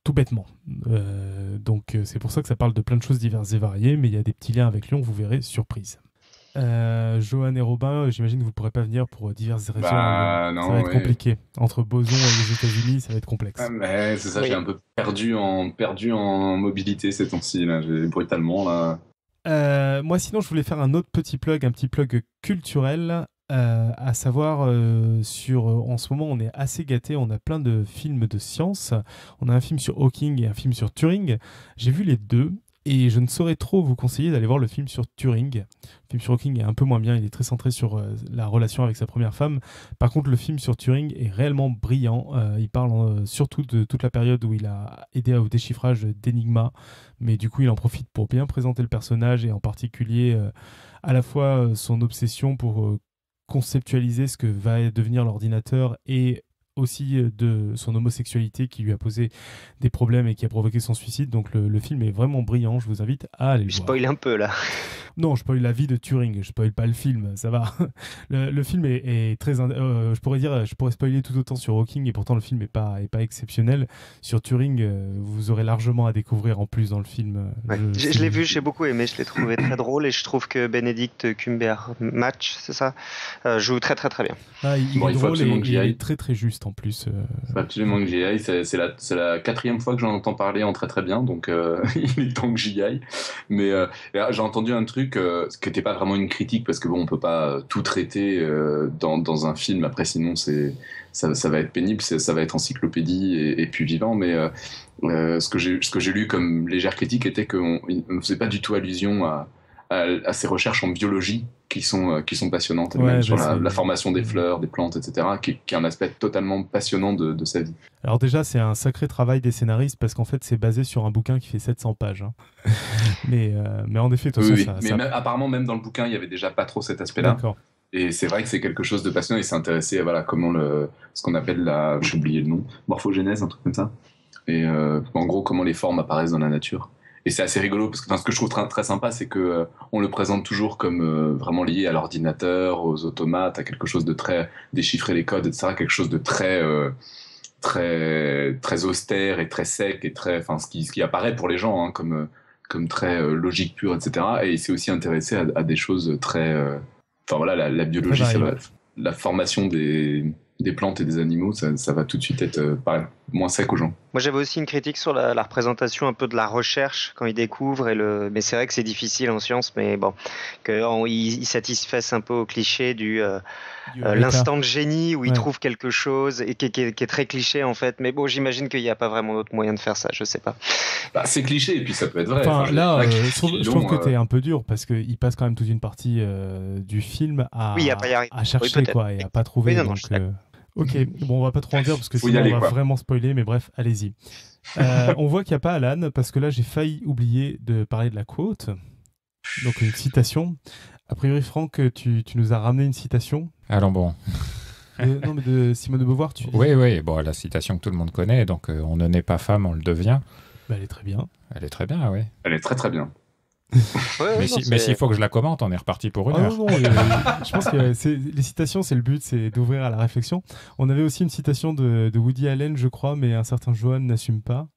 tout bêtement. Euh, donc euh, c'est pour ça que ça parle de plein de choses diverses et variées, mais il y a des petits liens avec Lyon, vous verrez, surprise. Euh, Johan et Robin, j'imagine que vous ne pourrez pas venir pour diverses raisons. Bah, non, ça va être compliqué. Entre Boson et les États-Unis, ça va être complexe. Ah, c'est ça, j'ai un peu perdu en, perdu en mobilité ces temps-ci, brutalement. Là. moi, sinon, je voulais faire un autre petit plug, un petit plug culturel. Euh, à savoir, euh, sur, euh, en ce moment, on est assez gâté, on a plein de films de science. On a un film sur Hawking et un film sur Turing. J'ai vu les deux et je ne saurais trop vous conseiller d'aller voir le film sur Turing. Le film sur Hawking est un peu moins bien, il est très centré sur la relation avec sa première femme. Par contre, le film sur Turing est réellement brillant. il parle surtout de toute la période où il a aidé au déchiffrage d'Enigma, mais du coup, il en profite pour bien présenter le personnage et en particulier à la fois son obsession pour conceptualiser ce que va devenir l'ordinateur et aussi euh, de son homosexualité qui lui a posé des problèmes et qui a provoqué son suicide. Donc le, film est vraiment brillant. Je vous invite à aller le voir. Spoil un peu là. Non, je spoil la vie de Turing. Je spoil pas le film. Ça va. Le, film est, très. Euh, je pourrais dire, je pourrais spoiler tout autant sur Hawking et pourtant le film est pas est pas exceptionnel. Sur Turing, euh, vous aurez largement à découvrir en plus dans le film. je, l'ai vu, j'ai beaucoup aimé. Je l'ai trouvé très drôle et je trouve que Benedict Cumberbatch, c'est ça, joue très très très bien. Ah, il, est drôle très très juste en plus. Absolument euh, que C'est la, la, quatrième fois que j'en entends parler en très très bien, donc euh, il est temps que j'y aille. Mais euh, j'ai entendu un truc, ce qui n'était pas vraiment une critique, parce que bon, on peut pas tout traiter dans, un film. Après, sinon, ça, va être pénible, ça va être encyclopédie et, et puis vivant. Mais ce que j'ai lu comme légère critique était qu'on ne faisait pas du tout allusion à à, ses recherches en biologie qui sont, euh, qui sont passionnantes, sur bah, la, formation des mm. fleurs, des plantes, etc., qui, est un aspect totalement passionnant de, sa vie. Alors déjà, c'est un sacré travail des scénaristes parce qu'en fait, c'est basé sur un bouquin qui fait 700 pages. Hein. mais, euh, mais en effet, tout mais apparemment, même dans le bouquin, il y avait déjà pas trop cet aspect-là. Et c'est vrai que c'est quelque chose de passionnant. Il s'est intéressé à voilà, comment le, ce qu'on appelle la, j'ai oublié le nom, morphogénèse, un truc comme ça. Et euh, en gros, comment les formes apparaissent dans la nature et c'est assez rigolo parce que ce que je trouve très, sympa, c'est que euh, on le présente toujours comme euh, vraiment lié à l'ordinateur, aux automates, à quelque chose de très déchiffrer les codes, etc. Quelque chose de très euh, très très austère et très sec et très, enfin, ce qui, ce qui apparaît pour les gens hein, comme comme très logique pure, etc. Et il s'est aussi intéressé à, des choses très, enfin voilà, la, biologie, ça la formation des des plantes et des animaux, ça, va tout de suite être euh, moins sec aux gens. Moi, j'avais aussi une critique sur la, représentation un peu de la recherche quand ils découvrent. Et le... Mais c'est vrai que c'est difficile en science, mais bon, qu'ils satisfassent un peu au cliché du, euh, euh, l'instant de génie où ils trouvent quelque chose et qui, est très cliché en fait. Mais bon, j'imagine qu'il n'y a pas vraiment d'autre moyen de faire ça, je sais pas. Bah, c'est cliché et puis ça peut être vrai. là, je, trouve, que tu que un peu dur parce qu'il passe quand même toute une partie du film à, chercher quoi, et à pas trouver. donc, Ok, mhm. bon, on va pas trop en dire parce que sinon on va vraiment spoiler, mais bref, allez-y. Euh, on voit qu'il n'y a pas Alan parce que là j'ai failli oublier de parler de la quote. Donc une citation. A priori, Franck, tu, nous as ramené une citation. Allons ah bon. non, mais de Simone de Beauvoir, tu. Oui, oui, bon, la citation que tout le monde connaît, donc euh, on ne naît pas femme, on le devient. Bah, elle est très bien. Elle est très bien, oui. Elle est très très bien. Ouais, mais s'il faut que je la commente, on est reparti pour une ah heure. je pense que les citations, c'est le but, c'est d'ouvrir à la réflexion. On avait aussi une citation de, Woody Allen, je crois, mais un certain Johan n'assume pas.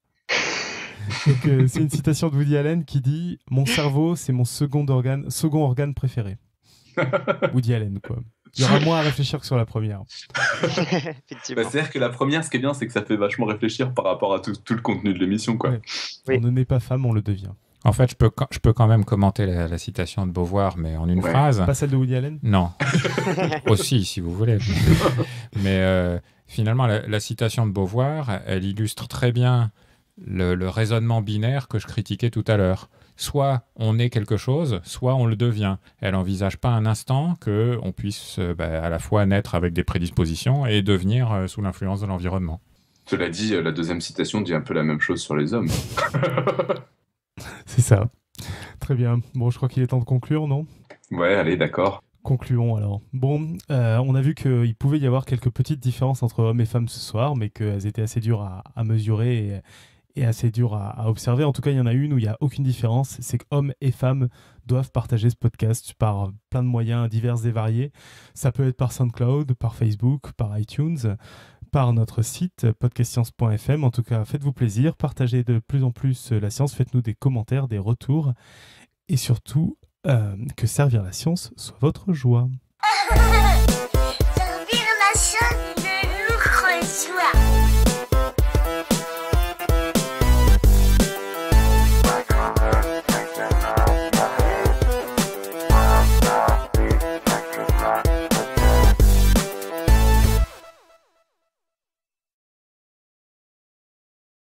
Euh, c'est une citation de Woody Allen qui dit Mon cerveau, c'est mon second organe, second organe préféré. Woody Allen, quoi. Il y aura moins à réfléchir que sur la première. Bah, c'est-à-dire que la première, ce qui est bien, c'est que ça fait vachement réfléchir par rapport à tout, le contenu de l'émission. quoi. On ne naît pas femme, on le devient. En fait, je peux, quand même commenter la, citation de Beauvoir, mais en une phrase. Pas celle de Woody Allen Non. Aussi, si vous voulez. mais euh, finalement, la, citation de Beauvoir, elle illustre très bien le, raisonnement binaire que je critiquais tout à l'heure. Soit on est quelque chose, soit on le devient. Elle n'envisage pas un instant que on puisse euh, bah, à la fois naître avec des prédispositions et devenir euh, sous l'influence de l'environnement. Cela dit, la deuxième citation dit un peu la même chose sur les hommes. C'est ça. Très bien. Bon, je crois qu'il est temps de conclure, non Ouais, allez, d'accord. Concluons alors. Bon, euh, on a vu qu'il pouvait y avoir quelques petites différences entre hommes et femmes ce soir, mais qu'elles étaient assez dures à, à mesurer et, et assez dur à, observer. En tout cas, il y en a une où il n'y a aucune différence, c'est que hommes et femmes doivent partager ce podcast par plein de moyens divers et variés. Ça peut être par SoundCloud, par Facebook, par iTunes, par notre site podcastscience.fm. En tout cas, faites-vous plaisir, partagez de plus en plus la science, faites-nous des commentaires, des retours, et surtout, euh, que servir la science soit votre joie. servir la science